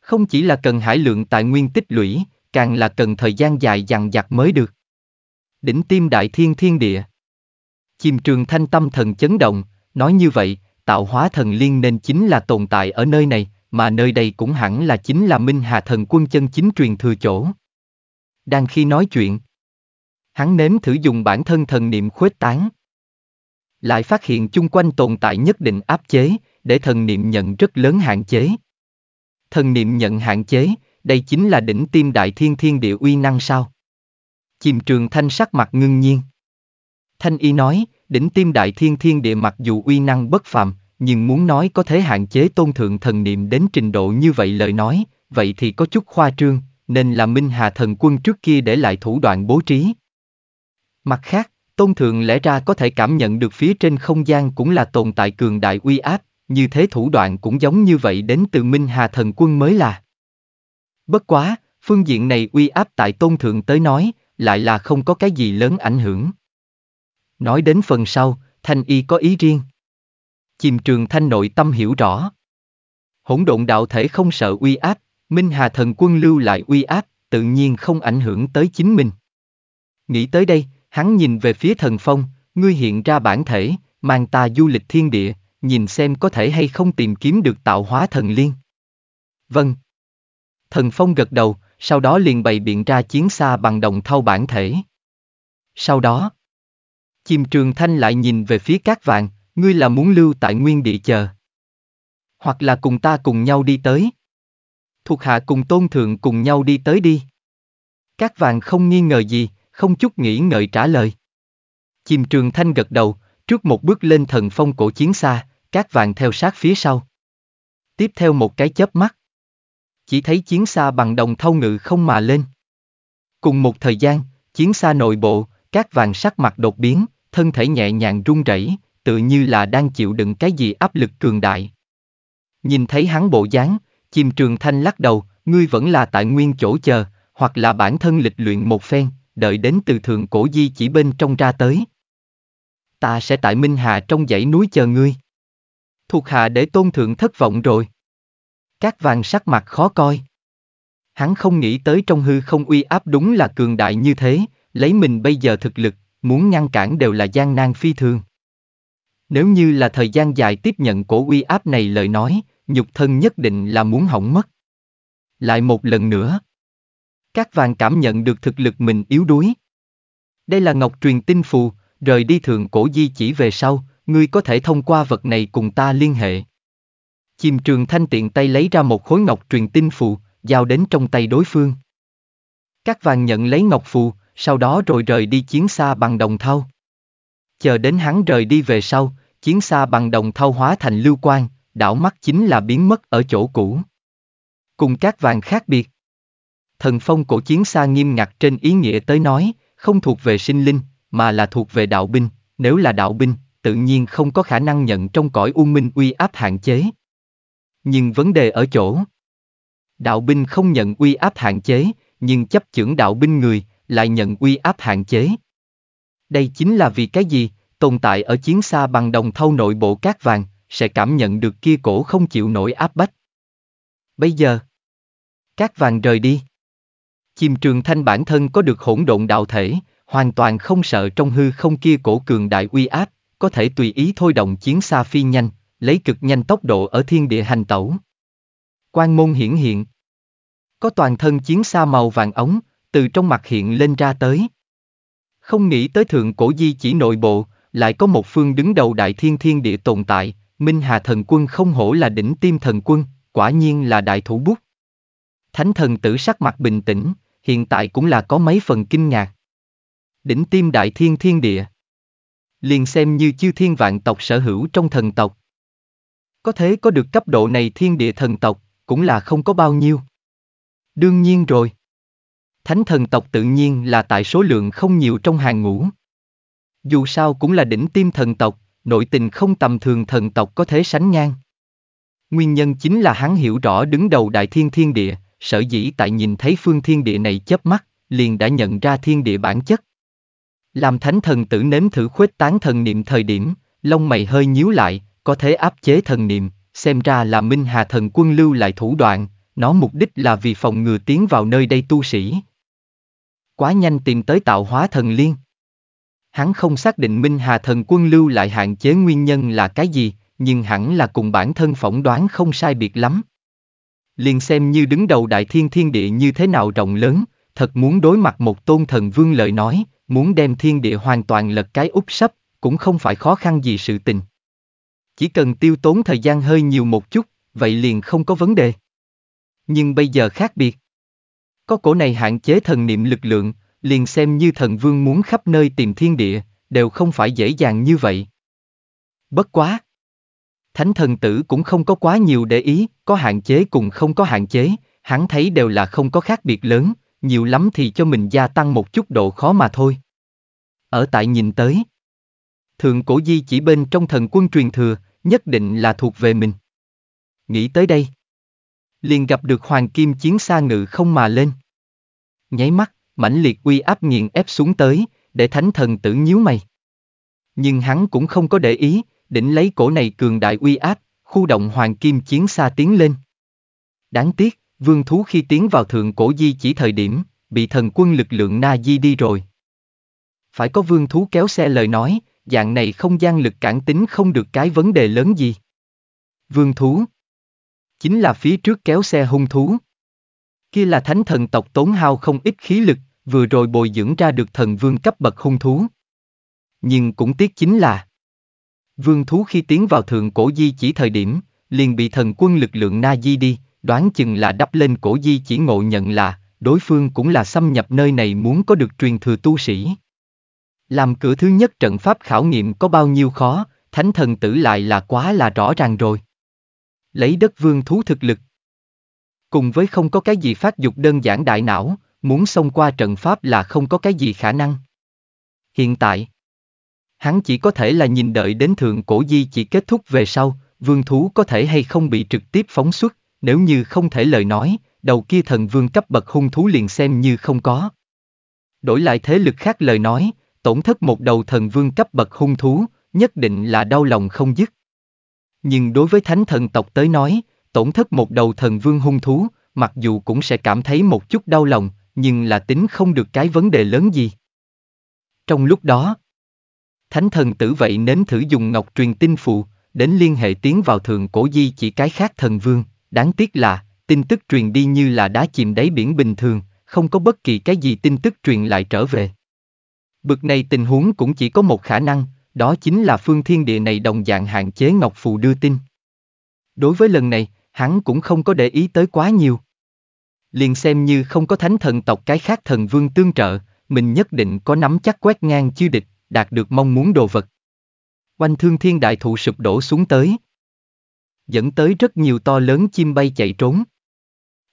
không chỉ là cần hải lượng tài nguyên tích lũy, càng là cần thời gian dài dằn dặt mới được. Đỉnh tim đại thiên thiên địa. Chìm trường thanh tâm thần chấn động, nói như vậy, tạo hóa thần liên nên chính là tồn tại ở nơi này, mà nơi đây cũng hẳn là chính là Minh Hà thần quân chân chính truyền thừa chỗ. Đang khi nói chuyện, hắn nếm thử dùng bản thân thần niệm khuếch tán. Lại phát hiện chung quanh tồn tại nhất định áp chế, để thần niệm nhận rất lớn hạn chế. Thần niệm nhận hạn chế, đây chính là đỉnh tiêm đại thiên thiên địa uy năng sao? Chìm trường thanh sắc mặt ngưng nhiên. Thanh y nói, đỉnh tiêm đại thiên thiên địa mặc dù uy năng bất phàm, nhưng muốn nói có thể hạn chế tôn thượng thần niệm đến trình độ như vậy lời nói, vậy thì có chút khoa trương, nên là Minh Hà thần quân trước kia để lại thủ đoạn bố trí. Mặt khác, tôn thượng lẽ ra có thể cảm nhận được phía trên không gian cũng là tồn tại cường đại uy áp, như thế thủ đoạn cũng giống như vậy đến từ Minh Hà thần quân mới là. Bất quá, phương diện này uy áp tại tôn thượng tới nói, lại là không có cái gì lớn ảnh hưởng. Nói đến phần sau, Thanh Y có ý riêng. Chìm trường Thanh nội tâm hiểu rõ. Hỗn độn đạo thể không sợ uy áp, Minh Hà thần quân lưu lại uy áp, tự nhiên không ảnh hưởng tới chính mình. Nghĩ tới đây, hắn nhìn về phía thần phong, ngươi hiện ra bản thể, mang ta du lịch thiên địa, nhìn xem có thể hay không tìm kiếm được tạo hóa thần liên. Vâng, Thần Phong gật đầu, sau đó liền bày biện ra chiến xa bằng đồng thau bản thể. Sau đó, chim trường thanh lại nhìn về phía Cát vạn, ngươi là muốn lưu tại nguyên địa chờ. Hoặc là cùng ta cùng nhau đi tới. Thuộc hạ cùng tôn thượng cùng nhau đi tới đi. Cát vạn không nghi ngờ gì, không chút nghĩ ngợi trả lời. Chim trường thanh gật đầu, trước một bước lên thần phong cổ chiến xa, Cát vạn theo sát phía sau. Tiếp theo một cái chớp mắt chỉ thấy chiến xa bằng đồng thâu ngự không mà lên. Cùng một thời gian, chiến xa nội bộ, các vàng sắc mặt đột biến, thân thể nhẹ nhàng run rẩy, tự như là đang chịu đựng cái gì áp lực cường đại. Nhìn thấy hắn bộ dáng, chim trường thanh lắc đầu, ngươi vẫn là tại nguyên chỗ chờ, hoặc là bản thân lịch luyện một phen, đợi đến từ thượng cổ di chỉ bên trong ra tới. Ta sẽ tại Minh Hà trong dãy núi chờ ngươi. Thuộc hạ để tôn thượng thất vọng rồi. Các vàng sắc mặt khó coi. Hắn không nghĩ tới trong hư không uy áp đúng là cường đại như thế, lấy mình bây giờ thực lực, muốn ngăn cản đều là gian nan phi thường. Nếu như là thời gian dài tiếp nhận cổ uy áp này lời nói, nhục thân nhất định là muốn hỏng mất. Lại một lần nữa. Các vàng cảm nhận được thực lực mình yếu đuối. Đây là ngọc truyền tinh phù, rời đi thường cổ di chỉ về sau, ngươi có thể thông qua vật này cùng ta liên hệ. Chìm trường thanh tiện tay lấy ra một khối ngọc truyền tin phù, giao đến trong tay đối phương. Các vàng nhận lấy ngọc phù, sau đó rồi rời đi chiến xa bằng đồng thau. Chờ đến hắn rời đi về sau, chiến xa bằng đồng thau hóa thành lưu quan, đảo mắt chính là biến mất ở chỗ cũ. Cùng các vàng khác biệt. Thần phong cổ chiến xa nghiêm ngặt trên ý nghĩa tới nói, không thuộc về sinh linh, mà là thuộc về đạo binh, nếu là đạo binh, tự nhiên không có khả năng nhận trong cõi u minh uy áp hạn chế, nhưng vấn đề ở chỗ. Đạo binh không nhận uy áp hạn chế, nhưng chấp chưởng đạo binh người lại nhận uy áp hạn chế. Đây chính là vì cái gì, tồn tại ở chiến xa bằng đồng thâu nội bộ cát vàng, sẽ cảm nhận được kia cổ không chịu nổi áp bách. Bây giờ, cát vàng rời đi. Chim trường thanh bản thân có được hỗn độn đạo thể, hoàn toàn không sợ trong hư không kia cổ cường đại uy áp, có thể tùy ý thôi động chiến xa phi nhanh, lấy cực nhanh tốc độ ở thiên địa hành tẩu. Quan môn hiển hiện. Có toàn thân chiến xa màu vàng ống, từ trong mặt hiện lên ra tới. Không nghĩ tới thượng cổ di chỉ nội bộ, lại có một phương đứng đầu đại thiên thiên địa tồn tại, Minh Hà thần quân không hổ là đỉnh tim thần quân, quả nhiên là đại thủ bút. Thánh thần tử sắc mặt bình tĩnh, hiện tại cũng là có mấy phần kinh ngạc. Đỉnh tim đại thiên thiên địa. Liền xem như chư thiên vạn tộc sở hữu trong thần tộc, có thể có được cấp độ này thiên địa thần tộc, cũng là không có bao nhiêu. Đương nhiên rồi. Thánh thần tộc tự nhiên là tại số lượng không nhiều trong hàng ngũ. Dù sao cũng là đỉnh tim thần tộc, nội tình không tầm thường thần tộc có thể sánh ngang. Nguyên nhân chính là hắn hiểu rõ đứng đầu đại thiên thiên địa, sở dĩ tại nhìn thấy phương thiên địa này chớp mắt, liền đã nhận ra thiên địa bản chất. Làm thánh thần tử nếm thử khuếch tán thần niệm thời điểm, lông mày hơi nhíu lại, có thể áp chế thần niệm, xem ra là Minh Hà thần quân lưu lại thủ đoạn, nó mục đích là vì phòng ngừa tiến vào nơi đây tu sĩ. Quá nhanh tìm tới tạo hóa thần liên. Hắn không xác định Minh Hà thần quân lưu lại hạn chế nguyên nhân là cái gì, nhưng hẳn là cùng bản thân phỏng đoán không sai biệt lắm. Liền xem như đứng đầu đại thiên thiên địa như thế nào rộng lớn, thật muốn đối mặt một tôn thần vương lời nói, muốn đem thiên địa hoàn toàn lật cái úp sấp, cũng không phải khó khăn gì sự tình chỉ cần tiêu tốn thời gian hơi nhiều một chút, vậy liền không có vấn đề. Nhưng bây giờ khác biệt. Có cổ này hạn chế thần niệm lực lượng, liền xem như thần vương muốn khắp nơi tìm thiên địa, đều không phải dễ dàng như vậy. Bất quá. Thánh thần tử cũng không có quá nhiều để ý, có hạn chế cùng không có hạn chế, hắn thấy đều là không có khác biệt lớn, nhiều lắm thì cho mình gia tăng một chút độ khó mà thôi. Ở tại nhìn tới, thượng cổ di chỉ bên trong thần quân truyền thừa, nhất định là thuộc về mình. Nghĩ tới đây, liền gặp được hoàng kim chiến xa ngự không mà lên. Nháy mắt, mãnh liệt uy áp nghiền ép xuống tới, để thánh thần tử nhíu mày. Nhưng hắn cũng không có để ý, định lấy cổ này cường đại uy áp, khu động hoàng kim chiến xa tiến lên. Đáng tiếc, vương thú khi tiến vào thượng cổ di chỉ thời điểm, bị thần quân lực lượng na di đi rồi. Phải có vương thú kéo xe lời nói, dạng này không gian lực cản tính không được cái vấn đề lớn gì. Vương thú Chính là phía trước kéo xe hung thú. Kia là thánh thần tộc tốn hao không ít khí lực, vừa rồi bồi dưỡng ra được thần vương cấp bậc hung thú. Nhưng cũng tiếc chính là Vương thú khi tiến vào thượng cổ di chỉ thời điểm, liền bị thần quân lực lượng na di đi, đoán chừng là đắp lên cổ di chỉ ngộ nhận là, đối phương cũng là xâm nhập nơi này muốn có được truyền thừa tu sĩ. Làm cửa thứ nhất trận pháp khảo nghiệm có bao nhiêu khó, thánh thần tử lại là quá là rõ ràng rồi. Lấy đất vương thú thực lực. Cùng với không có cái gì phát dục đơn giản đại não, muốn xông qua trận pháp là không có cái gì khả năng. Hiện tại, hắn chỉ có thể là nhìn đợi đến thượng cổ di chỉ kết thúc về sau, vương thú có thể hay không bị trực tiếp phóng xuất, nếu như không thể lời nói, đầu kia thần vương cấp bậc hung thú liền xem như không có. Đổi lại thế lực khác lời nói, tổn thất một đầu thần vương cấp bậc hung thú, nhất định là đau lòng không dứt. Nhưng đối với thánh thần tộc tới nói, tổn thất một đầu thần vương hung thú, mặc dù cũng sẽ cảm thấy một chút đau lòng, nhưng là tính không được cái vấn đề lớn gì. Trong lúc đó, thánh thần tử vậy nếm thử dùng ngọc truyền tin phụ, đến liên hệ tiến vào thường cổ di chỉ cái khác thần vương, đáng tiếc là, tin tức truyền đi như là đá chìm đáy biển bình thường, không có bất kỳ cái gì tin tức truyền lại trở về. Bực này tình huống cũng chỉ có một khả năng, đó chính là phương thiên địa này đồng dạng hạn chế Ngọc Phù đưa tin. Đối với lần này, hắn cũng không có để ý tới quá nhiều. Liền xem như không có thánh thần tộc cái khác thần vương tương trợ, mình nhất định có nắm chắc quét ngang chư địch, đạt được mong muốn đồ vật. quanh thương thiên đại thụ sụp đổ xuống tới. Dẫn tới rất nhiều to lớn chim bay chạy trốn.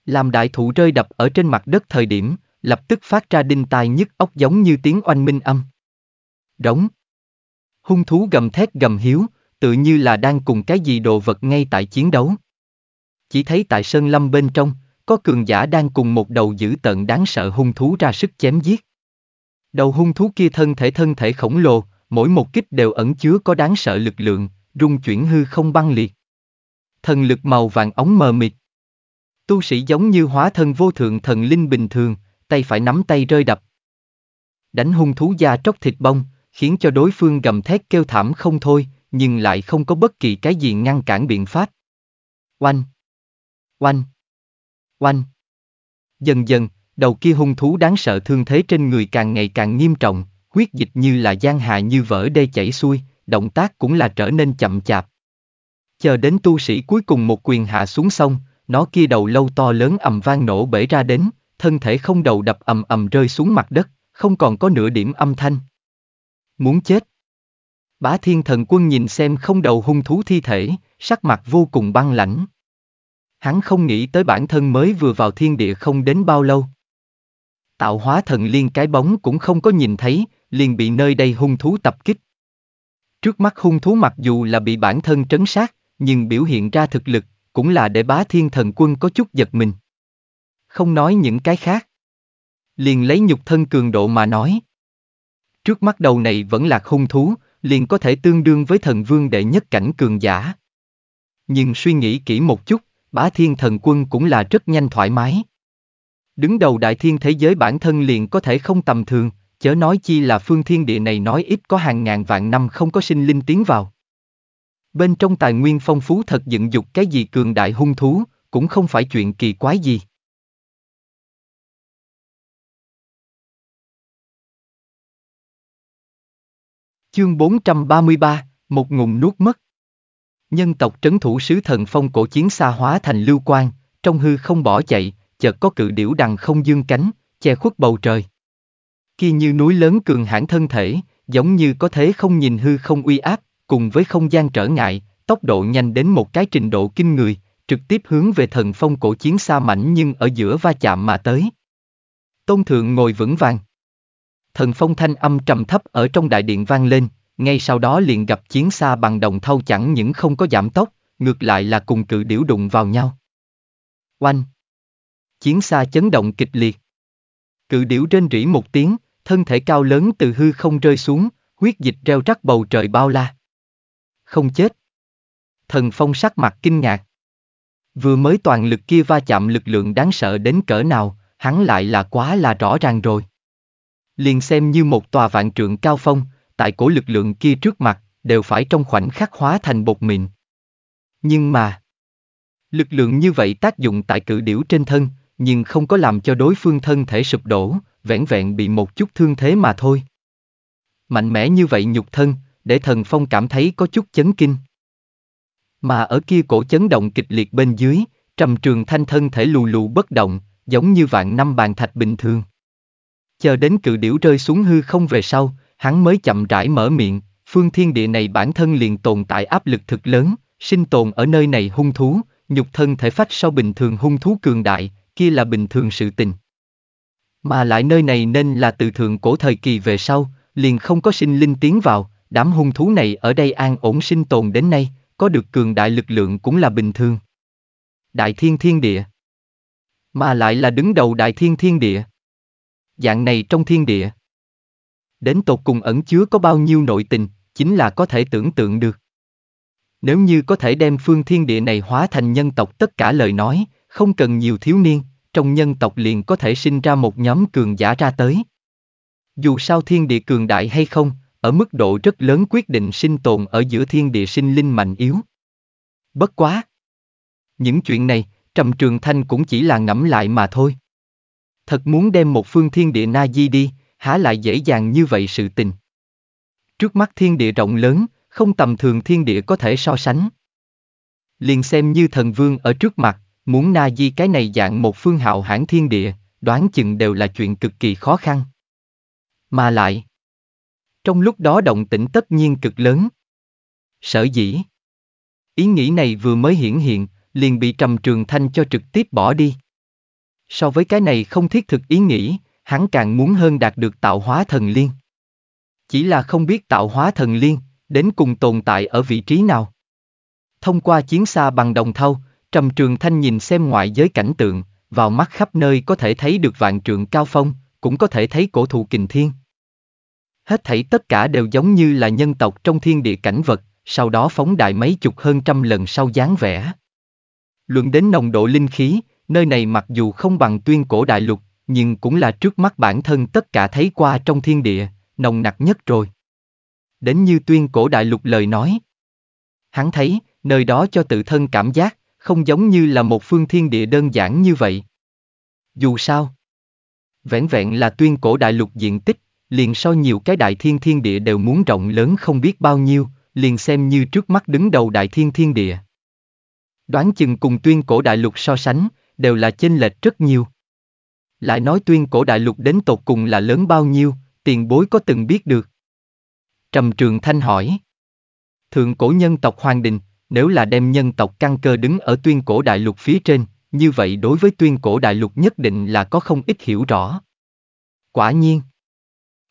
Làm đại thụ rơi đập ở trên mặt đất thời điểm, lập tức phát ra đinh tai nhức óc giống như tiếng oanh minh âm. rống Hung thú gầm thét gầm hiếu, tự như là đang cùng cái gì đồ vật ngay tại chiến đấu. Chỉ thấy tại sơn lâm bên trong, có cường giả đang cùng một đầu dữ tận đáng sợ hung thú ra sức chém giết. Đầu hung thú kia thân thể thân thể khổng lồ, mỗi một kích đều ẩn chứa có đáng sợ lực lượng, rung chuyển hư không băng liệt. Thần lực màu vàng ống mờ mịt. Tu sĩ giống như hóa thân vô thượng thần linh bình thường, tay phải nắm tay rơi đập. Đánh hung thú da tróc thịt bông, khiến cho đối phương gầm thét kêu thảm không thôi, nhưng lại không có bất kỳ cái gì ngăn cản biện pháp. Oanh! Oanh! Oanh! Dần dần, đầu kia hung thú đáng sợ thương thế trên người càng ngày càng nghiêm trọng, huyết dịch như là gian hà như vỡ đê chảy xuôi, động tác cũng là trở nên chậm chạp. Chờ đến tu sĩ cuối cùng một quyền hạ xuống sông, nó kia đầu lâu to lớn ầm vang nổ bể ra đến, thân thể không đầu đập ầm ầm rơi xuống mặt đất, không còn có nửa điểm âm thanh. Muốn chết. Bá thiên thần quân nhìn xem không đầu hung thú thi thể, sắc mặt vô cùng băng lãnh. Hắn không nghĩ tới bản thân mới vừa vào thiên địa không đến bao lâu. Tạo hóa thần liên cái bóng cũng không có nhìn thấy, liền bị nơi đây hung thú tập kích. Trước mắt hung thú mặc dù là bị bản thân trấn sát, nhưng biểu hiện ra thực lực, cũng là để bá thiên thần quân có chút giật mình không nói những cái khác. Liền lấy nhục thân cường độ mà nói. Trước mắt đầu này vẫn là hung thú, liền có thể tương đương với thần vương đệ nhất cảnh cường giả. Nhưng suy nghĩ kỹ một chút, bá thiên thần quân cũng là rất nhanh thoải mái. Đứng đầu đại thiên thế giới bản thân liền có thể không tầm thường, chớ nói chi là phương thiên địa này nói ít có hàng ngàn vạn năm không có sinh linh tiến vào. Bên trong tài nguyên phong phú thật dựng dục cái gì cường đại hung thú, cũng không phải chuyện kỳ quái gì. Chương 433, một ngụm nuốt mất. Nhân tộc trấn thủ sứ thần phong cổ chiến xa hóa thành lưu quan, trong hư không bỏ chạy, chợt có cự điểu đằng không dương cánh, che khuất bầu trời. Kia như núi lớn cường hãn thân thể, giống như có thế không nhìn hư không uy áp, cùng với không gian trở ngại, tốc độ nhanh đến một cái trình độ kinh người, trực tiếp hướng về thần phong cổ chiến xa mảnh nhưng ở giữa va chạm mà tới. Tôn thượng ngồi vững vàng, Thần phong thanh âm trầm thấp ở trong đại điện vang lên, ngay sau đó liền gặp chiến xa bằng đồng thâu chẳng những không có giảm tốc, ngược lại là cùng cự điểu đụng vào nhau. Oanh! Chiến xa chấn động kịch liệt. Cự điểu trên rỉ một tiếng, thân thể cao lớn từ hư không rơi xuống, huyết dịch reo rắc bầu trời bao la. Không chết. Thần phong sắc mặt kinh ngạc. Vừa mới toàn lực kia va chạm lực lượng đáng sợ đến cỡ nào, hắn lại là quá là rõ ràng rồi liền xem như một tòa vạn trượng cao phong, tại cổ lực lượng kia trước mặt, đều phải trong khoảnh khắc hóa thành bột mịn. Nhưng mà, lực lượng như vậy tác dụng tại cự điểu trên thân, nhưng không có làm cho đối phương thân thể sụp đổ, vẻn vẹn bị một chút thương thế mà thôi. Mạnh mẽ như vậy nhục thân, để thần phong cảm thấy có chút chấn kinh. Mà ở kia cổ chấn động kịch liệt bên dưới, trầm trường thanh thân thể lù lù bất động, giống như vạn năm bàn thạch bình thường chờ đến cự điểu rơi xuống hư không về sau, hắn mới chậm rãi mở miệng, phương thiên địa này bản thân liền tồn tại áp lực thực lớn, sinh tồn ở nơi này hung thú, nhục thân thể phách sau bình thường hung thú cường đại, kia là bình thường sự tình. Mà lại nơi này nên là từ thượng cổ thời kỳ về sau, liền không có sinh linh tiến vào, đám hung thú này ở đây an ổn sinh tồn đến nay, có được cường đại lực lượng cũng là bình thường. Đại thiên thiên địa Mà lại là đứng đầu đại thiên thiên địa dạng này trong thiên địa. Đến tột cùng ẩn chứa có bao nhiêu nội tình, chính là có thể tưởng tượng được. Nếu như có thể đem phương thiên địa này hóa thành nhân tộc tất cả lời nói, không cần nhiều thiếu niên, trong nhân tộc liền có thể sinh ra một nhóm cường giả ra tới. Dù sao thiên địa cường đại hay không, ở mức độ rất lớn quyết định sinh tồn ở giữa thiên địa sinh linh mạnh yếu. Bất quá! Những chuyện này, Trầm Trường Thanh cũng chỉ là ngẫm lại mà thôi thật muốn đem một phương thiên địa na di đi, há lại dễ dàng như vậy sự tình. Trước mắt thiên địa rộng lớn, không tầm thường thiên địa có thể so sánh. Liền xem như thần vương ở trước mặt, muốn na di cái này dạng một phương hạo hãn thiên địa, đoán chừng đều là chuyện cực kỳ khó khăn. Mà lại, trong lúc đó động tĩnh tất nhiên cực lớn. Sở dĩ, ý nghĩ này vừa mới hiển hiện, liền bị Trầm Trường Thanh cho trực tiếp bỏ đi. So với cái này không thiết thực ý nghĩ, hắn càng muốn hơn đạt được tạo hóa thần liên. Chỉ là không biết tạo hóa thần liên, đến cùng tồn tại ở vị trí nào. Thông qua chiến xa bằng đồng thau, Trầm Trường Thanh nhìn xem ngoại giới cảnh tượng, vào mắt khắp nơi có thể thấy được vạn trượng cao phong, cũng có thể thấy cổ thụ kình thiên. Hết thảy tất cả đều giống như là nhân tộc trong thiên địa cảnh vật, sau đó phóng đại mấy chục hơn trăm lần sau dáng vẻ. Luận đến nồng độ linh khí, nơi này mặc dù không bằng tuyên cổ đại lục, nhưng cũng là trước mắt bản thân tất cả thấy qua trong thiên địa, nồng nặc nhất rồi. Đến như tuyên cổ đại lục lời nói. Hắn thấy, nơi đó cho tự thân cảm giác, không giống như là một phương thiên địa đơn giản như vậy. Dù sao, vẻn vẹn là tuyên cổ đại lục diện tích, liền so nhiều cái đại thiên thiên địa đều muốn rộng lớn không biết bao nhiêu, liền xem như trước mắt đứng đầu đại thiên thiên địa. Đoán chừng cùng tuyên cổ đại lục so sánh, đều là chênh lệch rất nhiều. Lại nói tuyên cổ đại lục đến tột cùng là lớn bao nhiêu, tiền bối có từng biết được. Trầm Trường Thanh hỏi. Thượng cổ nhân tộc Hoàng Đình, nếu là đem nhân tộc căn cơ đứng ở tuyên cổ đại lục phía trên, như vậy đối với tuyên cổ đại lục nhất định là có không ít hiểu rõ. Quả nhiên.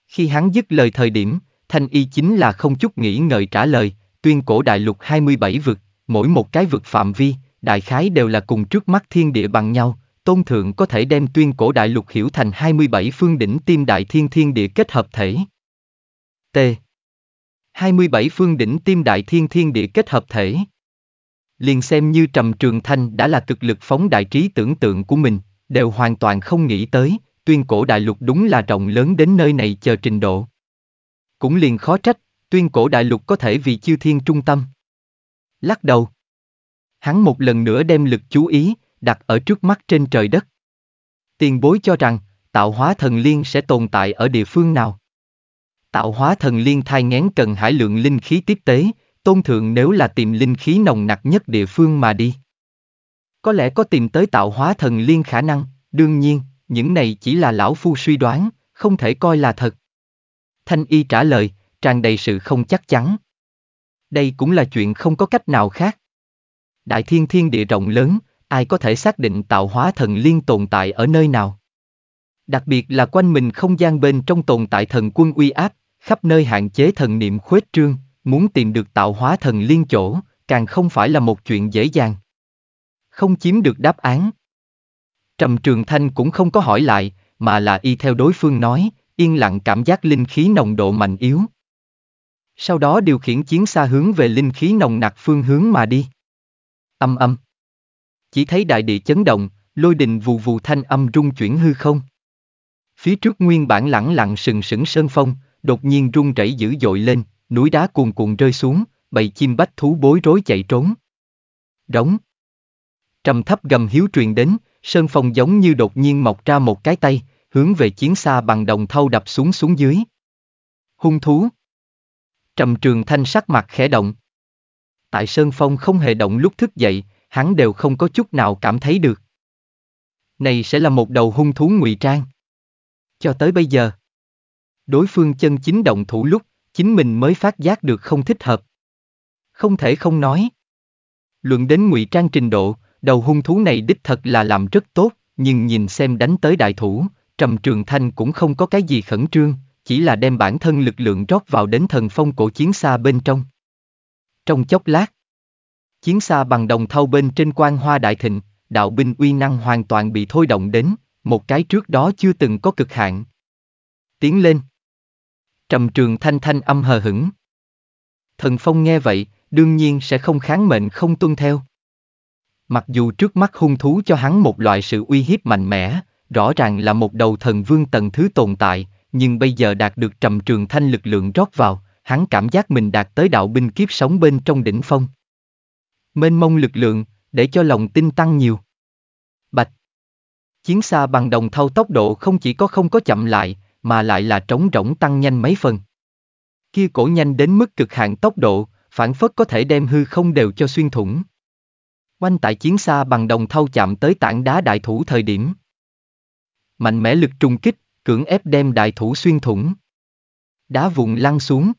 Khi hắn dứt lời thời điểm, Thanh Y chính là không chút nghĩ ngợi trả lời, tuyên cổ đại lục 27 vực, mỗi một cái vực phạm vi, đại khái đều là cùng trước mắt thiên địa bằng nhau, tôn thượng có thể đem tuyên cổ đại lục hiểu thành 27 phương đỉnh tim đại thiên thiên địa kết hợp thể. T. 27 phương đỉnh tim đại thiên thiên địa kết hợp thể. Liền xem như Trầm Trường Thanh đã là cực lực phóng đại trí tưởng tượng của mình, đều hoàn toàn không nghĩ tới, tuyên cổ đại lục đúng là rộng lớn đến nơi này chờ trình độ. Cũng liền khó trách, tuyên cổ đại lục có thể vì chiêu thiên trung tâm. Lắc đầu, hắn một lần nữa đem lực chú ý, đặt ở trước mắt trên trời đất. Tiền bối cho rằng, tạo hóa thần liên sẽ tồn tại ở địa phương nào? Tạo hóa thần liên thai ngén cần hải lượng linh khí tiếp tế, tôn thượng nếu là tìm linh khí nồng nặc nhất địa phương mà đi. Có lẽ có tìm tới tạo hóa thần liên khả năng, đương nhiên, những này chỉ là lão phu suy đoán, không thể coi là thật. Thanh y trả lời, tràn đầy sự không chắc chắn. Đây cũng là chuyện không có cách nào khác. Đại thiên thiên địa rộng lớn, ai có thể xác định tạo hóa thần liên tồn tại ở nơi nào? Đặc biệt là quanh mình không gian bên trong tồn tại thần quân uy áp, khắp nơi hạn chế thần niệm khuếch trương, muốn tìm được tạo hóa thần liên chỗ, càng không phải là một chuyện dễ dàng. Không chiếm được đáp án. Trầm Trường Thanh cũng không có hỏi lại, mà là y theo đối phương nói, yên lặng cảm giác linh khí nồng độ mạnh yếu. Sau đó điều khiển chiến xa hướng về linh khí nồng nặc phương hướng mà đi. Âm âm. Chỉ thấy đại địa chấn động, lôi đình vù vù thanh âm rung chuyển hư không. Phía trước nguyên bản lẳng lặng sừng sững sơn phong, đột nhiên rung rẩy dữ dội lên, núi đá cuồn cuộn rơi xuống, bầy chim bách thú bối rối chạy trốn. Đóng. Trầm thấp gầm hiếu truyền đến, sơn phong giống như đột nhiên mọc ra một cái tay, hướng về chiến xa bằng đồng thau đập xuống xuống dưới. Hung thú. Trầm trường thanh sắc mặt khẽ động tại Sơn Phong không hề động lúc thức dậy, hắn đều không có chút nào cảm thấy được. Này sẽ là một đầu hung thú ngụy trang. Cho tới bây giờ, đối phương chân chính động thủ lúc, chính mình mới phát giác được không thích hợp. Không thể không nói. Luận đến ngụy trang trình độ, đầu hung thú này đích thật là làm rất tốt, nhưng nhìn xem đánh tới đại thủ, Trầm Trường Thanh cũng không có cái gì khẩn trương, chỉ là đem bản thân lực lượng rót vào đến thần phong cổ chiến xa bên trong. Trong chốc lát, chiến xa bằng đồng thau bên trên quan hoa đại thịnh, đạo binh uy năng hoàn toàn bị thôi động đến, một cái trước đó chưa từng có cực hạn. Tiến lên. Trầm trường thanh thanh âm hờ hững. Thần Phong nghe vậy, đương nhiên sẽ không kháng mệnh không tuân theo. Mặc dù trước mắt hung thú cho hắn một loại sự uy hiếp mạnh mẽ, rõ ràng là một đầu thần vương tầng thứ tồn tại, nhưng bây giờ đạt được trầm trường thanh lực lượng rót vào, hắn cảm giác mình đạt tới đạo binh kiếp sống bên trong đỉnh phong. Mênh mông lực lượng, để cho lòng tin tăng nhiều. Bạch Chiến xa bằng đồng thâu tốc độ không chỉ có không có chậm lại, mà lại là trống rỗng tăng nhanh mấy phần. Kia cổ nhanh đến mức cực hạn tốc độ, phản phất có thể đem hư không đều cho xuyên thủng. Quanh tại chiến xa bằng đồng thâu chạm tới tảng đá đại thủ thời điểm. Mạnh mẽ lực trùng kích, cưỡng ép đem đại thủ xuyên thủng. Đá vụn lăn xuống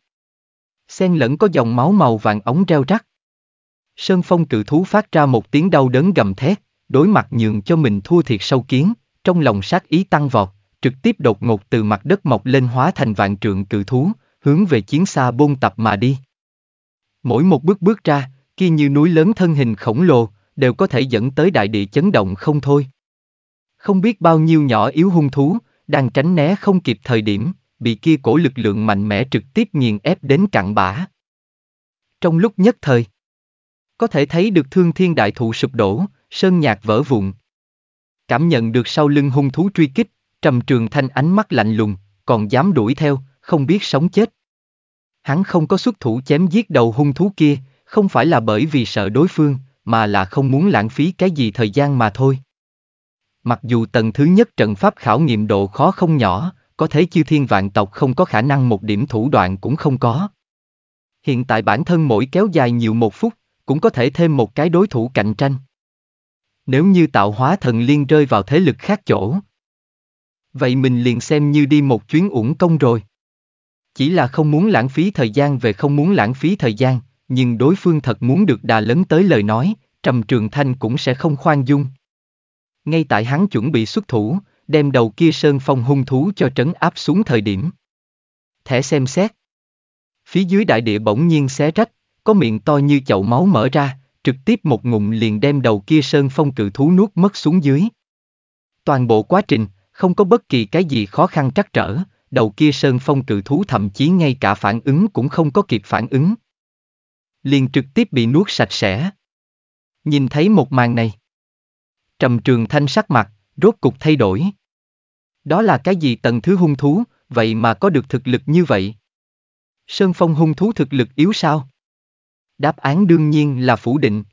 xen lẫn có dòng máu màu vàng ống reo rắc. Sơn phong cự thú phát ra một tiếng đau đớn gầm thét, đối mặt nhường cho mình thua thiệt sâu kiến, trong lòng sát ý tăng vọt, trực tiếp đột ngột từ mặt đất mọc lên hóa thành vạn trượng cự thú, hướng về chiến xa bôn tập mà đi. Mỗi một bước bước ra, kia như núi lớn thân hình khổng lồ, đều có thể dẫn tới đại địa chấn động không thôi. Không biết bao nhiêu nhỏ yếu hung thú, đang tránh né không kịp thời điểm, bị kia cổ lực lượng mạnh mẽ trực tiếp nghiền ép đến cạn bã. Trong lúc nhất thời, có thể thấy được thương thiên đại thụ sụp đổ, sơn nhạc vỡ vụn. Cảm nhận được sau lưng hung thú truy kích, trầm trường thanh ánh mắt lạnh lùng, còn dám đuổi theo, không biết sống chết. Hắn không có xuất thủ chém giết đầu hung thú kia, không phải là bởi vì sợ đối phương, mà là không muốn lãng phí cái gì thời gian mà thôi. Mặc dù tầng thứ nhất trận pháp khảo nghiệm độ khó không nhỏ, có thế chư thiên vạn tộc không có khả năng một điểm thủ đoạn cũng không có. Hiện tại bản thân mỗi kéo dài nhiều một phút, cũng có thể thêm một cái đối thủ cạnh tranh. Nếu như tạo hóa thần liên rơi vào thế lực khác chỗ. Vậy mình liền xem như đi một chuyến uổng công rồi. Chỉ là không muốn lãng phí thời gian về không muốn lãng phí thời gian, nhưng đối phương thật muốn được đà lấn tới lời nói, Trầm Trường Thanh cũng sẽ không khoan dung. Ngay tại hắn chuẩn bị xuất thủ, đem đầu kia sơn phong hung thú cho trấn áp xuống thời điểm. Thẻ xem xét. Phía dưới đại địa bỗng nhiên xé rách, có miệng to như chậu máu mở ra, trực tiếp một ngụm liền đem đầu kia sơn phong cự thú nuốt mất xuống dưới. Toàn bộ quá trình, không có bất kỳ cái gì khó khăn trắc trở, đầu kia sơn phong cự thú thậm chí ngay cả phản ứng cũng không có kịp phản ứng. Liền trực tiếp bị nuốt sạch sẽ. Nhìn thấy một màn này. Trầm trường thanh sắc mặt, rốt cục thay đổi. Đó là cái gì tầng thứ hung thú, vậy mà có được thực lực như vậy? Sơn Phong hung thú thực lực yếu sao? Đáp án đương nhiên là phủ định.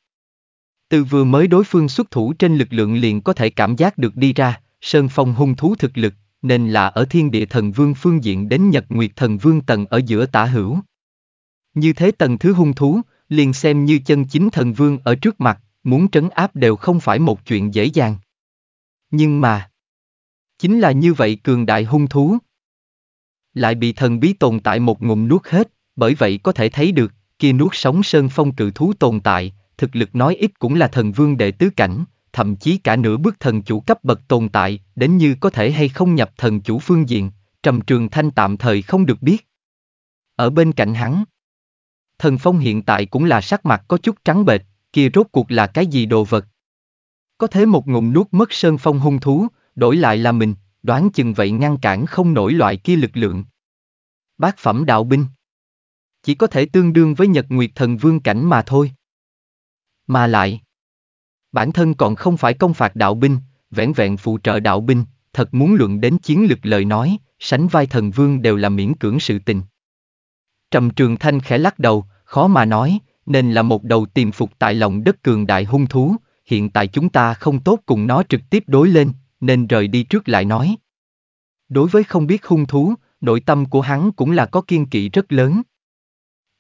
Từ vừa mới đối phương xuất thủ trên lực lượng liền có thể cảm giác được đi ra, Sơn Phong hung thú thực lực, nên là ở thiên địa thần vương phương diện đến nhật nguyệt thần vương tầng ở giữa tả hữu. Như thế tầng thứ hung thú, liền xem như chân chính thần vương ở trước mặt, muốn trấn áp đều không phải một chuyện dễ dàng. Nhưng mà... Chính là như vậy cường đại hung thú. Lại bị thần bí tồn tại một ngụm nuốt hết, bởi vậy có thể thấy được, kia nuốt sống sơn phong cự thú tồn tại, thực lực nói ít cũng là thần vương đệ tứ cảnh, thậm chí cả nửa bước thần chủ cấp bậc tồn tại, đến như có thể hay không nhập thần chủ phương diện, Trầm Trường Thanh tạm thời không được biết. Ở bên cạnh hắn, thần phong hiện tại cũng là sắc mặt có chút trắng bệch, kia rốt cuộc là cái gì đồ vật, có thế một ngụm nuốt mất sơn phong hung thú, đổi lại là mình, đoán chừng vậy ngăn cản không nổi loại kia lực lượng. Bác phẩm đạo binh Chỉ có thể tương đương với Nhật Nguyệt Thần Vương cảnh mà thôi. Mà lại Bản thân còn không phải công phạt đạo binh, vẻn vẹn phụ trợ đạo binh, thật muốn luận đến chiến lực lời nói, sánh vai thần vương đều là miễn cưỡng sự tình. Trầm Trường Thanh khẽ lắc đầu, khó mà nói, nên là một đầu tiềm phục tại lòng đất cường đại hung thú, hiện tại chúng ta không tốt cùng nó trực tiếp đối lên, nên rời đi trước lại nói. Đối với không biết hung thú, nội tâm của hắn cũng là có kiên kỵ rất lớn.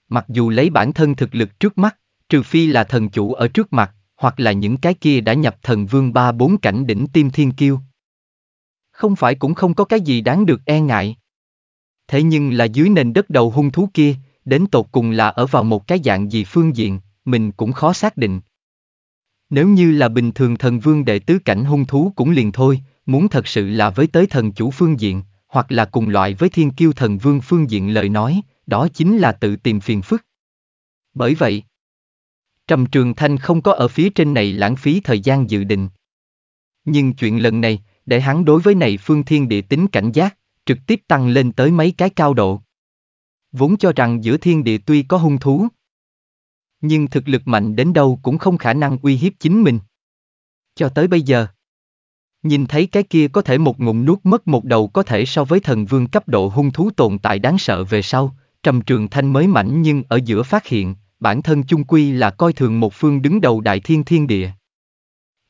Mặc dù lấy bản thân thực lực trước mắt, trừ phi là thần chủ ở trước mặt, hoặc là những cái kia đã nhập thần vương ba bốn cảnh đỉnh tim thiên kiêu. Không phải cũng không có cái gì đáng được e ngại. Thế nhưng là dưới nền đất đầu hung thú kia, đến tột cùng là ở vào một cái dạng gì phương diện, mình cũng khó xác định. Nếu như là bình thường thần vương đệ tứ cảnh hung thú cũng liền thôi, muốn thật sự là với tới thần chủ phương diện, hoặc là cùng loại với thiên kiêu thần vương phương diện lời nói, đó chính là tự tìm phiền phức. Bởi vậy, Trầm Trường Thanh không có ở phía trên này lãng phí thời gian dự định. Nhưng chuyện lần này, để hắn đối với này phương thiên địa tính cảnh giác, trực tiếp tăng lên tới mấy cái cao độ. Vốn cho rằng giữa thiên địa tuy có hung thú, nhưng thực lực mạnh đến đâu cũng không khả năng uy hiếp chính mình. Cho tới bây giờ, nhìn thấy cái kia có thể một ngụm nuốt mất một đầu có thể so với thần vương cấp độ hung thú tồn tại đáng sợ về sau, Trầm Trường Thanh mới mảnh nhưng ở giữa phát hiện, bản thân chung quy là coi thường một phương đứng đầu đại thiên thiên địa.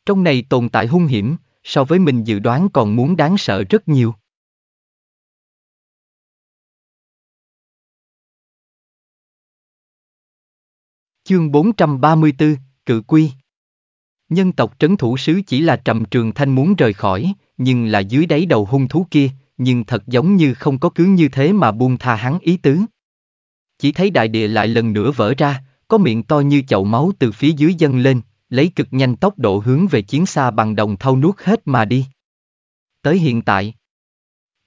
Trong này tồn tại hung hiểm, so với mình dự đoán còn muốn đáng sợ rất nhiều. Chương 434, Cự Quy Nhân tộc trấn thủ sứ chỉ là trầm trường thanh muốn rời khỏi, nhưng là dưới đáy đầu hung thú kia, nhưng thật giống như không có cứ như thế mà buông tha hắn ý tứ. Chỉ thấy đại địa lại lần nữa vỡ ra, có miệng to như chậu máu từ phía dưới dâng lên, lấy cực nhanh tốc độ hướng về chiến xa bằng đồng thau nuốt hết mà đi. Tới hiện tại,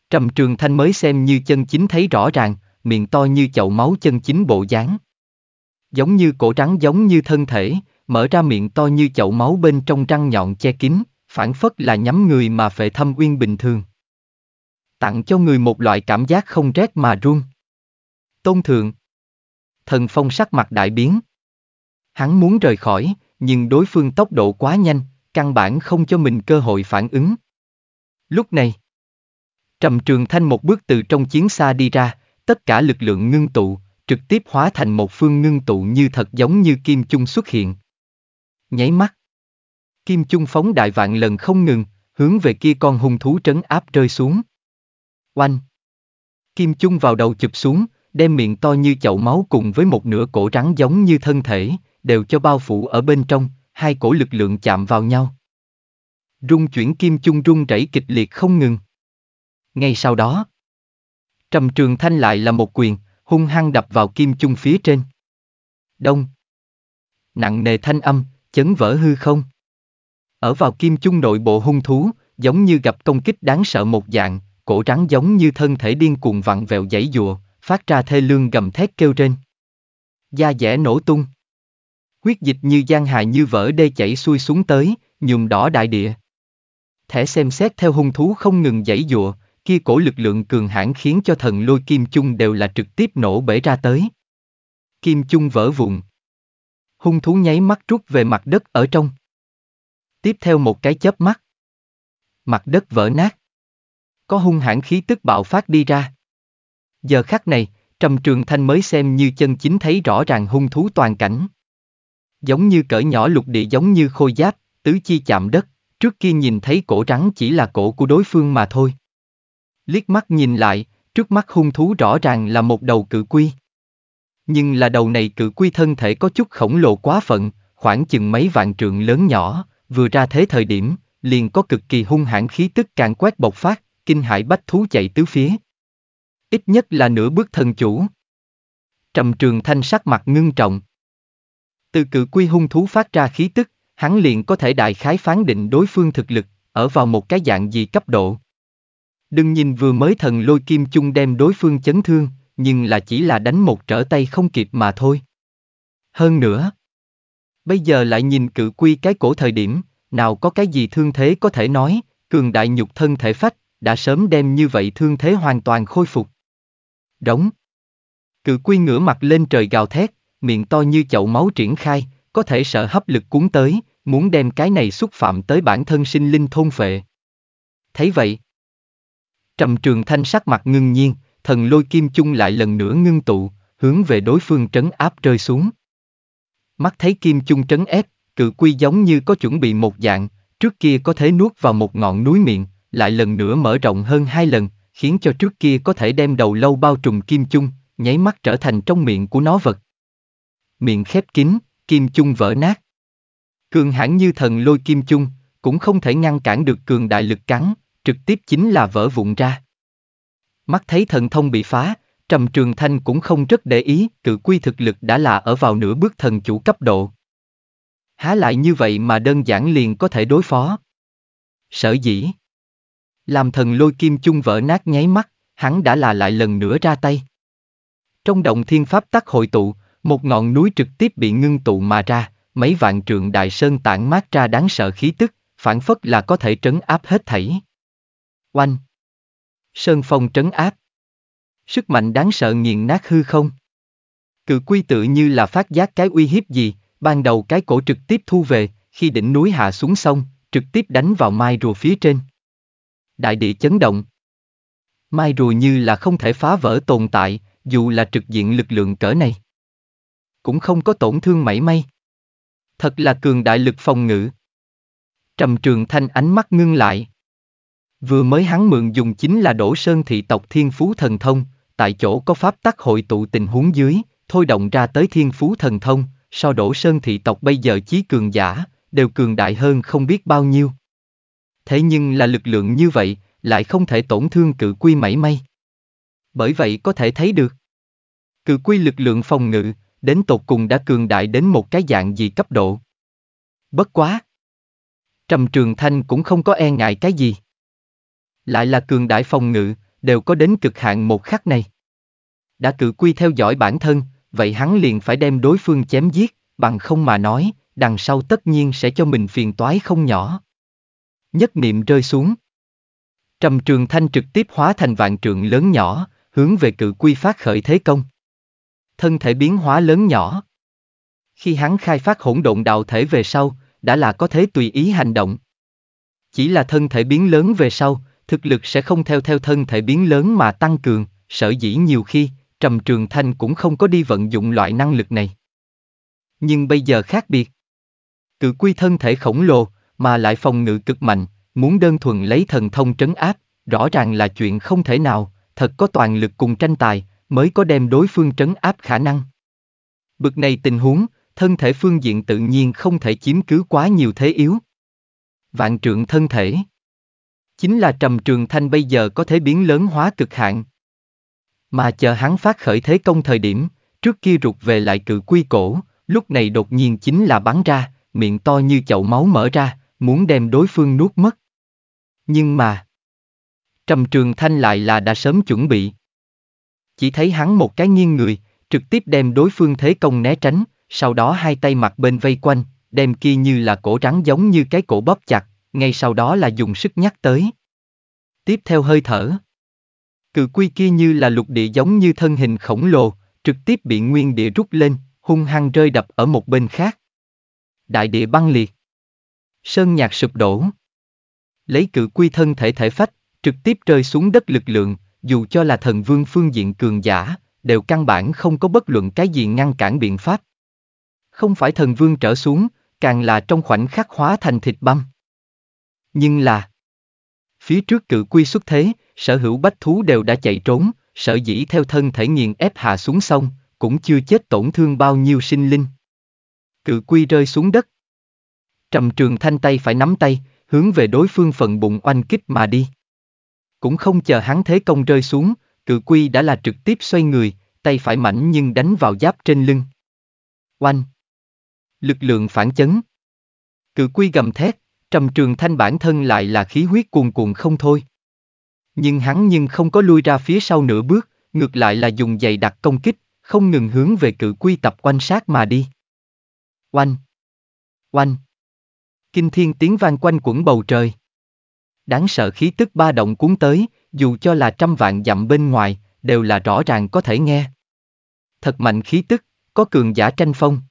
Trầm Trường Thanh mới xem như chân chính thấy rõ ràng, miệng to như chậu máu chân chính bộ dáng giống như cổ trắng giống như thân thể, mở ra miệng to như chậu máu bên trong răng nhọn che kín, phản phất là nhắm người mà phệ thâm uyên bình thường. Tặng cho người một loại cảm giác không rét mà run. Tôn thượng. Thần phong sắc mặt đại biến. Hắn muốn rời khỏi, nhưng đối phương tốc độ quá nhanh, căn bản không cho mình cơ hội phản ứng. Lúc này, Trầm Trường Thanh một bước từ trong chiến xa đi ra, tất cả lực lượng ngưng tụ, trực tiếp hóa thành một phương ngưng tụ như thật giống như kim chung xuất hiện. Nháy mắt. Kim chung phóng đại vạn lần không ngừng, hướng về kia con hung thú trấn áp rơi xuống. Oanh. Kim chung vào đầu chụp xuống, đem miệng to như chậu máu cùng với một nửa cổ rắn giống như thân thể, đều cho bao phủ ở bên trong, hai cổ lực lượng chạm vào nhau. Rung chuyển kim chung rung rẩy kịch liệt không ngừng. Ngay sau đó, Trầm Trường Thanh lại là một quyền, hung hăng đập vào kim chung phía trên. Đông. Nặng nề thanh âm, chấn vỡ hư không. Ở vào kim chung nội bộ hung thú, giống như gặp công kích đáng sợ một dạng, cổ rắn giống như thân thể điên cuồng vặn vẹo dãy dụa, phát ra thê lương gầm thét kêu trên. Da dẻ nổ tung. Huyết dịch như gian hài như vỡ đê chảy xuôi xuống tới, nhuộm đỏ đại địa. Thể xem xét theo hung thú không ngừng dãy dụa, kia cổ lực lượng cường hãn khiến cho thần lôi kim chung đều là trực tiếp nổ bể ra tới. Kim chung vỡ vụn. Hung thú nháy mắt rút về mặt đất ở trong. Tiếp theo một cái chớp mắt. Mặt đất vỡ nát. Có hung hãn khí tức bạo phát đi ra. Giờ khắc này, Trầm Trường Thanh mới xem như chân chính thấy rõ ràng hung thú toàn cảnh. Giống như cỡ nhỏ lục địa giống như khôi giáp, tứ chi chạm đất, trước kia nhìn thấy cổ rắn chỉ là cổ của đối phương mà thôi. Liếc mắt nhìn lại, trước mắt hung thú rõ ràng là một đầu cự quy. Nhưng là đầu này cự quy thân thể có chút khổng lồ quá phận, khoảng chừng mấy vạn trượng lớn nhỏ, vừa ra thế thời điểm, liền có cực kỳ hung hãn khí tức càng quét bộc phát, kinh hải bách thú chạy tứ phía. Ít nhất là nửa bước thần chủ. Trầm trường thanh sắc mặt ngưng trọng. Từ cự quy hung thú phát ra khí tức, hắn liền có thể đại khái phán định đối phương thực lực, ở vào một cái dạng gì cấp độ. Đừng nhìn vừa mới thần lôi kim chung đem đối phương chấn thương, nhưng là chỉ là đánh một trở tay không kịp mà thôi. Hơn nữa, bây giờ lại nhìn cự quy cái cổ thời điểm, nào có cái gì thương thế có thể nói, cường đại nhục thân thể phách, đã sớm đem như vậy thương thế hoàn toàn khôi phục. Đóng. Cự quy ngửa mặt lên trời gào thét, miệng to như chậu máu triển khai, có thể sợ hấp lực cuốn tới, muốn đem cái này xúc phạm tới bản thân sinh linh thôn phệ. Thấy vậy, Trầm Trường Thanh sắc mặt ngưng nhiên, thần lôi kim chung lại lần nữa ngưng tụ, hướng về đối phương trấn áp rơi xuống. Mắt thấy kim chung trấn ép, cự quy giống như có chuẩn bị một dạng, trước kia có thể nuốt vào một ngọn núi miệng, lại lần nữa mở rộng hơn hai lần, khiến cho trước kia có thể đem đầu lâu bao trùm kim chung, nháy mắt trở thành trong miệng của nó vật. Miệng khép kín, kim chung vỡ nát. Cường hãn như thần lôi kim chung, cũng không thể ngăn cản được cường đại lực cắn, trực tiếp chính là vỡ vụn ra. Mắt thấy thần thông bị phá, Trầm Trường Thanh cũng không rất để ý, cự quy thực lực đã là ở vào nửa bước thần chủ cấp độ. Há lại như vậy mà đơn giản liền có thể đối phó. Sở dĩ. Làm thần lôi kim chung vỡ nát nháy mắt, hắn đã là lại lần nữa ra tay. Trong động thiên pháp tắc hội tụ, một ngọn núi trực tiếp bị ngưng tụ mà ra, mấy vạn trường đại sơn tản mát ra đáng sợ khí tức, phản phất là có thể trấn áp hết thảy. Oanh! Sơn phong trấn áp. Sức mạnh đáng sợ nghiền nát hư không. Cự quy tự như là phát giác cái uy hiếp gì, ban đầu cái cổ trực tiếp thu về, khi đỉnh núi hạ xuống sông, trực tiếp đánh vào mai rùa phía trên. Đại địa chấn động. Mai rùa như là không thể phá vỡ tồn tại, dù là trực diện lực lượng cỡ này. Cũng không có tổn thương mảy may. Thật là cường đại lực phòng ngự. Trầm trường thanh ánh mắt ngưng lại. Vừa mới hắn mượn dùng chính là đổ sơn thị tộc thiên phú thần thông, tại chỗ có pháp tắc hội tụ tình huống dưới, thôi động ra tới thiên phú thần thông, so đổ sơn thị tộc bây giờ chí cường giả, đều cường đại hơn không biết bao nhiêu. Thế nhưng là lực lượng như vậy, lại không thể tổn thương cự quy mảy may. Bởi vậy có thể thấy được. Cự quy lực lượng phòng ngự, đến tột cùng đã cường đại đến một cái dạng gì cấp độ. Bất quá. Trầm Trường Thanh cũng không có e ngại cái gì lại là cường đại phòng ngự, đều có đến cực hạn một khắc này. Đã cự quy theo dõi bản thân, vậy hắn liền phải đem đối phương chém giết, bằng không mà nói, đằng sau tất nhiên sẽ cho mình phiền toái không nhỏ. Nhất niệm rơi xuống. Trầm trường thanh trực tiếp hóa thành vạn trường lớn nhỏ, hướng về cự quy phát khởi thế công. Thân thể biến hóa lớn nhỏ. Khi hắn khai phát hỗn độn đạo thể về sau, đã là có thế tùy ý hành động. Chỉ là thân thể biến lớn về sau, thực lực sẽ không theo theo thân thể biến lớn mà tăng cường, sở dĩ nhiều khi, Trầm Trường Thanh cũng không có đi vận dụng loại năng lực này. Nhưng bây giờ khác biệt. Cự quy thân thể khổng lồ, mà lại phòng ngự cực mạnh, muốn đơn thuần lấy thần thông trấn áp, rõ ràng là chuyện không thể nào, thật có toàn lực cùng tranh tài, mới có đem đối phương trấn áp khả năng. Bực này tình huống, thân thể phương diện tự nhiên không thể chiếm cứ quá nhiều thế yếu. Vạn trượng thân thể chính là Trầm Trường Thanh bây giờ có thể biến lớn hóa cực hạn. Mà chờ hắn phát khởi thế công thời điểm, trước kia rụt về lại cự quy cổ, lúc này đột nhiên chính là bắn ra, miệng to như chậu máu mở ra, muốn đem đối phương nuốt mất. Nhưng mà, Trầm Trường Thanh lại là đã sớm chuẩn bị. Chỉ thấy hắn một cái nghiêng người, trực tiếp đem đối phương thế công né tránh, sau đó hai tay mặt bên vây quanh, đem kia như là cổ rắn giống như cái cổ bóp chặt, ngay sau đó là dùng sức nhắc tới. Tiếp theo hơi thở. Cự quy kia như là lục địa giống như thân hình khổng lồ, trực tiếp bị nguyên địa rút lên, hung hăng rơi đập ở một bên khác. Đại địa băng liệt. Sơn nhạc sụp đổ. Lấy cự quy thân thể thể phách, trực tiếp rơi xuống đất lực lượng, dù cho là thần vương phương diện cường giả, đều căn bản không có bất luận cái gì ngăn cản biện pháp. Không phải thần vương trở xuống, càng là trong khoảnh khắc hóa thành thịt băm. Nhưng là... Phía trước cự quy xuất thế, sở hữu bách thú đều đã chạy trốn, sở dĩ theo thân thể nghiền ép hạ xuống sông, cũng chưa chết tổn thương bao nhiêu sinh linh. Cự quy rơi xuống đất. Trầm trường thanh tay phải nắm tay, hướng về đối phương phần bụng oanh kích mà đi. Cũng không chờ hắn thế công rơi xuống, cự quy đã là trực tiếp xoay người, tay phải mảnh nhưng đánh vào giáp trên lưng. Oanh! Lực lượng phản chấn. Cự quy gầm thét, Trầm Trường Thanh bản thân lại là khí huyết cuồn cuộn không thôi. Nhưng hắn nhưng không có lui ra phía sau nửa bước, ngược lại là dùng giày đặt công kích, không ngừng hướng về cự quy tập quan sát mà đi. Oanh! Oanh! Kinh thiên tiếng vang quanh quẩn bầu trời. Đáng sợ khí tức ba động cuốn tới, dù cho là trăm vạn dặm bên ngoài, đều là rõ ràng có thể nghe. Thật mạnh khí tức, có cường giả tranh phong.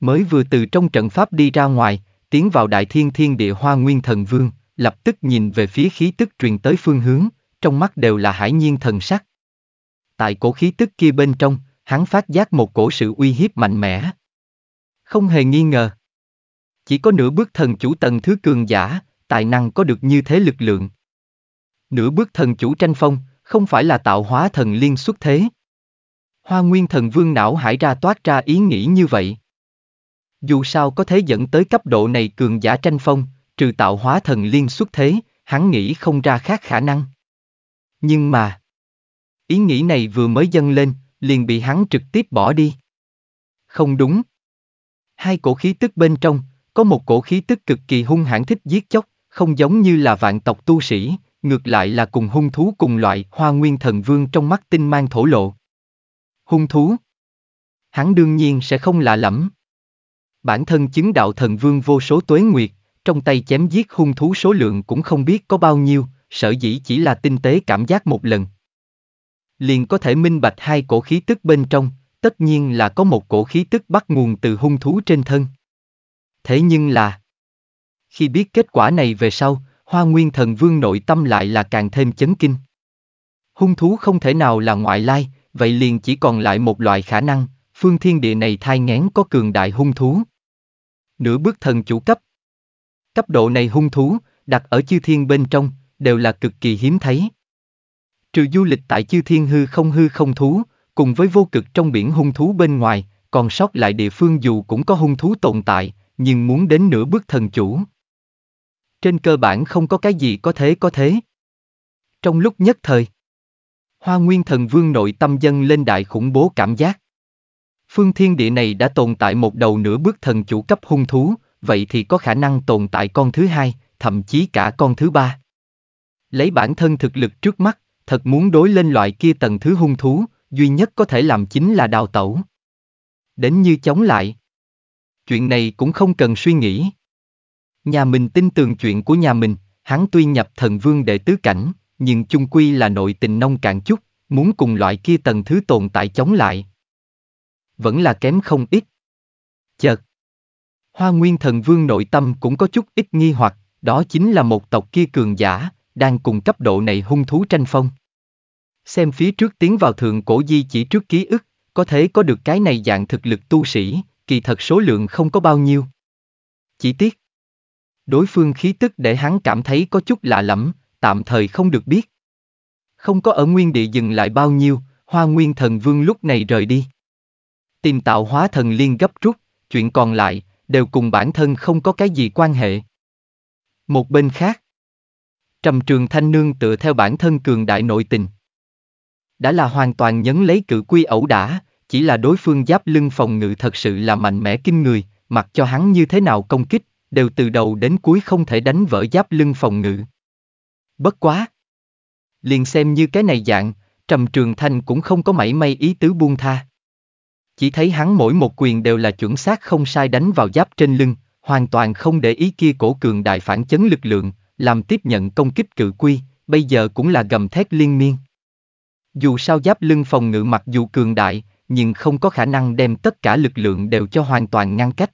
Mới vừa từ trong trận pháp đi ra ngoài, tiến vào đại thiên thiên địa hoa nguyên thần vương, lập tức nhìn về phía khí tức truyền tới phương hướng, trong mắt đều là hải nhiên thần sắc. Tại cổ khí tức kia bên trong, hắn phát giác một cổ sự uy hiếp mạnh mẽ. Không hề nghi ngờ. Chỉ có nửa bước thần chủ tầng thứ cường giả, tài năng có được như thế lực lượng. Nửa bước thần chủ tranh phong, không phải là tạo hóa thần liên xuất thế. Hoa nguyên thần vương não hải ra toát ra ý nghĩ như vậy. Dù sao có thế dẫn tới cấp độ này cường giả tranh phong, trừ tạo hóa thần liên xuất thế, hắn nghĩ không ra khác khả năng. Nhưng mà, ý nghĩ này vừa mới dâng lên, liền bị hắn trực tiếp bỏ đi. Không đúng. Hai cổ khí tức bên trong, có một cổ khí tức cực kỳ hung hãn thích giết chóc, không giống như là vạn tộc tu sĩ, ngược lại là cùng hung thú cùng loại hoa nguyên thần vương trong mắt tinh mang thổ lộ. Hung thú. Hắn đương nhiên sẽ không lạ lẫm. Bản thân chứng đạo thần vương vô số tuế nguyệt, trong tay chém giết hung thú số lượng cũng không biết có bao nhiêu, sở dĩ chỉ là tinh tế cảm giác một lần. Liền có thể minh bạch hai cổ khí tức bên trong, tất nhiên là có một cổ khí tức bắt nguồn từ hung thú trên thân. Thế nhưng là, khi biết kết quả này về sau, Hoa Nguyên Thần Vương nội tâm lại là càng thêm chấn kinh. Hung thú không thể nào là ngoại lai, vậy liền chỉ còn lại một loại khả năng, phương thiên địa này thai ngán có cường đại hung thú. Nửa bước thần chủ cấp. Cấp độ này hung thú, đặt ở chư thiên bên trong, đều là cực kỳ hiếm thấy. Trừ du lịch tại chư thiên hư không hư không thú, cùng với vô cực trong biển hung thú bên ngoài, còn sót lại địa phương dù cũng có hung thú tồn tại, nhưng muốn đến nửa bước thần chủ. Trên cơ bản không có cái gì có thế có thế. Trong lúc nhất thời, Hoa Nguyên Thần Vương nội tâm dân lên đại khủng bố cảm giác. Phương thiên địa này đã tồn tại một đầu nửa bước thần chủ cấp hung thú, vậy thì có khả năng tồn tại con thứ hai, thậm chí cả con thứ ba. Lấy bản thân thực lực trước mắt, thật muốn đối lên loại kia tầng thứ hung thú, duy nhất có thể làm chính là đào tẩu. Đến như chống lại. Chuyện này cũng không cần suy nghĩ. Nhà mình tin tưởng chuyện của nhà mình, hắn tuy nhập thần vương đệ tứ cảnh, nhưng chung quy là nội tình nông cạn chút, muốn cùng loại kia tầng thứ tồn tại chống lại, vẫn là kém không ít. Chợt, Hoa Nguyên Thần Vương nội tâm cũng có chút ít nghi hoặc, đó chính là một tộc kia cường giả, đang cùng cấp độ này hung thú tranh phong. Xem phía trước tiến vào thượng cổ di chỉ trước ký ức, có thể có được cái này dạng thực lực tu sĩ, kỳ thật số lượng không có bao nhiêu. Chỉ tiếc, đối phương khí tức để hắn cảm thấy có chút lạ lẫm, tạm thời không được biết. Không có ở nguyên địa dừng lại bao nhiêu, hoa nguyên thần vương lúc này rời đi tìm tạo hóa thần liên gấp rút, chuyện còn lại, đều cùng bản thân không có cái gì quan hệ. Một bên khác, Trầm Trường Thanh Nương tựa theo bản thân cường đại nội tình. Đã là hoàn toàn nhấn lấy cự quy ẩu đả, chỉ là đối phương giáp lưng phòng ngự thật sự là mạnh mẽ kinh người, mặc cho hắn như thế nào công kích, đều từ đầu đến cuối không thể đánh vỡ giáp lưng phòng ngự. Bất quá! Liền xem như cái này dạng, Trầm Trường Thanh cũng không có mảy may ý tứ buông tha. Chỉ thấy hắn mỗi một quyền đều là chuẩn xác không sai đánh vào giáp trên lưng, hoàn toàn không để ý kia cổ cường đại phản chấn lực lượng, làm tiếp nhận công kích cự quy, bây giờ cũng là gầm thét liên miên. Dù sao giáp lưng phòng ngự mặc dù cường đại, nhưng không có khả năng đem tất cả lực lượng đều cho hoàn toàn ngăn cách.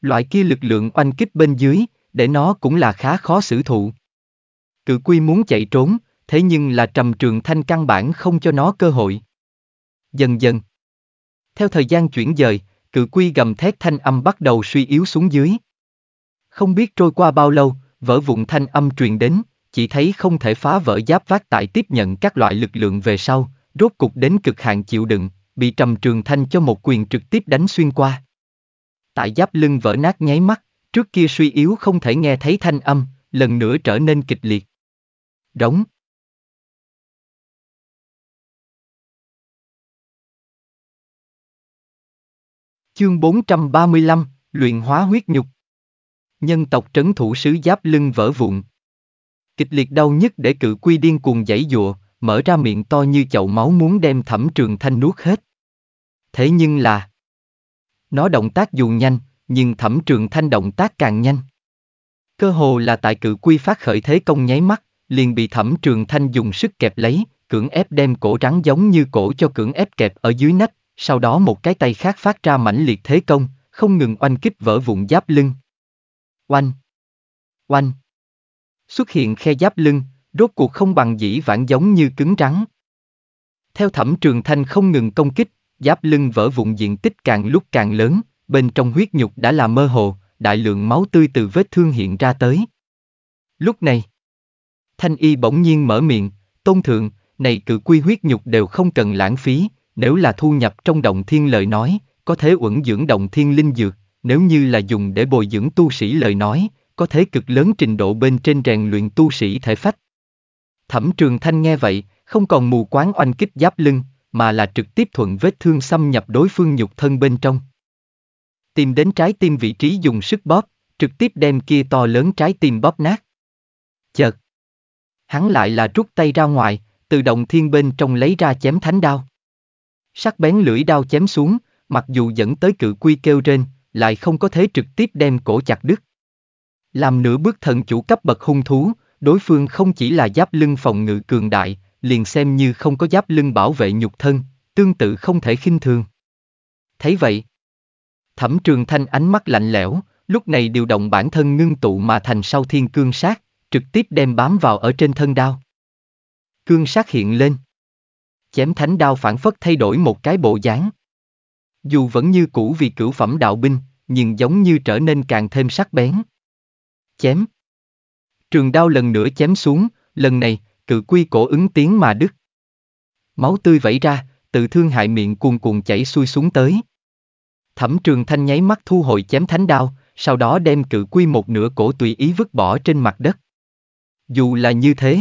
Loại kia lực lượng oanh kích bên dưới, để nó cũng là khá khó xử thụ. Cự quy muốn chạy trốn, thế nhưng là trầm trường thanh căn bản không cho nó cơ hội. Dần dần, theo thời gian chuyển dời, cự quy gầm thét thanh âm bắt đầu suy yếu xuống dưới. Không biết trôi qua bao lâu, vỡ vụn thanh âm truyền đến, chỉ thấy không thể phá vỡ giáp vác tại tiếp nhận các loại lực lượng về sau, rốt cục đến cực hạn chịu đựng, bị trầm trường thanh cho một quyền trực tiếp đánh xuyên qua. Tại giáp lưng vỡ nát nháy mắt, trước kia suy yếu không thể nghe thấy thanh âm, lần nữa trở nên kịch liệt. Đóng Chương 435, Luyện hóa huyết nhục Nhân tộc trấn thủ sứ giáp lưng vỡ vụn. Kịch liệt đau nhất để cự quy điên cuồng dãy dụa, mở ra miệng to như chậu máu muốn đem thẩm trường thanh nuốt hết. Thế nhưng là... Nó động tác dù nhanh, nhưng thẩm trường thanh động tác càng nhanh. Cơ hồ là tại cự quy phát khởi thế công nháy mắt, liền bị thẩm trường thanh dùng sức kẹp lấy, cưỡng ép đem cổ rắn giống như cổ cho cưỡng ép kẹp ở dưới nách, sau đó một cái tay khác phát ra mãnh liệt thế công, không ngừng oanh kích vỡ vụn giáp lưng. Oanh! Oanh! Xuất hiện khe giáp lưng, rốt cuộc không bằng dĩ vãng giống như cứng rắn. Theo thẩm trường thanh không ngừng công kích, giáp lưng vỡ vụn diện tích càng lúc càng lớn, bên trong huyết nhục đã là mơ hồ, đại lượng máu tươi từ vết thương hiện ra tới. Lúc này, Thanh Y bỗng nhiên mở miệng, tôn thượng, này cự quy huyết nhục đều không cần lãng phí, nếu là thu nhập trong động thiên lời nói, có thể uẩn dưỡng động thiên linh dược, nếu như là dùng để bồi dưỡng tu sĩ lời nói, có thể cực lớn trình độ bên trên rèn luyện tu sĩ thể phách. Thẩm Trường Thanh nghe vậy, không còn mù quáng oanh kích giáp lưng, mà là trực tiếp thuận vết thương xâm nhập đối phương nhục thân bên trong. Tìm đến trái tim vị trí dùng sức bóp, trực tiếp đem kia to lớn trái tim bóp nát. Chợt, hắn lại là rút tay ra ngoài, từ động thiên bên trong lấy ra chém thánh đao. Sắc bén lưỡi đao chém xuống, mặc dù dẫn tới cự quy kêu trên, lại không có thế trực tiếp đem cổ chặt đứt. Làm nửa bước thần chủ cấp bậc hung thú, đối phương không chỉ là giáp lưng phòng ngự cường đại, liền xem như không có giáp lưng bảo vệ nhục thân, tương tự không thể khinh thường. Thấy vậy, thẩm trường thanh ánh mắt lạnh lẽo, lúc này điều động bản thân ngưng tụ mà thành sau thiên cương sát, trực tiếp đem bám vào ở trên thân đao. Cương sát hiện lên chém thánh đao phản phất thay đổi một cái bộ dáng. Dù vẫn như cũ vì cửu phẩm đạo binh, nhưng giống như trở nên càng thêm sắc bén. Chém. Trường đao lần nữa chém xuống, lần này, cự quy cổ ứng tiếng mà đứt. Máu tươi vẩy ra, tự thương hại miệng cuồn cuồn chảy xuôi xuống tới. Thẩm trường thanh nháy mắt thu hồi chém thánh đao, sau đó đem cự quy một nửa cổ tùy ý vứt bỏ trên mặt đất. Dù là như thế,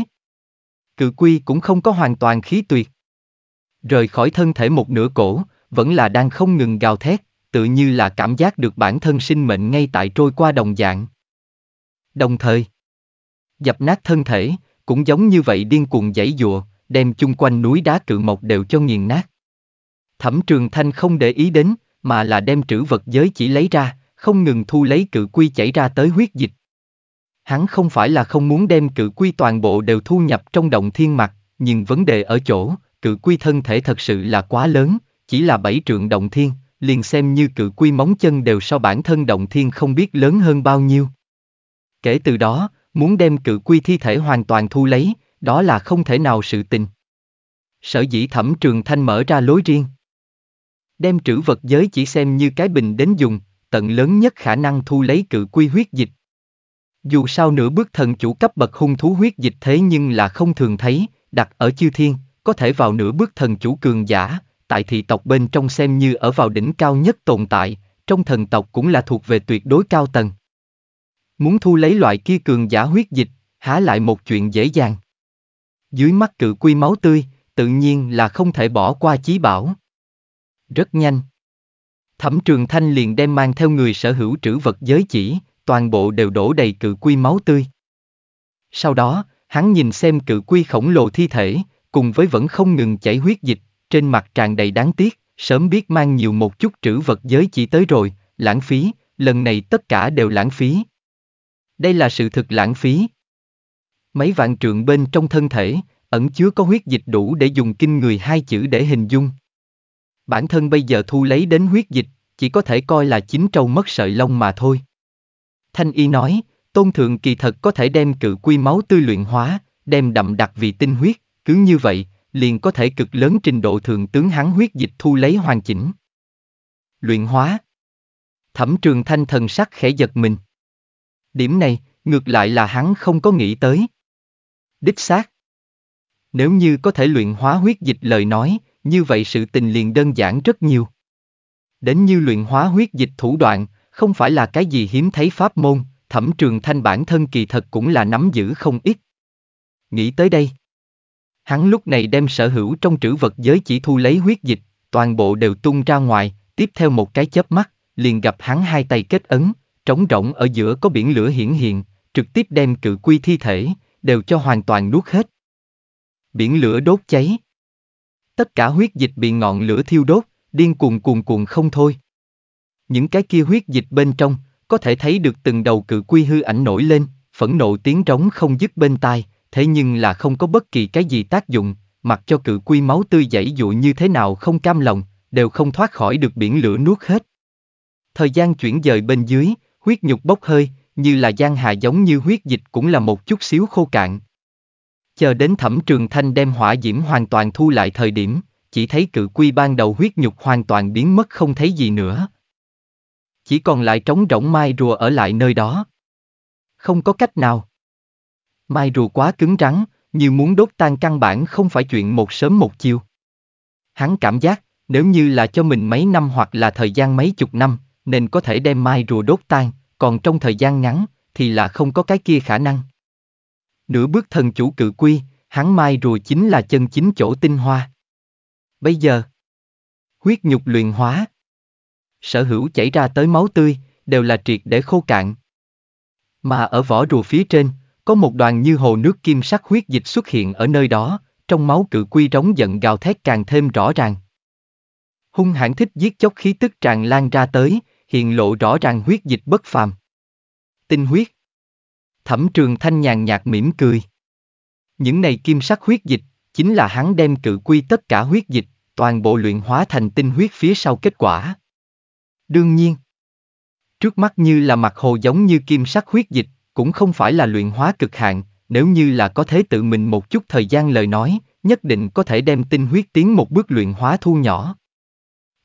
cự quy cũng không có hoàn toàn khí tuyệt rời khỏi thân thể một nửa cổ, vẫn là đang không ngừng gào thét, tự như là cảm giác được bản thân sinh mệnh ngay tại trôi qua đồng dạng. Đồng thời, dập nát thân thể, cũng giống như vậy điên cuồng giãy dụa, đem chung quanh núi đá cự mộc đều cho nghiền nát. Thẩm Trường Thanh không để ý đến, mà là đem trữ vật giới chỉ lấy ra, không ngừng thu lấy cự quy chảy ra tới huyết dịch. Hắn không phải là không muốn đem cự quy toàn bộ đều thu nhập trong động thiên mặt, nhưng vấn đề ở chỗ, cự quy thân thể thật sự là quá lớn, chỉ là bảy trượng động thiên, liền xem như cự quy móng chân đều so bản thân động thiên không biết lớn hơn bao nhiêu. Kể từ đó, muốn đem cự quy thi thể hoàn toàn thu lấy, đó là không thể nào sự tình. Sở dĩ thẩm trường thanh mở ra lối riêng. Đem trữ vật giới chỉ xem như cái bình đến dùng, tận lớn nhất khả năng thu lấy cự quy huyết dịch. Dù sao nửa bước thần chủ cấp bậc hung thú huyết dịch thế nhưng là không thường thấy, đặt ở chư thiên, có thể vào nửa bước thần chủ cường giả, tại thị tộc bên trong xem như ở vào đỉnh cao nhất tồn tại, trong thần tộc cũng là thuộc về tuyệt đối cao tầng. Muốn thu lấy loại kia cường giả huyết dịch, há lại một chuyện dễ dàng. Dưới mắt cự quy máu tươi, tự nhiên là không thể bỏ qua chí bảo. Rất nhanh. Thẩm Trường Thanh liền đem mang theo người sở hữu trữ vật giới chỉ, toàn bộ đều đổ đầy cự quy máu tươi. Sau đó, hắn nhìn xem cự quy khổng lồ thi thể, cùng với vẫn không ngừng chảy huyết dịch, trên mặt tràn đầy đáng tiếc, sớm biết mang nhiều một chút trữ vật giới chỉ tới rồi, lãng phí, lần này tất cả đều lãng phí. Đây là sự thực lãng phí. Mấy vạn trượng bên trong thân thể, ẩn chứa có huyết dịch đủ để dùng kinh người hai chữ để hình dung. Bản thân bây giờ thu lấy đến huyết dịch, chỉ có thể coi là chín trâu mất sợi lông mà thôi. Thanh y nói, tôn thượng kỳ thật có thể đem cự quy máu tư luyện hóa, đem đậm đặc vì tinh huyết, cứ như vậy, liền có thể cực lớn trình độ thường tướng hắn huyết dịch thu lấy hoàn chỉnh. Luyện hóa Thẩm trường thanh thần sắc khẽ giật mình. Điểm này, ngược lại là hắn không có nghĩ tới. Đích xác Nếu như có thể luyện hóa huyết dịch lời nói, như vậy sự tình liền đơn giản rất nhiều. Đến như luyện hóa huyết dịch thủ đoạn, không phải là cái gì hiếm thấy pháp môn, thẩm trường thanh bản thân kỳ thật cũng là nắm giữ không ít. Nghĩ tới đây, Hắn lúc này đem sở hữu trong trữ vật giới chỉ thu lấy huyết dịch, toàn bộ đều tung ra ngoài, tiếp theo một cái chớp mắt, liền gặp hắn hai tay kết ấn, trống rỗng ở giữa có biển lửa hiển hiện, trực tiếp đem cự quy thi thể, đều cho hoàn toàn nuốt hết. Biển lửa đốt cháy. Tất cả huyết dịch bị ngọn lửa thiêu đốt, điên cuồng cuồng cuồng không thôi. Những cái kia huyết dịch bên trong, có thể thấy được từng đầu cự quy hư ảnh nổi lên, phẫn nộ tiếng trống không dứt bên tai, thế nhưng là không có bất kỳ cái gì tác dụng, mặc cho cự quy máu tươi dãy dụ như thế nào không cam lòng, đều không thoát khỏi được biển lửa nuốt hết. Thời gian chuyển dời bên dưới, huyết nhục bốc hơi, như là giang hà giống như huyết dịch cũng là một chút xíu khô cạn. Chờ đến thẩm trường thanh đem hỏa diễm hoàn toàn thu lại thời điểm, chỉ thấy cự quy ban đầu huyết nhục hoàn toàn biến mất không thấy gì nữa. Chỉ còn lại trống rỗng mai rùa ở lại nơi đó. Không có cách nào. Mai rùa quá cứng rắn, như muốn đốt tan căn bản không phải chuyện một sớm một chiều. Hắn cảm giác, nếu như là cho mình mấy năm hoặc là thời gian mấy chục năm, nên có thể đem mai rùa đốt tan, còn trong thời gian ngắn, thì là không có cái kia khả năng. Nửa bước thần chủ cự quy, hắn mai rùa chính là chân chính chỗ tinh hoa. Bây giờ, huyết nhục luyện hóa, sở hữu chảy ra tới máu tươi, đều là triệt để khô cạn. Mà ở vỏ rùa phía trên, có một đoàn như hồ nước kim sắc huyết dịch xuất hiện ở nơi đó, trong máu cự quy trống giận gào thét càng thêm rõ ràng. Hung hãn thích giết chóc khí tức tràn lan ra tới, hiện lộ rõ ràng huyết dịch bất phàm. Tinh huyết. Thẩm trường thanh nhàn nhạt mỉm cười. Những này kim sắc huyết dịch, chính là hắn đem cự quy tất cả huyết dịch, toàn bộ luyện hóa thành tinh huyết phía sau kết quả. Đương nhiên, trước mắt như là mặt hồ giống như kim sắc huyết dịch, cũng không phải là luyện hóa cực hạn, nếu như là có thể tự mình một chút thời gian lời nói, nhất định có thể đem tinh huyết tiến một bước luyện hóa thu nhỏ.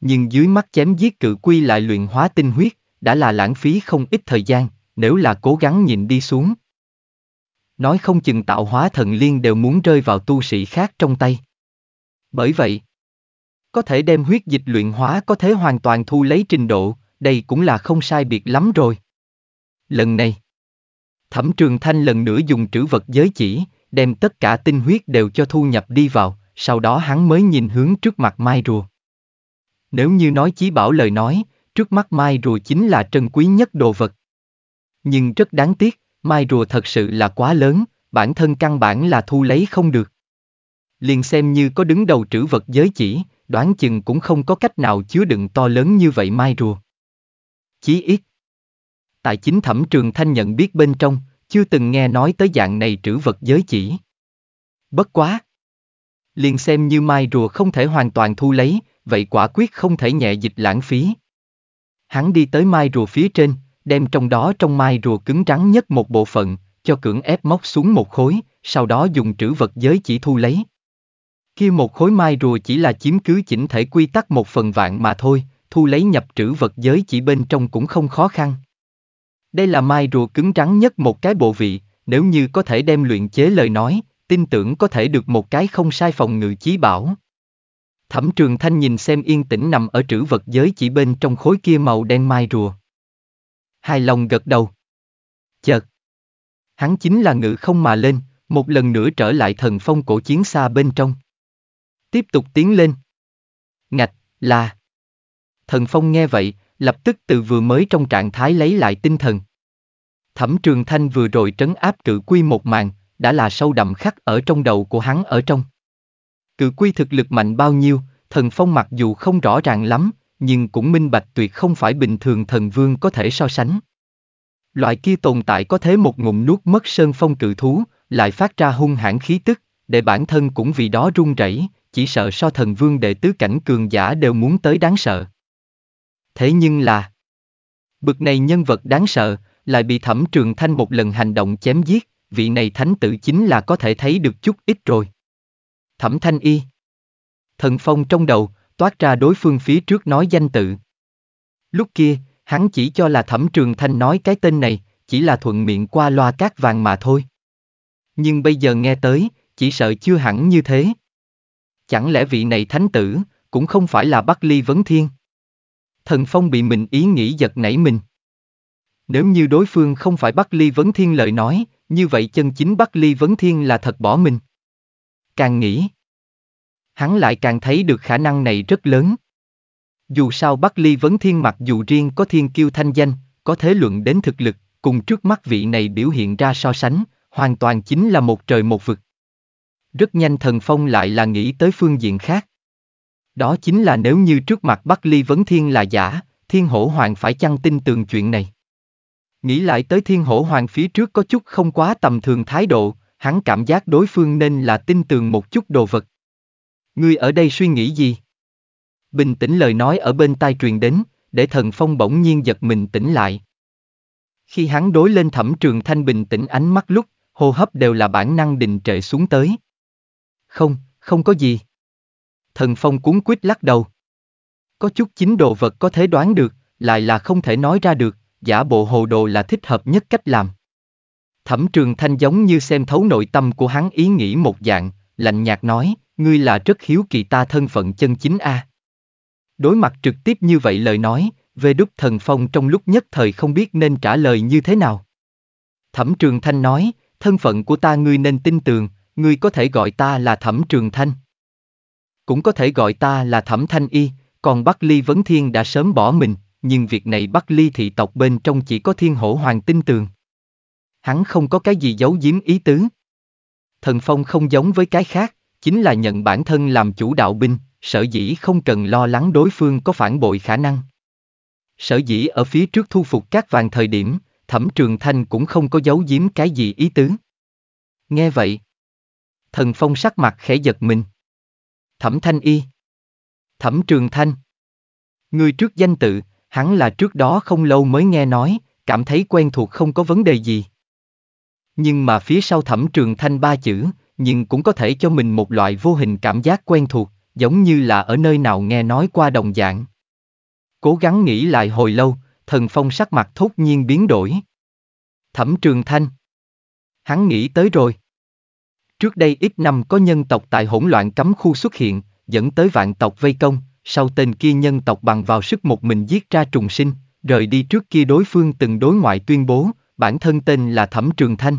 Nhưng dưới mắt chém giết cự quy lại luyện hóa tinh huyết, đã là lãng phí không ít thời gian, nếu là cố gắng nhìn đi xuống. Nói không chừng tạo hóa thần liên đều muốn rơi vào tu sĩ khác trong tay. Bởi vậy, có thể đem huyết dịch luyện hóa có thể hoàn toàn thu lấy trình độ, đây cũng là không sai biệt lắm rồi. Lần này, Thẩm Trường Thanh lần nữa dùng trữ vật giới chỉ, đem tất cả tinh huyết đều cho thu nhập đi vào, sau đó hắn mới nhìn hướng trước mặt Mai Rùa. Nếu như nói chí bảo lời nói, trước mắt Mai Rùa chính là trân quý nhất đồ vật. Nhưng rất đáng tiếc, Mai Rùa thật sự là quá lớn, bản thân căn bản là thu lấy không được. Liền xem như có đứng đầu trữ vật giới chỉ, đoán chừng cũng không có cách nào chứa đựng to lớn như vậy Mai Rùa. Chí ít, Tài chính thẩm trường thanh nhận biết bên trong, chưa từng nghe nói tới dạng này trữ vật giới chỉ. Bất quá. Liền xem như mai rùa không thể hoàn toàn thu lấy, vậy quả quyết không thể nhẹ dịch lãng phí. Hắn đi tới mai rùa phía trên, đem trong đó trong mai rùa cứng rắn nhất một bộ phận, cho cưỡng ép móc xuống một khối, sau đó dùng trữ vật giới chỉ thu lấy. Khi một khối mai rùa chỉ là chiếm cứ chỉnh thể quy tắc một phần vạn mà thôi, thu lấy nhập trữ vật giới chỉ bên trong cũng không khó khăn. Đây là mai rùa cứng rắn nhất một cái bộ vị, nếu như có thể đem luyện chế lời nói, tin tưởng có thể được một cái không sai phòng ngự chí bảo. Thẩm trường thanh nhìn xem yên tĩnh nằm ở trữ vật giới chỉ bên trong khối kia màu đen mai rùa. Hài lòng gật đầu. Chợt. Hắn chính là ngự không mà lên, một lần nữa trở lại thần phong cổ chiến xa bên trong. Tiếp tục tiến lên. Ngạch, là. Thần phong nghe vậy, lập tức từ vừa mới trong trạng thái lấy lại tinh thần. Thẩm Trường Thanh vừa rồi trấn áp cự quy một màn, đã là sâu đậm khắc ở trong đầu của hắn ở trong. Cự quy thực lực mạnh bao nhiêu, thần phong mặc dù không rõ ràng lắm, nhưng cũng minh bạch tuyệt không phải bình thường thần vương có thể so sánh. Loại kia tồn tại có thế một ngụm nuốt mất sơn phong cự thú, lại phát ra hung hãn khí tức, để bản thân cũng vì đó run rẩy, chỉ sợ so thần vương đệ tứ cảnh cường giả đều muốn tới đáng sợ thế nhưng là... Bực này nhân vật đáng sợ, lại bị thẩm trường thanh một lần hành động chém giết, vị này thánh tử chính là có thể thấy được chút ít rồi. Thẩm thanh y. Thần phong trong đầu, toát ra đối phương phía trước nói danh tự. Lúc kia, hắn chỉ cho là thẩm trường thanh nói cái tên này, chỉ là thuận miệng qua loa cát vàng mà thôi. Nhưng bây giờ nghe tới, chỉ sợ chưa hẳn như thế. Chẳng lẽ vị này thánh tử, cũng không phải là Bắc Ly Vấn Thiên? thần phong bị mình ý nghĩ giật nảy mình. Nếu như đối phương không phải bắt ly vấn thiên lời nói, như vậy chân chính bắt ly vấn thiên là thật bỏ mình. Càng nghĩ, hắn lại càng thấy được khả năng này rất lớn. Dù sao Bắc Ly Vấn Thiên mặc dù riêng có thiên kiêu thanh danh, có thế luận đến thực lực, cùng trước mắt vị này biểu hiện ra so sánh, hoàn toàn chính là một trời một vực. Rất nhanh thần phong lại là nghĩ tới phương diện khác. Đó chính là nếu như trước mặt Bắc Ly Vấn Thiên là giả, Thiên Hổ Hoàng phải chăng tin tường chuyện này? Nghĩ lại tới Thiên Hổ Hoàng phía trước có chút không quá tầm thường thái độ, hắn cảm giác đối phương nên là tin tường một chút đồ vật. Ngươi ở đây suy nghĩ gì? Bình tĩnh lời nói ở bên tai truyền đến, để thần phong bỗng nhiên giật mình tỉnh lại. Khi hắn đối lên thẩm trường thanh bình tĩnh ánh mắt lúc, hô hấp đều là bản năng đình trệ xuống tới. Không, không có gì thần phong cuốn quýt lắc đầu. Có chút chính đồ vật có thể đoán được, lại là không thể nói ra được, giả bộ hồ đồ là thích hợp nhất cách làm. Thẩm trường thanh giống như xem thấu nội tâm của hắn ý nghĩ một dạng, lạnh nhạt nói, ngươi là rất hiếu kỳ ta thân phận chân chính a. Đối mặt trực tiếp như vậy lời nói, về đúc thần phong trong lúc nhất thời không biết nên trả lời như thế nào. Thẩm trường thanh nói, thân phận của ta ngươi nên tin tưởng, ngươi có thể gọi ta là thẩm trường thanh. Cũng có thể gọi ta là Thẩm Thanh Y, còn Bắc Ly Vấn Thiên đã sớm bỏ mình, nhưng việc này Bắc Ly thị tộc bên trong chỉ có Thiên Hổ Hoàng tin tường. Hắn không có cái gì giấu giếm ý tứ. Thần Phong không giống với cái khác, chính là nhận bản thân làm chủ đạo binh, sở dĩ không cần lo lắng đối phương có phản bội khả năng. Sở dĩ ở phía trước thu phục các vàng thời điểm, Thẩm Trường Thanh cũng không có giấu giếm cái gì ý tứ. Nghe vậy, Thần Phong sắc mặt khẽ giật mình. Thẩm Thanh Y. Thẩm Trường Thanh. Người trước danh tự, hắn là trước đó không lâu mới nghe nói, cảm thấy quen thuộc không có vấn đề gì. Nhưng mà phía sau Thẩm Trường Thanh ba chữ, nhưng cũng có thể cho mình một loại vô hình cảm giác quen thuộc, giống như là ở nơi nào nghe nói qua đồng dạng. Cố gắng nghĩ lại hồi lâu, thần phong sắc mặt thốt nhiên biến đổi. Thẩm Trường Thanh. Hắn nghĩ tới rồi. Trước đây ít năm có nhân tộc tại hỗn loạn cấm khu xuất hiện, dẫn tới vạn tộc vây công, sau tên kia nhân tộc bằng vào sức một mình giết ra trùng sinh, rời đi trước kia đối phương từng đối ngoại tuyên bố, bản thân tên là Thẩm Trường Thanh.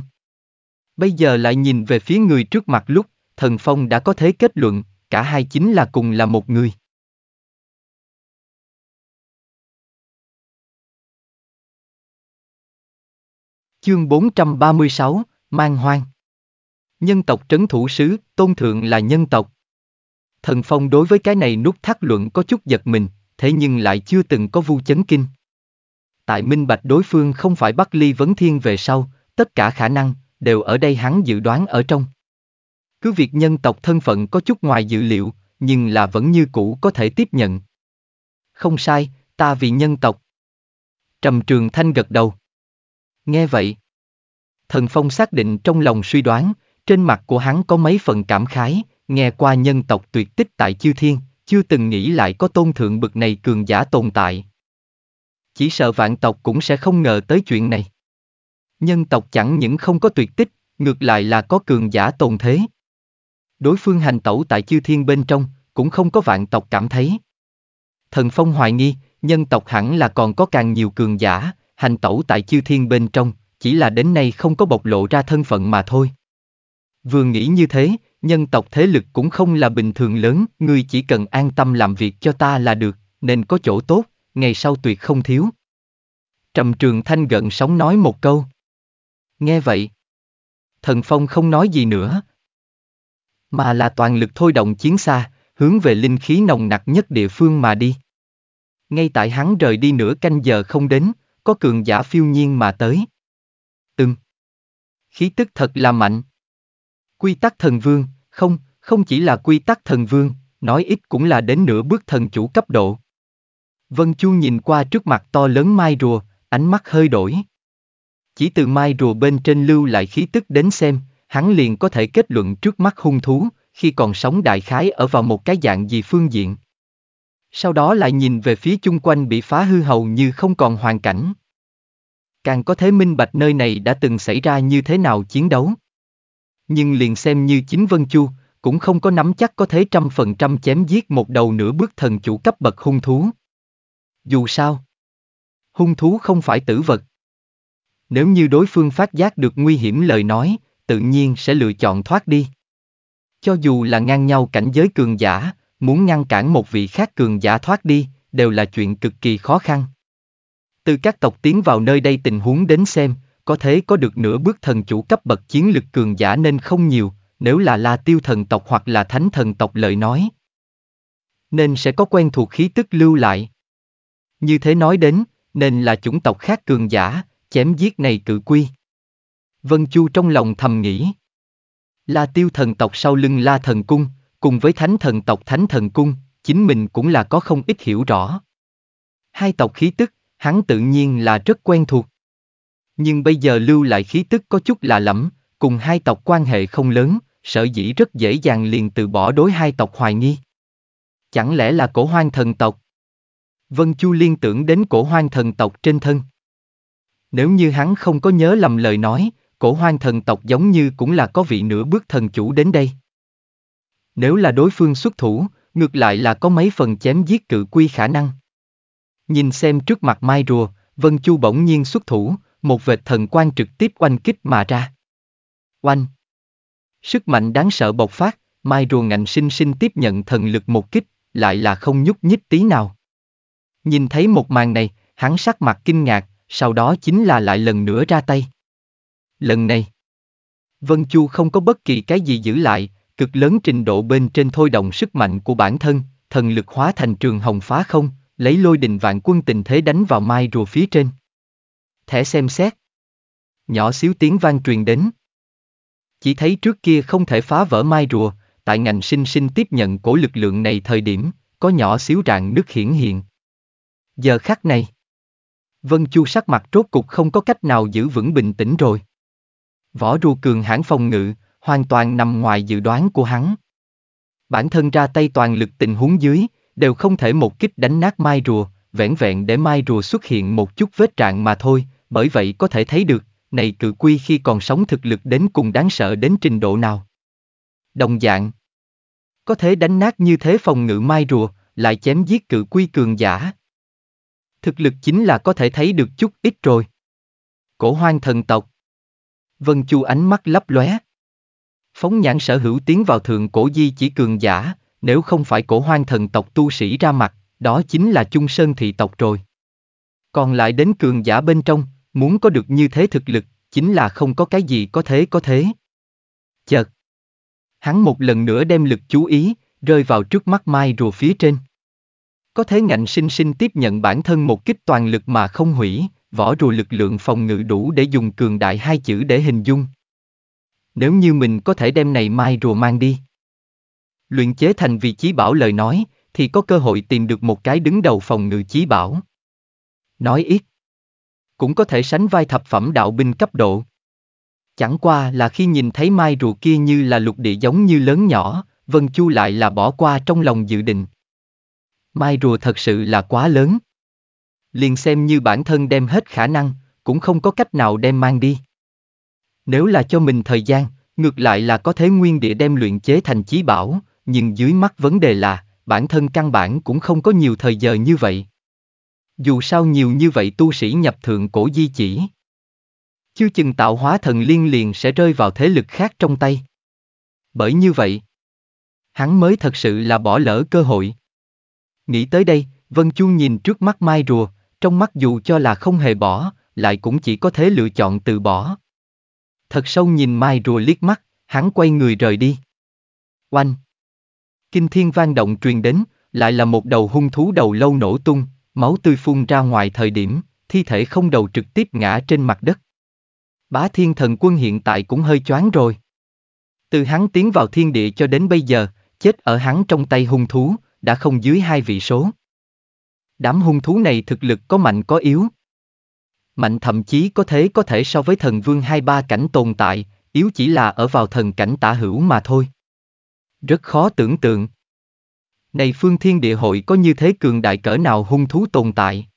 Bây giờ lại nhìn về phía người trước mặt lúc, Thần Phong đã có thế kết luận, cả hai chính là cùng là một người. Chương 436, Mang Hoang Nhân tộc trấn thủ sứ, tôn thượng là nhân tộc. Thần Phong đối với cái này nút thác luận có chút giật mình, thế nhưng lại chưa từng có vu chấn kinh. Tại minh bạch đối phương không phải bắt ly vấn thiên về sau, tất cả khả năng, đều ở đây hắn dự đoán ở trong. Cứ việc nhân tộc thân phận có chút ngoài dự liệu, nhưng là vẫn như cũ có thể tiếp nhận. Không sai, ta vì nhân tộc. Trầm Trường Thanh gật đầu. Nghe vậy, Thần Phong xác định trong lòng suy đoán, trên mặt của hắn có mấy phần cảm khái, nghe qua nhân tộc tuyệt tích tại chư thiên, chưa từng nghĩ lại có tôn thượng bực này cường giả tồn tại. Chỉ sợ vạn tộc cũng sẽ không ngờ tới chuyện này. Nhân tộc chẳng những không có tuyệt tích, ngược lại là có cường giả tồn thế. Đối phương hành tẩu tại chư thiên bên trong, cũng không có vạn tộc cảm thấy. Thần Phong hoài nghi, nhân tộc hẳn là còn có càng nhiều cường giả, hành tẩu tại chư thiên bên trong, chỉ là đến nay không có bộc lộ ra thân phận mà thôi. Vừa nghĩ như thế, nhân tộc thế lực cũng không là bình thường lớn, ngươi chỉ cần an tâm làm việc cho ta là được, nên có chỗ tốt, ngày sau tuyệt không thiếu. Trầm Trường Thanh gận sóng nói một câu. Nghe vậy, Thần Phong không nói gì nữa, mà là toàn lực thôi động chiến xa, hướng về linh khí nồng nặc nhất địa phương mà đi. Ngay tại hắn rời đi nửa canh giờ không đến, có cường giả phiêu nhiên mà tới. Từng Khí tức thật là mạnh. Quy tắc thần vương, không, không chỉ là quy tắc thần vương, nói ít cũng là đến nửa bước thần chủ cấp độ. Vân Chu nhìn qua trước mặt to lớn mai rùa, ánh mắt hơi đổi. Chỉ từ mai rùa bên trên lưu lại khí tức đến xem, hắn liền có thể kết luận trước mắt hung thú, khi còn sống đại khái ở vào một cái dạng gì phương diện. Sau đó lại nhìn về phía chung quanh bị phá hư hầu như không còn hoàn cảnh. Càng có thế minh bạch nơi này đã từng xảy ra như thế nào chiến đấu nhưng liền xem như chính Vân Chu, cũng không có nắm chắc có thể trăm phần trăm chém giết một đầu nửa bước thần chủ cấp bậc hung thú. Dù sao, hung thú không phải tử vật. Nếu như đối phương phát giác được nguy hiểm lời nói, tự nhiên sẽ lựa chọn thoát đi. Cho dù là ngang nhau cảnh giới cường giả, muốn ngăn cản một vị khác cường giả thoát đi, đều là chuyện cực kỳ khó khăn. Từ các tộc tiến vào nơi đây tình huống đến xem, có thế có được nửa bước thần chủ cấp bậc chiến lực cường giả nên không nhiều, nếu là La Tiêu thần tộc hoặc là Thánh thần tộc lợi nói. Nên sẽ có quen thuộc khí tức lưu lại. Như thế nói đến, nên là chủng tộc khác cường giả, chém giết này cự quy. Vân Chu trong lòng thầm nghĩ. La Tiêu thần tộc sau lưng La thần cung, cùng với Thánh thần tộc Thánh thần cung, chính mình cũng là có không ít hiểu rõ. Hai tộc khí tức, hắn tự nhiên là rất quen thuộc nhưng bây giờ lưu lại khí tức có chút lạ lẫm, cùng hai tộc quan hệ không lớn, sở dĩ rất dễ dàng liền từ bỏ đối hai tộc hoài nghi. Chẳng lẽ là cổ hoang thần tộc? Vân Chu liên tưởng đến cổ hoang thần tộc trên thân. Nếu như hắn không có nhớ lầm lời nói, cổ hoang thần tộc giống như cũng là có vị nửa bước thần chủ đến đây. Nếu là đối phương xuất thủ, ngược lại là có mấy phần chém giết cự quy khả năng. Nhìn xem trước mặt mai rùa, Vân Chu bỗng nhiên xuất thủ, một vệt thần quang trực tiếp oanh kích mà ra. Oanh! Sức mạnh đáng sợ bộc phát, mai rùa ngạnh sinh sinh tiếp nhận thần lực một kích, lại là không nhúc nhích tí nào. Nhìn thấy một màn này, hắn sắc mặt kinh ngạc, sau đó chính là lại lần nữa ra tay. Lần này, Vân Chu không có bất kỳ cái gì giữ lại, cực lớn trình độ bên trên thôi động sức mạnh của bản thân, thần lực hóa thành trường hồng phá không, lấy lôi đình vạn quân tình thế đánh vào mai rùa phía trên thẻ xem xét. Nhỏ xíu tiếng vang truyền đến. Chỉ thấy trước kia không thể phá vỡ mai rùa, tại ngành sinh sinh tiếp nhận cổ lực lượng này thời điểm, có nhỏ xíu rạn nước hiển hiện. Giờ khắc này, Vân Chu sắc mặt rốt cục không có cách nào giữ vững bình tĩnh rồi. Võ rùa cường hãn phòng ngự, hoàn toàn nằm ngoài dự đoán của hắn. Bản thân ra tay toàn lực tình huống dưới, đều không thể một kích đánh nát mai rùa, vẻn vẹn để mai rùa xuất hiện một chút vết trạng mà thôi, bởi vậy có thể thấy được, này cự quy khi còn sống thực lực đến cùng đáng sợ đến trình độ nào. Đồng dạng, có thể đánh nát như thế phòng ngự mai rùa, lại chém giết cự quy cường giả. Thực lực chính là có thể thấy được chút ít rồi. Cổ hoang thần tộc. Vân Chu ánh mắt lấp lóe. Phóng nhãn sở hữu tiến vào thượng cổ di chỉ cường giả, nếu không phải cổ hoang thần tộc tu sĩ ra mặt, đó chính là Trung Sơn thị tộc rồi. Còn lại đến cường giả bên trong, Muốn có được như thế thực lực, chính là không có cái gì có thế có thế. Chợt. Hắn một lần nữa đem lực chú ý, rơi vào trước mắt mai rùa phía trên. Có thế ngạnh sinh sinh tiếp nhận bản thân một kích toàn lực mà không hủy, vỏ rùa lực lượng phòng ngự đủ để dùng cường đại hai chữ để hình dung. Nếu như mình có thể đem này mai rùa mang đi. Luyện chế thành vị trí bảo lời nói, thì có cơ hội tìm được một cái đứng đầu phòng ngự chí bảo. Nói ít, cũng có thể sánh vai thập phẩm đạo binh cấp độ. Chẳng qua là khi nhìn thấy mai rùa kia như là lục địa giống như lớn nhỏ, Vân Chu lại là bỏ qua trong lòng dự định. Mai rùa thật sự là quá lớn. Liền xem như bản thân đem hết khả năng, cũng không có cách nào đem mang đi. Nếu là cho mình thời gian, ngược lại là có thế nguyên địa đem luyện chế thành chí bảo, nhưng dưới mắt vấn đề là, bản thân căn bản cũng không có nhiều thời giờ như vậy. Dù sao nhiều như vậy tu sĩ nhập thượng cổ di chỉ. Chưa chừng tạo hóa thần liên liền sẽ rơi vào thế lực khác trong tay. Bởi như vậy, hắn mới thật sự là bỏ lỡ cơ hội. Nghĩ tới đây, Vân Chu nhìn trước mắt mai rùa, trong mắt dù cho là không hề bỏ, lại cũng chỉ có thể lựa chọn từ bỏ. Thật sâu nhìn mai rùa liếc mắt, hắn quay người rời đi. Oanh! Kinh thiên vang động truyền đến, lại là một đầu hung thú đầu lâu nổ tung, Máu tươi phun ra ngoài thời điểm, thi thể không đầu trực tiếp ngã trên mặt đất. Bá thiên thần quân hiện tại cũng hơi choáng rồi. Từ hắn tiến vào thiên địa cho đến bây giờ, chết ở hắn trong tay hung thú, đã không dưới hai vị số. Đám hung thú này thực lực có mạnh có yếu. Mạnh thậm chí có thế có thể so với thần vương hai ba cảnh tồn tại, yếu chỉ là ở vào thần cảnh tả hữu mà thôi. Rất khó tưởng tượng, này phương thiên địa hội có như thế cường đại cỡ nào hung thú tồn tại.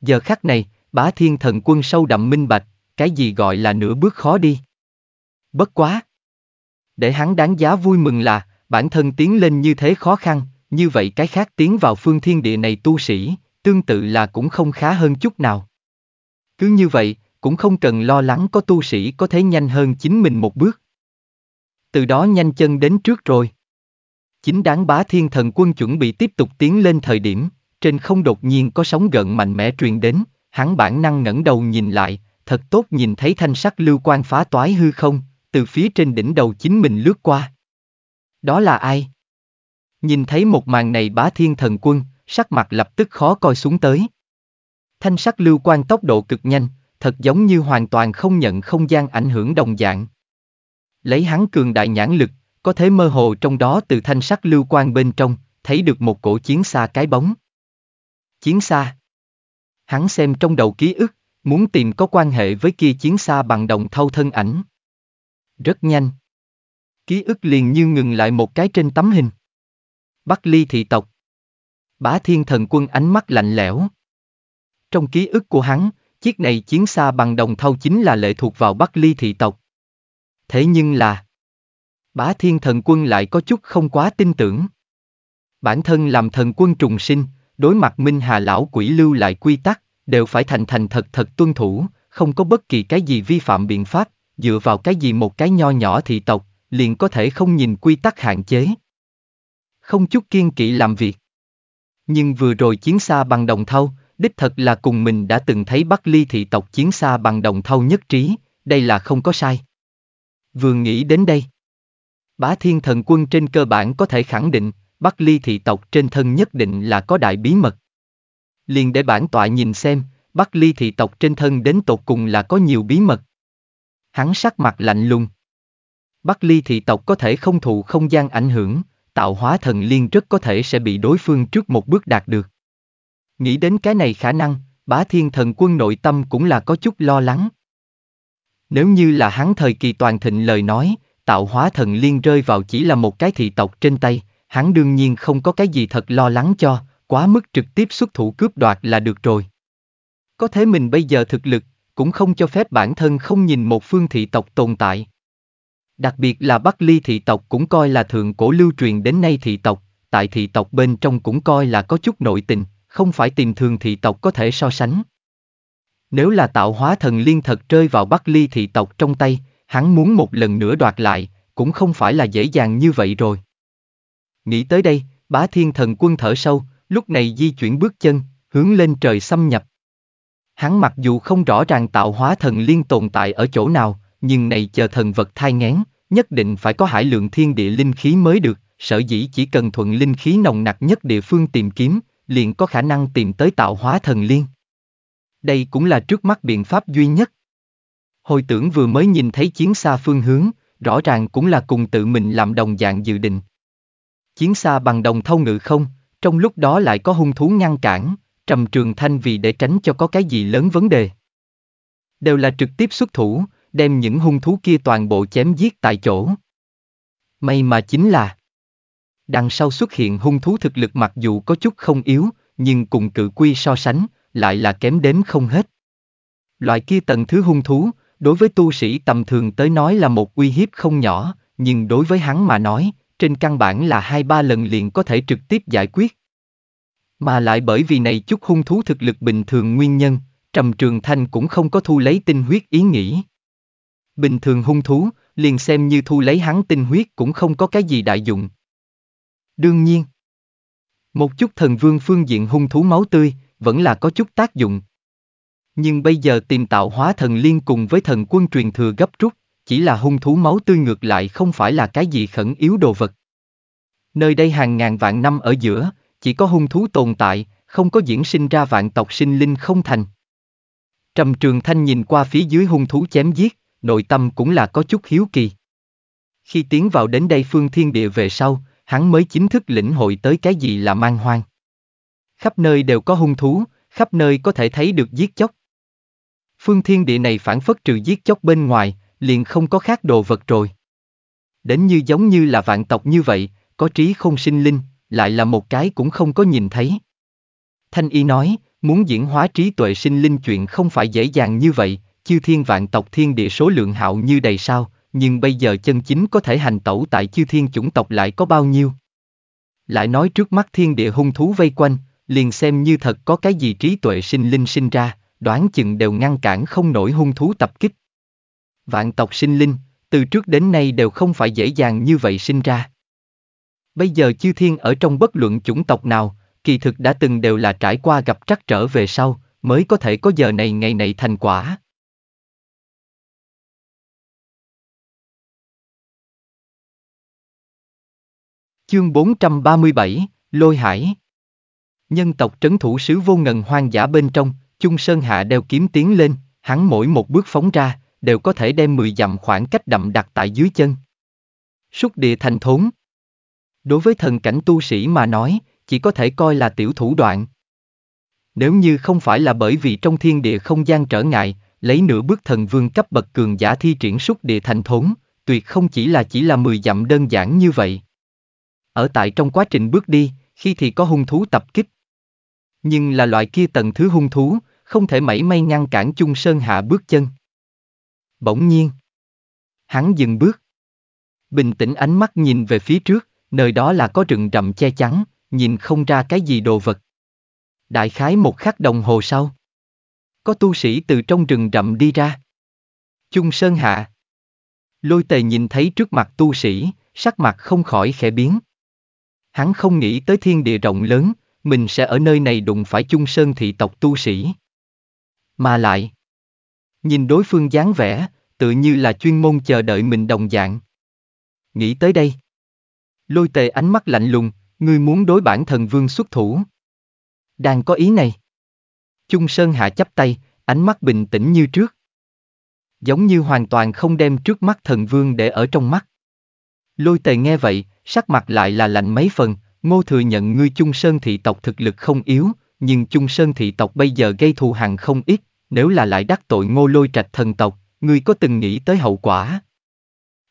Giờ khắc này, bá thiên thần quân sâu đậm minh bạch, cái gì gọi là nửa bước khó đi. Bất quá. Để hắn đáng giá vui mừng là, bản thân tiến lên như thế khó khăn, như vậy cái khác tiến vào phương thiên địa này tu sĩ, tương tự là cũng không khá hơn chút nào. Cứ như vậy, cũng không cần lo lắng có tu sĩ có thể nhanh hơn chính mình một bước. Từ đó nhanh chân đến trước rồi chính đáng bá thiên thần quân chuẩn bị tiếp tục tiến lên thời điểm, trên không đột nhiên có sóng gợn mạnh mẽ truyền đến, hắn bản năng ngẩng đầu nhìn lại, thật tốt nhìn thấy thanh sắc lưu quan phá toái hư không, từ phía trên đỉnh đầu chính mình lướt qua. Đó là ai? Nhìn thấy một màn này bá thiên thần quân, sắc mặt lập tức khó coi xuống tới. Thanh sắc lưu quan tốc độ cực nhanh, thật giống như hoàn toàn không nhận không gian ảnh hưởng đồng dạng. Lấy hắn cường đại nhãn lực, có thể mơ hồ trong đó từ thanh sắc lưu quang bên trong, thấy được một cổ chiến xa cái bóng. Chiến xa. Hắn xem trong đầu ký ức, muốn tìm có quan hệ với kia chiến xa bằng đồng thâu thân ảnh. Rất nhanh. Ký ức liền như ngừng lại một cái trên tấm hình. Bắc ly thị tộc. Bá thiên thần quân ánh mắt lạnh lẽo. Trong ký ức của hắn, chiếc này chiến xa bằng đồng thau chính là lệ thuộc vào Bắc ly thị tộc. Thế nhưng là... Bá thiên thần quân lại có chút không quá tin tưởng. Bản thân làm thần quân trùng sinh, đối mặt Minh Hà lão quỷ lưu lại quy tắc, đều phải thành thành thật thật tuân thủ, không có bất kỳ cái gì vi phạm biện pháp, dựa vào cái gì một cái nho nhỏ thị tộc, liền có thể không nhìn quy tắc hạn chế. Không chút kiên kỵ làm việc. Nhưng vừa rồi chiến xa bằng đồng thau, đích thật là cùng mình đã từng thấy Bắc Ly thị tộc chiến xa bằng đồng thau nhất trí, đây là không có sai. Vừa nghĩ đến đây. Bá Thiên Thần Quân trên cơ bản có thể khẳng định, Bắc Ly thị tộc trên thân nhất định là có đại bí mật. Liền để bản tọa nhìn xem, Bắc Ly thị tộc trên thân đến tột cùng là có nhiều bí mật. Hắn sắc mặt lạnh lùng. Bắc Ly thị tộc có thể không thụ không gian ảnh hưởng, tạo hóa thần liên rất có thể sẽ bị đối phương trước một bước đạt được. Nghĩ đến cái này khả năng, bá thiên thần quân nội tâm cũng là có chút lo lắng. Nếu như là hắn thời kỳ toàn thịnh lời nói, tạo hóa thần liên rơi vào chỉ là một cái thị tộc trên tay, hắn đương nhiên không có cái gì thật lo lắng cho, quá mức trực tiếp xuất thủ cướp đoạt là được rồi. Có thế mình bây giờ thực lực, cũng không cho phép bản thân không nhìn một phương thị tộc tồn tại. Đặc biệt là Bắc Ly thị tộc cũng coi là thượng cổ lưu truyền đến nay thị tộc, tại thị tộc bên trong cũng coi là có chút nội tình, không phải tìm thường thị tộc có thể so sánh. Nếu là tạo hóa thần liên thật rơi vào Bắc Ly thị tộc trong tay, hắn muốn một lần nữa đoạt lại, cũng không phải là dễ dàng như vậy rồi. Nghĩ tới đây, bá thiên thần quân thở sâu, lúc này di chuyển bước chân, hướng lên trời xâm nhập. Hắn mặc dù không rõ ràng tạo hóa thần liên tồn tại ở chỗ nào, nhưng này chờ thần vật thai ngén, nhất định phải có hải lượng thiên địa linh khí mới được, sở dĩ chỉ cần thuận linh khí nồng nặc nhất địa phương tìm kiếm, liền có khả năng tìm tới tạo hóa thần liên. Đây cũng là trước mắt biện pháp duy nhất. Hồi tưởng vừa mới nhìn thấy chiến xa phương hướng, rõ ràng cũng là cùng tự mình làm đồng dạng dự định. Chiến xa bằng đồng thâu ngự không, trong lúc đó lại có hung thú ngăn cản, trầm trường thanh vì để tránh cho có cái gì lớn vấn đề. Đều là trực tiếp xuất thủ, đem những hung thú kia toàn bộ chém giết tại chỗ. May mà chính là Đằng sau xuất hiện hung thú thực lực mặc dù có chút không yếu, nhưng cùng cự quy so sánh, lại là kém đến không hết. Loại kia tận thứ hung thú, đối với tu sĩ tầm thường tới nói là một uy hiếp không nhỏ, nhưng đối với hắn mà nói, trên căn bản là hai ba lần liền có thể trực tiếp giải quyết. Mà lại bởi vì này chút hung thú thực lực bình thường nguyên nhân, Trầm Trường Thanh cũng không có thu lấy tinh huyết ý nghĩ. Bình thường hung thú, liền xem như thu lấy hắn tinh huyết cũng không có cái gì đại dụng. Đương nhiên, một chút thần vương phương diện hung thú máu tươi, vẫn là có chút tác dụng, nhưng bây giờ tìm tạo hóa thần liên cùng với thần quân truyền thừa gấp rút, chỉ là hung thú máu tươi ngược lại không phải là cái gì khẩn yếu đồ vật. Nơi đây hàng ngàn vạn năm ở giữa, chỉ có hung thú tồn tại, không có diễn sinh ra vạn tộc sinh linh không thành. Trầm Trường Thanh nhìn qua phía dưới hung thú chém giết, nội tâm cũng là có chút hiếu kỳ. Khi tiến vào đến đây phương thiên địa về sau, hắn mới chính thức lĩnh hội tới cái gì là mang hoang. Khắp nơi đều có hung thú, khắp nơi có thể thấy được giết chóc, Phương thiên địa này phản phất trừ giết chóc bên ngoài, liền không có khác đồ vật rồi. Đến như giống như là vạn tộc như vậy, có trí không sinh linh, lại là một cái cũng không có nhìn thấy. Thanh y nói, muốn diễn hóa trí tuệ sinh linh chuyện không phải dễ dàng như vậy, chư thiên vạn tộc thiên địa số lượng hạo như đầy sao, nhưng bây giờ chân chính có thể hành tẩu tại chư thiên chủng tộc lại có bao nhiêu. Lại nói trước mắt thiên địa hung thú vây quanh, liền xem như thật có cái gì trí tuệ sinh linh sinh ra đoán chừng đều ngăn cản không nổi hung thú tập kích. Vạn tộc sinh linh, từ trước đến nay đều không phải dễ dàng như vậy sinh ra. Bây giờ chư thiên ở trong bất luận chủng tộc nào, kỳ thực đã từng đều là trải qua gặp trắc trở về sau, mới có thể có giờ này ngày này thành quả. Chương 437, Lôi Hải Nhân tộc trấn thủ sứ vô ngần hoang dã bên trong, Chung Sơn Hạ đeo kiếm tiến lên, hắn mỗi một bước phóng ra, đều có thể đem 10 dặm khoảng cách đậm đặc tại dưới chân. Xúc địa thành thốn. Đối với thần cảnh tu sĩ mà nói, chỉ có thể coi là tiểu thủ đoạn. Nếu như không phải là bởi vì trong thiên địa không gian trở ngại, lấy nửa bước thần vương cấp bậc cường giả thi triển xúc địa thành thốn, tuyệt không chỉ là chỉ là 10 dặm đơn giản như vậy. Ở tại trong quá trình bước đi, khi thì có hung thú tập kích. Nhưng là loại kia tầng thứ hung thú, không thể mảy may ngăn cản chung sơn hạ bước chân. Bỗng nhiên, hắn dừng bước. Bình tĩnh ánh mắt nhìn về phía trước, nơi đó là có rừng rậm che chắn, nhìn không ra cái gì đồ vật. Đại khái một khắc đồng hồ sau. Có tu sĩ từ trong rừng rậm đi ra. Chung Sơn Hạ. Lôi tề nhìn thấy trước mặt tu sĩ, sắc mặt không khỏi khẽ biến. Hắn không nghĩ tới thiên địa rộng lớn, mình sẽ ở nơi này đụng phải chung sơn thị tộc tu sĩ. Mà lại, nhìn đối phương dáng vẻ, tự như là chuyên môn chờ đợi mình đồng dạng. Nghĩ tới đây. Lôi tề ánh mắt lạnh lùng, ngươi muốn đối bản thần vương xuất thủ. Đang có ý này. chung Sơn Hạ chắp tay, ánh mắt bình tĩnh như trước. Giống như hoàn toàn không đem trước mắt thần vương để ở trong mắt. Lôi tề nghe vậy, sắc mặt lại là lạnh mấy phần, ngô thừa nhận ngươi chung Sơn thị tộc thực lực không yếu, nhưng chung Sơn thị tộc bây giờ gây thù hằn không ít, nếu là lại đắc tội ngô lôi trạch thần tộc, ngươi có từng nghĩ tới hậu quả?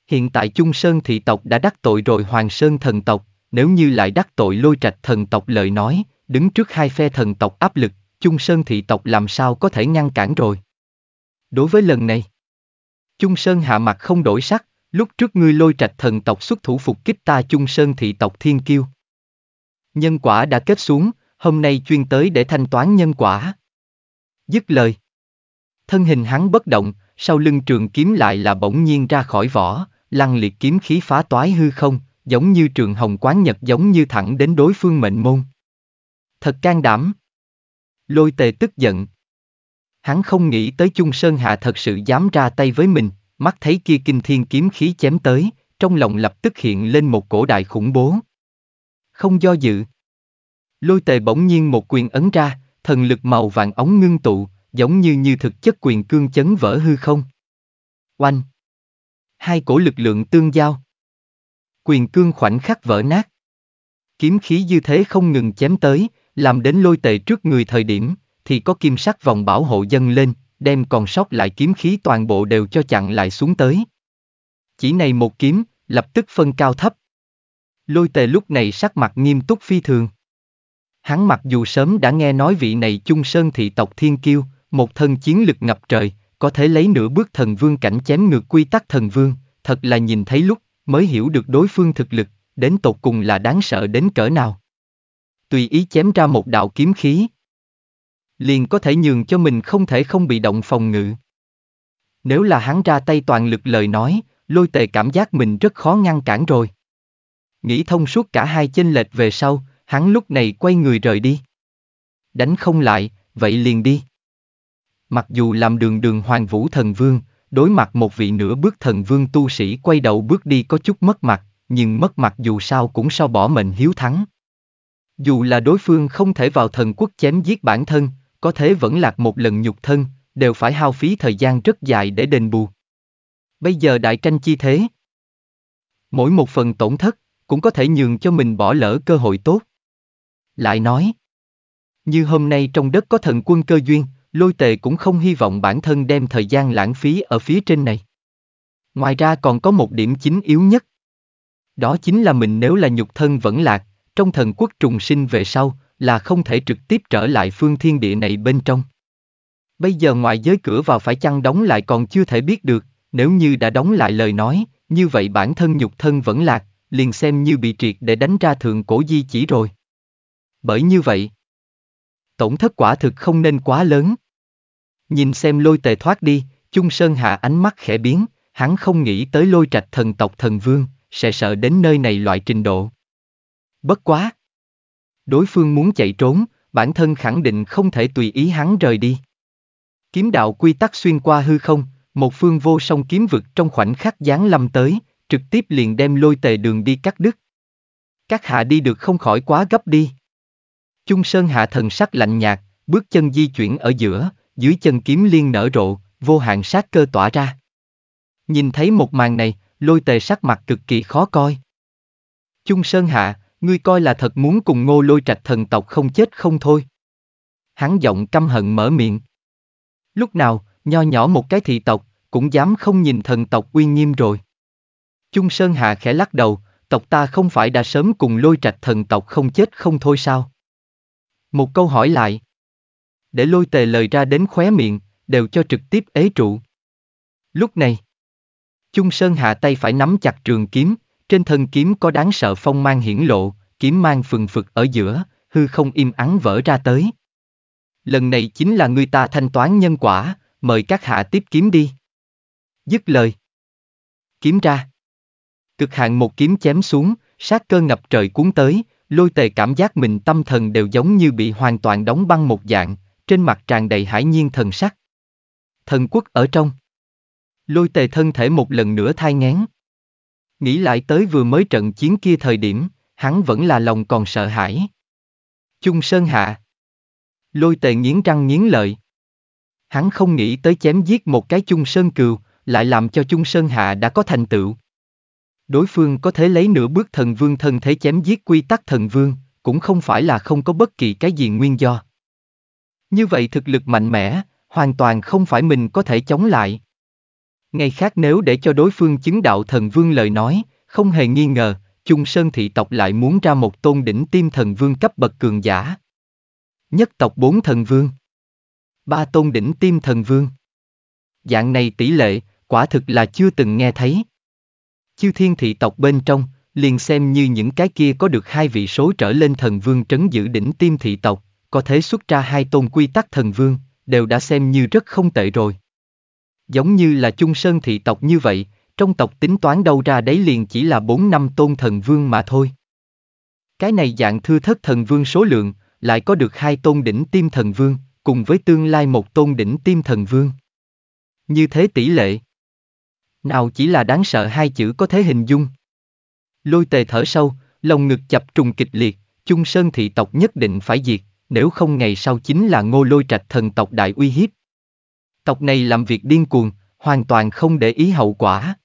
Hiện tại Trung Sơn thị tộc đã đắc tội rồi Hoàng Sơn thần tộc, nếu như lại đắc tội lôi trạch thần tộc lời nói, đứng trước hai phe thần tộc áp lực, Trung Sơn thị tộc làm sao có thể ngăn cản rồi. Đối với lần này, Trung Sơn hạ mặt không đổi sắc, lúc trước ngươi lôi trạch thần tộc xuất thủ phục kích ta Trung Sơn thị tộc thiên kiêu. Nhân quả đã kết xuống, hôm nay chuyên tới để thanh toán nhân quả. Dứt lời thân hình hắn bất động, sau lưng trường kiếm lại là bỗng nhiên ra khỏi vỏ, lăng liệt kiếm khí phá toái hư không, giống như trường hồng quán nhật giống như thẳng đến đối phương mệnh môn. Thật can đảm. Lôi tề tức giận. Hắn không nghĩ tới Chung Sơn Hạ thật sự dám ra tay với mình, mắt thấy kia kinh thiên kiếm khí chém tới, trong lòng lập tức hiện lên một cổ đại khủng bố. Không do dự. Lôi tề bỗng nhiên một quyền ấn ra, thần lực màu vàng ống ngưng tụ, giống như như thực chất quyền cương chấn vỡ hư không. Oanh! Hai cổ lực lượng tương giao. Quyền cương khoảnh khắc vỡ nát. Kiếm khí dư thế không ngừng chém tới, làm đến lôi tệ trước người thời điểm, thì có kim sắc vòng bảo hộ dâng lên, đem còn sót lại kiếm khí toàn bộ đều cho chặn lại xuống tới. Chỉ này một kiếm, lập tức phân cao thấp. Lôi tề lúc này sắc mặt nghiêm túc phi thường. Hắn mặc dù sớm đã nghe nói vị này chung sơn thị tộc thiên kiêu, một thân chiến lực ngập trời, có thể lấy nửa bước thần vương cảnh chém ngược quy tắc thần vương, thật là nhìn thấy lúc, mới hiểu được đối phương thực lực, đến tột cùng là đáng sợ đến cỡ nào. Tùy ý chém ra một đạo kiếm khí, liền có thể nhường cho mình không thể không bị động phòng ngự. Nếu là hắn ra tay toàn lực lời nói, lôi tề cảm giác mình rất khó ngăn cản rồi. Nghĩ thông suốt cả hai chênh lệch về sau, hắn lúc này quay người rời đi. Đánh không lại, vậy liền đi. Mặc dù làm đường đường hoàng vũ thần vương, đối mặt một vị nửa bước thần vương tu sĩ quay đầu bước đi có chút mất mặt, nhưng mất mặt dù sao cũng sao bỏ mệnh hiếu thắng. Dù là đối phương không thể vào thần quốc chém giết bản thân, có thế vẫn lạc một lần nhục thân, đều phải hao phí thời gian rất dài để đền bù. Bây giờ đại tranh chi thế. Mỗi một phần tổn thất, cũng có thể nhường cho mình bỏ lỡ cơ hội tốt. Lại nói, như hôm nay trong đất có thần quân cơ duyên, lôi tề cũng không hy vọng bản thân đem thời gian lãng phí ở phía trên này. Ngoài ra còn có một điểm chính yếu nhất. Đó chính là mình nếu là nhục thân vẫn lạc, trong thần quốc trùng sinh về sau, là không thể trực tiếp trở lại phương thiên địa này bên trong. Bây giờ ngoài giới cửa vào phải chăng đóng lại còn chưa thể biết được, nếu như đã đóng lại lời nói, như vậy bản thân nhục thân vẫn lạc, liền xem như bị triệt để đánh ra thượng cổ di chỉ rồi. Bởi như vậy, tổn thất quả thực không nên quá lớn. Nhìn xem lôi tề thoát đi, Chung Sơn Hạ ánh mắt khẽ biến, hắn không nghĩ tới lôi trạch thần tộc thần vương, sẽ sợ đến nơi này loại trình độ. Bất quá! Đối phương muốn chạy trốn, bản thân khẳng định không thể tùy ý hắn rời đi. Kiếm đạo quy tắc xuyên qua hư không, một phương vô song kiếm vực trong khoảnh khắc giáng lâm tới, trực tiếp liền đem lôi tề đường đi cắt đứt. Các hạ đi được không khỏi quá gấp đi. Chung Sơn hạ thần sắc lạnh nhạt, bước chân di chuyển ở giữa, dưới chân kiếm liên nở rộ, vô hạn sát cơ tỏa ra. Nhìn thấy một màn này, lôi tề sắc mặt cực kỳ khó coi. Chung Sơn Hạ, ngươi coi là thật muốn cùng ngô lôi trạch thần tộc không chết không thôi. Hắn giọng căm hận mở miệng. Lúc nào, nho nhỏ một cái thị tộc, cũng dám không nhìn thần tộc uy nghiêm rồi. Chung Sơn Hạ khẽ lắc đầu, tộc ta không phải đã sớm cùng lôi trạch thần tộc không chết không thôi sao? Một câu hỏi lại. Để lôi tề lời ra đến khóe miệng, đều cho trực tiếp ế trụ. Lúc này, trung Sơn hạ tay phải nắm chặt trường kiếm, trên thân kiếm có đáng sợ phong mang hiển lộ, kiếm mang phừng phực ở giữa, hư không im ắng vỡ ra tới. Lần này chính là người ta thanh toán nhân quả, mời các hạ tiếp kiếm đi. Dứt lời. Kiếm ra. Cực hạn một kiếm chém xuống, sát cơ ngập trời cuốn tới, lôi tề cảm giác mình tâm thần đều giống như bị hoàn toàn đóng băng một dạng, trên mặt tràn đầy hải nhiên thần sắc. Thần quốc ở trong. Lôi tề thân thể một lần nữa thai ngán. Nghĩ lại tới vừa mới trận chiến kia thời điểm, hắn vẫn là lòng còn sợ hãi. Chung Sơn Hạ. Lôi tề nghiến răng nghiến lợi. Hắn không nghĩ tới chém giết một cái Chung Sơn Cừu, lại làm cho Chung Sơn Hạ đã có thành tựu. Đối phương có thể lấy nửa bước thần vương thân thế chém giết quy tắc thần vương, cũng không phải là không có bất kỳ cái gì nguyên do. Như vậy thực lực mạnh mẽ, hoàn toàn không phải mình có thể chống lại. Ngay khác nếu để cho đối phương chứng đạo thần vương lời nói, không hề nghi ngờ, Chung Sơn thị tộc lại muốn ra một tôn đỉnh tiêm thần vương cấp bậc cường giả. Nhất tộc bốn thần vương. Ba tôn đỉnh tiêm thần vương. Dạng này tỷ lệ, quả thực là chưa từng nghe thấy. Chư thiên thị tộc bên trong, liền xem như những cái kia có được hai vị số trở lên thần vương trấn giữ đỉnh tiêm thị tộc, có thể xuất ra hai tôn quy tắc thần vương, đều đã xem như rất không tệ rồi. Giống như là chung sơn thị tộc như vậy, trong tộc tính toán đâu ra đấy liền chỉ là bốn năm tôn thần vương mà thôi. Cái này dạng thư thất thần vương số lượng, lại có được hai tôn đỉnh tiêm thần vương, cùng với tương lai một tôn đỉnh tiêm thần vương. Như thế tỷ lệ, nào chỉ là đáng sợ hai chữ có thể hình dung. Lôi tề thở sâu, lòng ngực chập trùng kịch liệt, chung sơn thị tộc nhất định phải diệt, nếu không ngày sau chính là ngô lôi trạch thần tộc đại uy hiếp. Tộc này làm việc điên cuồng, hoàn toàn không để ý hậu quả.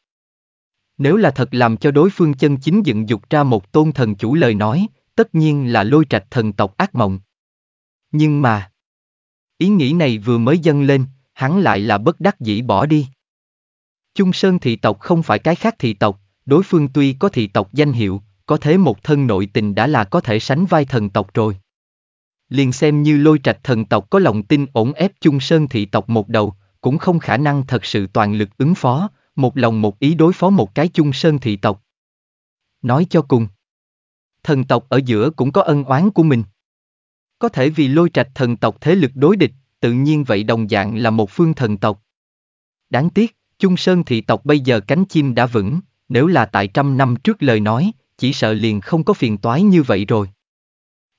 Nếu là thật làm cho đối phương chân chính dựng dục ra một tôn thần chủ lời nói, tất nhiên là lôi trạch thần tộc ác mộng. Nhưng mà, ý nghĩ này vừa mới dâng lên, hắn lại là bất đắc dĩ bỏ đi. Chung Sơn thị tộc không phải cái khác thị tộc, đối phương tuy có thị tộc danh hiệu, có thế một thân nội tình đã là có thể sánh vai thần tộc rồi. Liền xem như lôi trạch thần tộc có lòng tin ổn ép Chung Sơn thị tộc một đầu, cũng không khả năng thật sự toàn lực ứng phó, một lòng một ý đối phó một cái Chung Sơn thị tộc. Nói cho cùng, thần tộc ở giữa cũng có ân oán của mình. Có thể vì lôi trạch thần tộc thế lực đối địch, tự nhiên vậy đồng dạng là một phương thần tộc. Đáng tiếc, Chung Sơn thị tộc bây giờ cánh chim đã vững, nếu là tại trăm năm trước lời nói, chỉ sợ liền không có phiền toái như vậy rồi.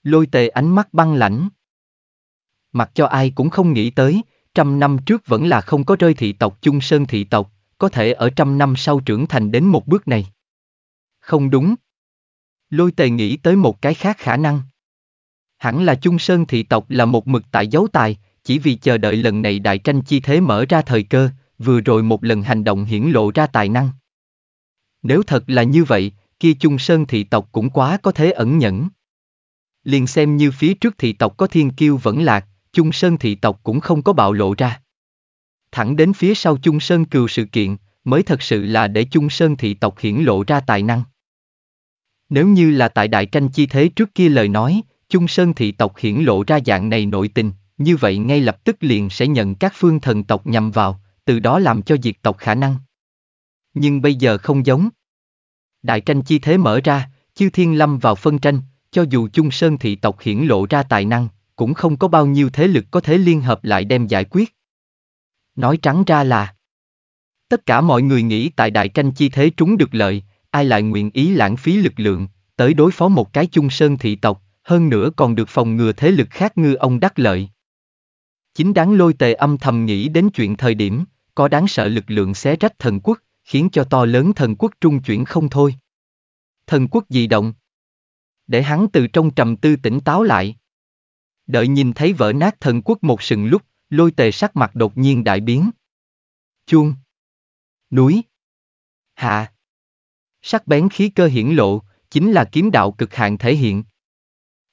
Lôi tề ánh mắt băng lãnh. Mặc cho ai cũng không nghĩ tới, trăm năm trước vẫn là không có rơi thị tộc Chung Sơn thị tộc, có thể ở trăm năm sau trưởng thành đến một bước này. Không đúng. Lôi tề nghĩ tới một cái khác khả năng. Hẳn là Chung Sơn thị tộc là một mực tại dấu tài, chỉ vì chờ đợi lần này đại tranh chi thế mở ra thời cơ, vừa rồi một lần hành động hiển lộ ra tài năng. Nếu thật là như vậy, kia chung sơn thị tộc cũng quá có thế ẩn nhẫn. Liền xem như phía trước thị tộc có thiên kiêu vẫn lạc, chung sơn thị tộc cũng không có bạo lộ ra. Thẳng đến phía sau chung sơn cừu sự kiện, mới thật sự là để chung sơn thị tộc hiển lộ ra tài năng. Nếu như là tại đại tranh chi thế trước kia lời nói, chung sơn thị tộc hiển lộ ra dạng này nội tình, như vậy ngay lập tức liền sẽ nhận các phương thần tộc nhằm vào từ đó làm cho diệt tộc khả năng. Nhưng bây giờ không giống. Đại tranh chi thế mở ra, chư thiên lâm vào phân tranh, cho dù chung sơn thị tộc hiển lộ ra tài năng, cũng không có bao nhiêu thế lực có thể liên hợp lại đem giải quyết. Nói trắng ra là Tất cả mọi người nghĩ tại đại tranh chi thế trúng được lợi, ai lại nguyện ý lãng phí lực lượng, tới đối phó một cái chung sơn thị tộc, hơn nữa còn được phòng ngừa thế lực khác ngư ông đắc lợi. Chính đáng lôi tề âm thầm nghĩ đến chuyện thời điểm có đáng sợ lực lượng xé rách thần quốc, khiến cho to lớn thần quốc trung chuyển không thôi. Thần quốc dị động. Để hắn từ trong trầm tư tỉnh táo lại. Đợi nhìn thấy vỡ nát thần quốc một sừng lúc, lôi tề sắc mặt đột nhiên đại biến. Chuông. Núi. Hạ. Sắc bén khí cơ hiển lộ, chính là kiếm đạo cực hạn thể hiện.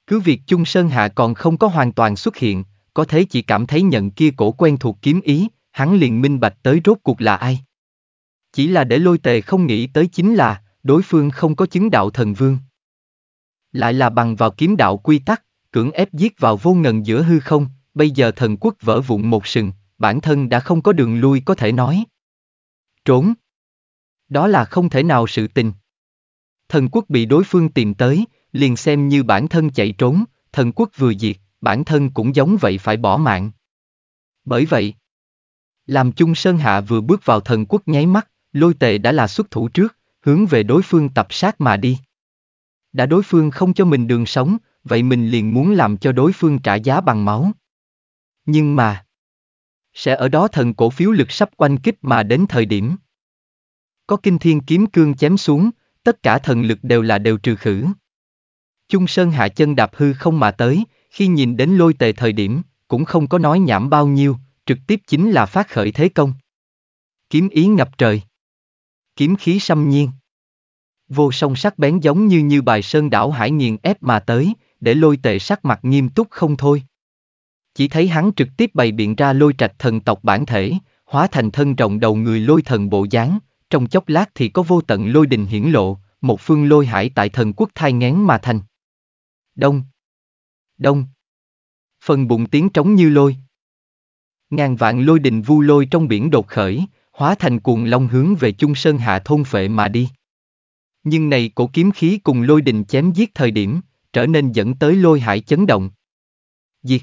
Cứ việc chung sơn hạ còn không có hoàn toàn xuất hiện, có thể chỉ cảm thấy nhận kia cổ quen thuộc kiếm ý, hắn liền minh bạch tới rốt cuộc là ai. Chỉ là để lôi tề không nghĩ tới chính là, đối phương không có chứng đạo thần vương. Lại là bằng vào kiếm đạo quy tắc, cưỡng ép giết vào vô ngần giữa hư không, bây giờ thần quốc vỡ vụn một sừng, bản thân đã không có đường lui có thể nói. Trốn. Đó là không thể nào sự tình. Thần quốc bị đối phương tìm tới, liền xem như bản thân chạy trốn, thần quốc vừa diệt, bản thân cũng giống vậy phải bỏ mạng. Bởi vậy, làm chung Sơn Hạ vừa bước vào thần quốc nháy mắt, lôi tệ đã là xuất thủ trước, hướng về đối phương tập sát mà đi. Đã đối phương không cho mình đường sống, vậy mình liền muốn làm cho đối phương trả giá bằng máu. Nhưng mà, sẽ ở đó thần cổ phiếu lực sắp quanh kích mà đến thời điểm. Có kinh thiên kiếm cương chém xuống, tất cả thần lực đều là đều trừ khử. Chung Sơn hạ chân đạp hư không mà tới, khi nhìn đến lôi tề thời điểm, cũng không có nói nhảm bao nhiêu, trực tiếp chính là phát khởi thế công. Kiếm ý ngập trời. Kiếm khí xâm nhiên. Vô song sắc bén giống như như bài sơn đảo hải nghiền ép mà tới, để lôi tệ sắc mặt nghiêm túc không thôi. Chỉ thấy hắn trực tiếp bày biện ra lôi trạch thần tộc bản thể, hóa thành thân rộng đầu người lôi thần bộ dáng, trong chốc lát thì có vô tận lôi đình hiển lộ, một phương lôi hải tại thần quốc thai ngén mà thành. Đông. Đông. Phần bụng tiếng trống như lôi, Ngàn vạn lôi đình vu lôi trong biển đột khởi, hóa thành cuồng long hướng về chung sơn hạ thôn phệ mà đi. Nhưng này cổ kiếm khí cùng lôi đình chém giết thời điểm, trở nên dẫn tới lôi hải chấn động. Diệt.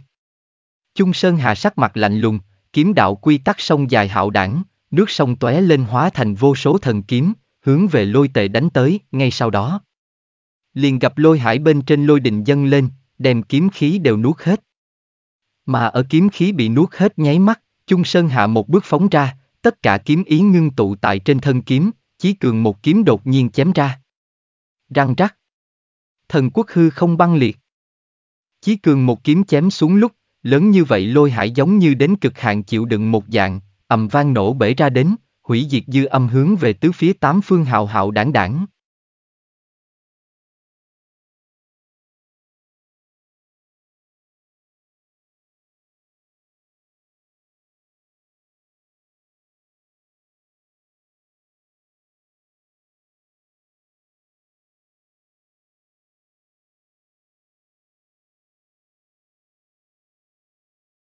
Chung sơn hạ sắc mặt lạnh lùng, kiếm đạo quy tắc sông dài hạo đảng, nước sông tóe lên hóa thành vô số thần kiếm, hướng về lôi tệ đánh tới, ngay sau đó. Liền gặp lôi hải bên trên lôi đình dâng lên, đem kiếm khí đều nuốt hết. Mà ở kiếm khí bị nuốt hết nháy mắt, Chung Sơn hạ một bước phóng ra, tất cả kiếm ý ngưng tụ tại trên thân kiếm, chí cường một kiếm đột nhiên chém ra. Răng rắc. Thần quốc hư không băng liệt. Chí cường một kiếm chém xuống lúc, lớn như vậy lôi hải giống như đến cực hạn chịu đựng một dạng, ầm vang nổ bể ra đến, hủy diệt dư âm hướng về tứ phía tám phương hào hạo đảng đảng.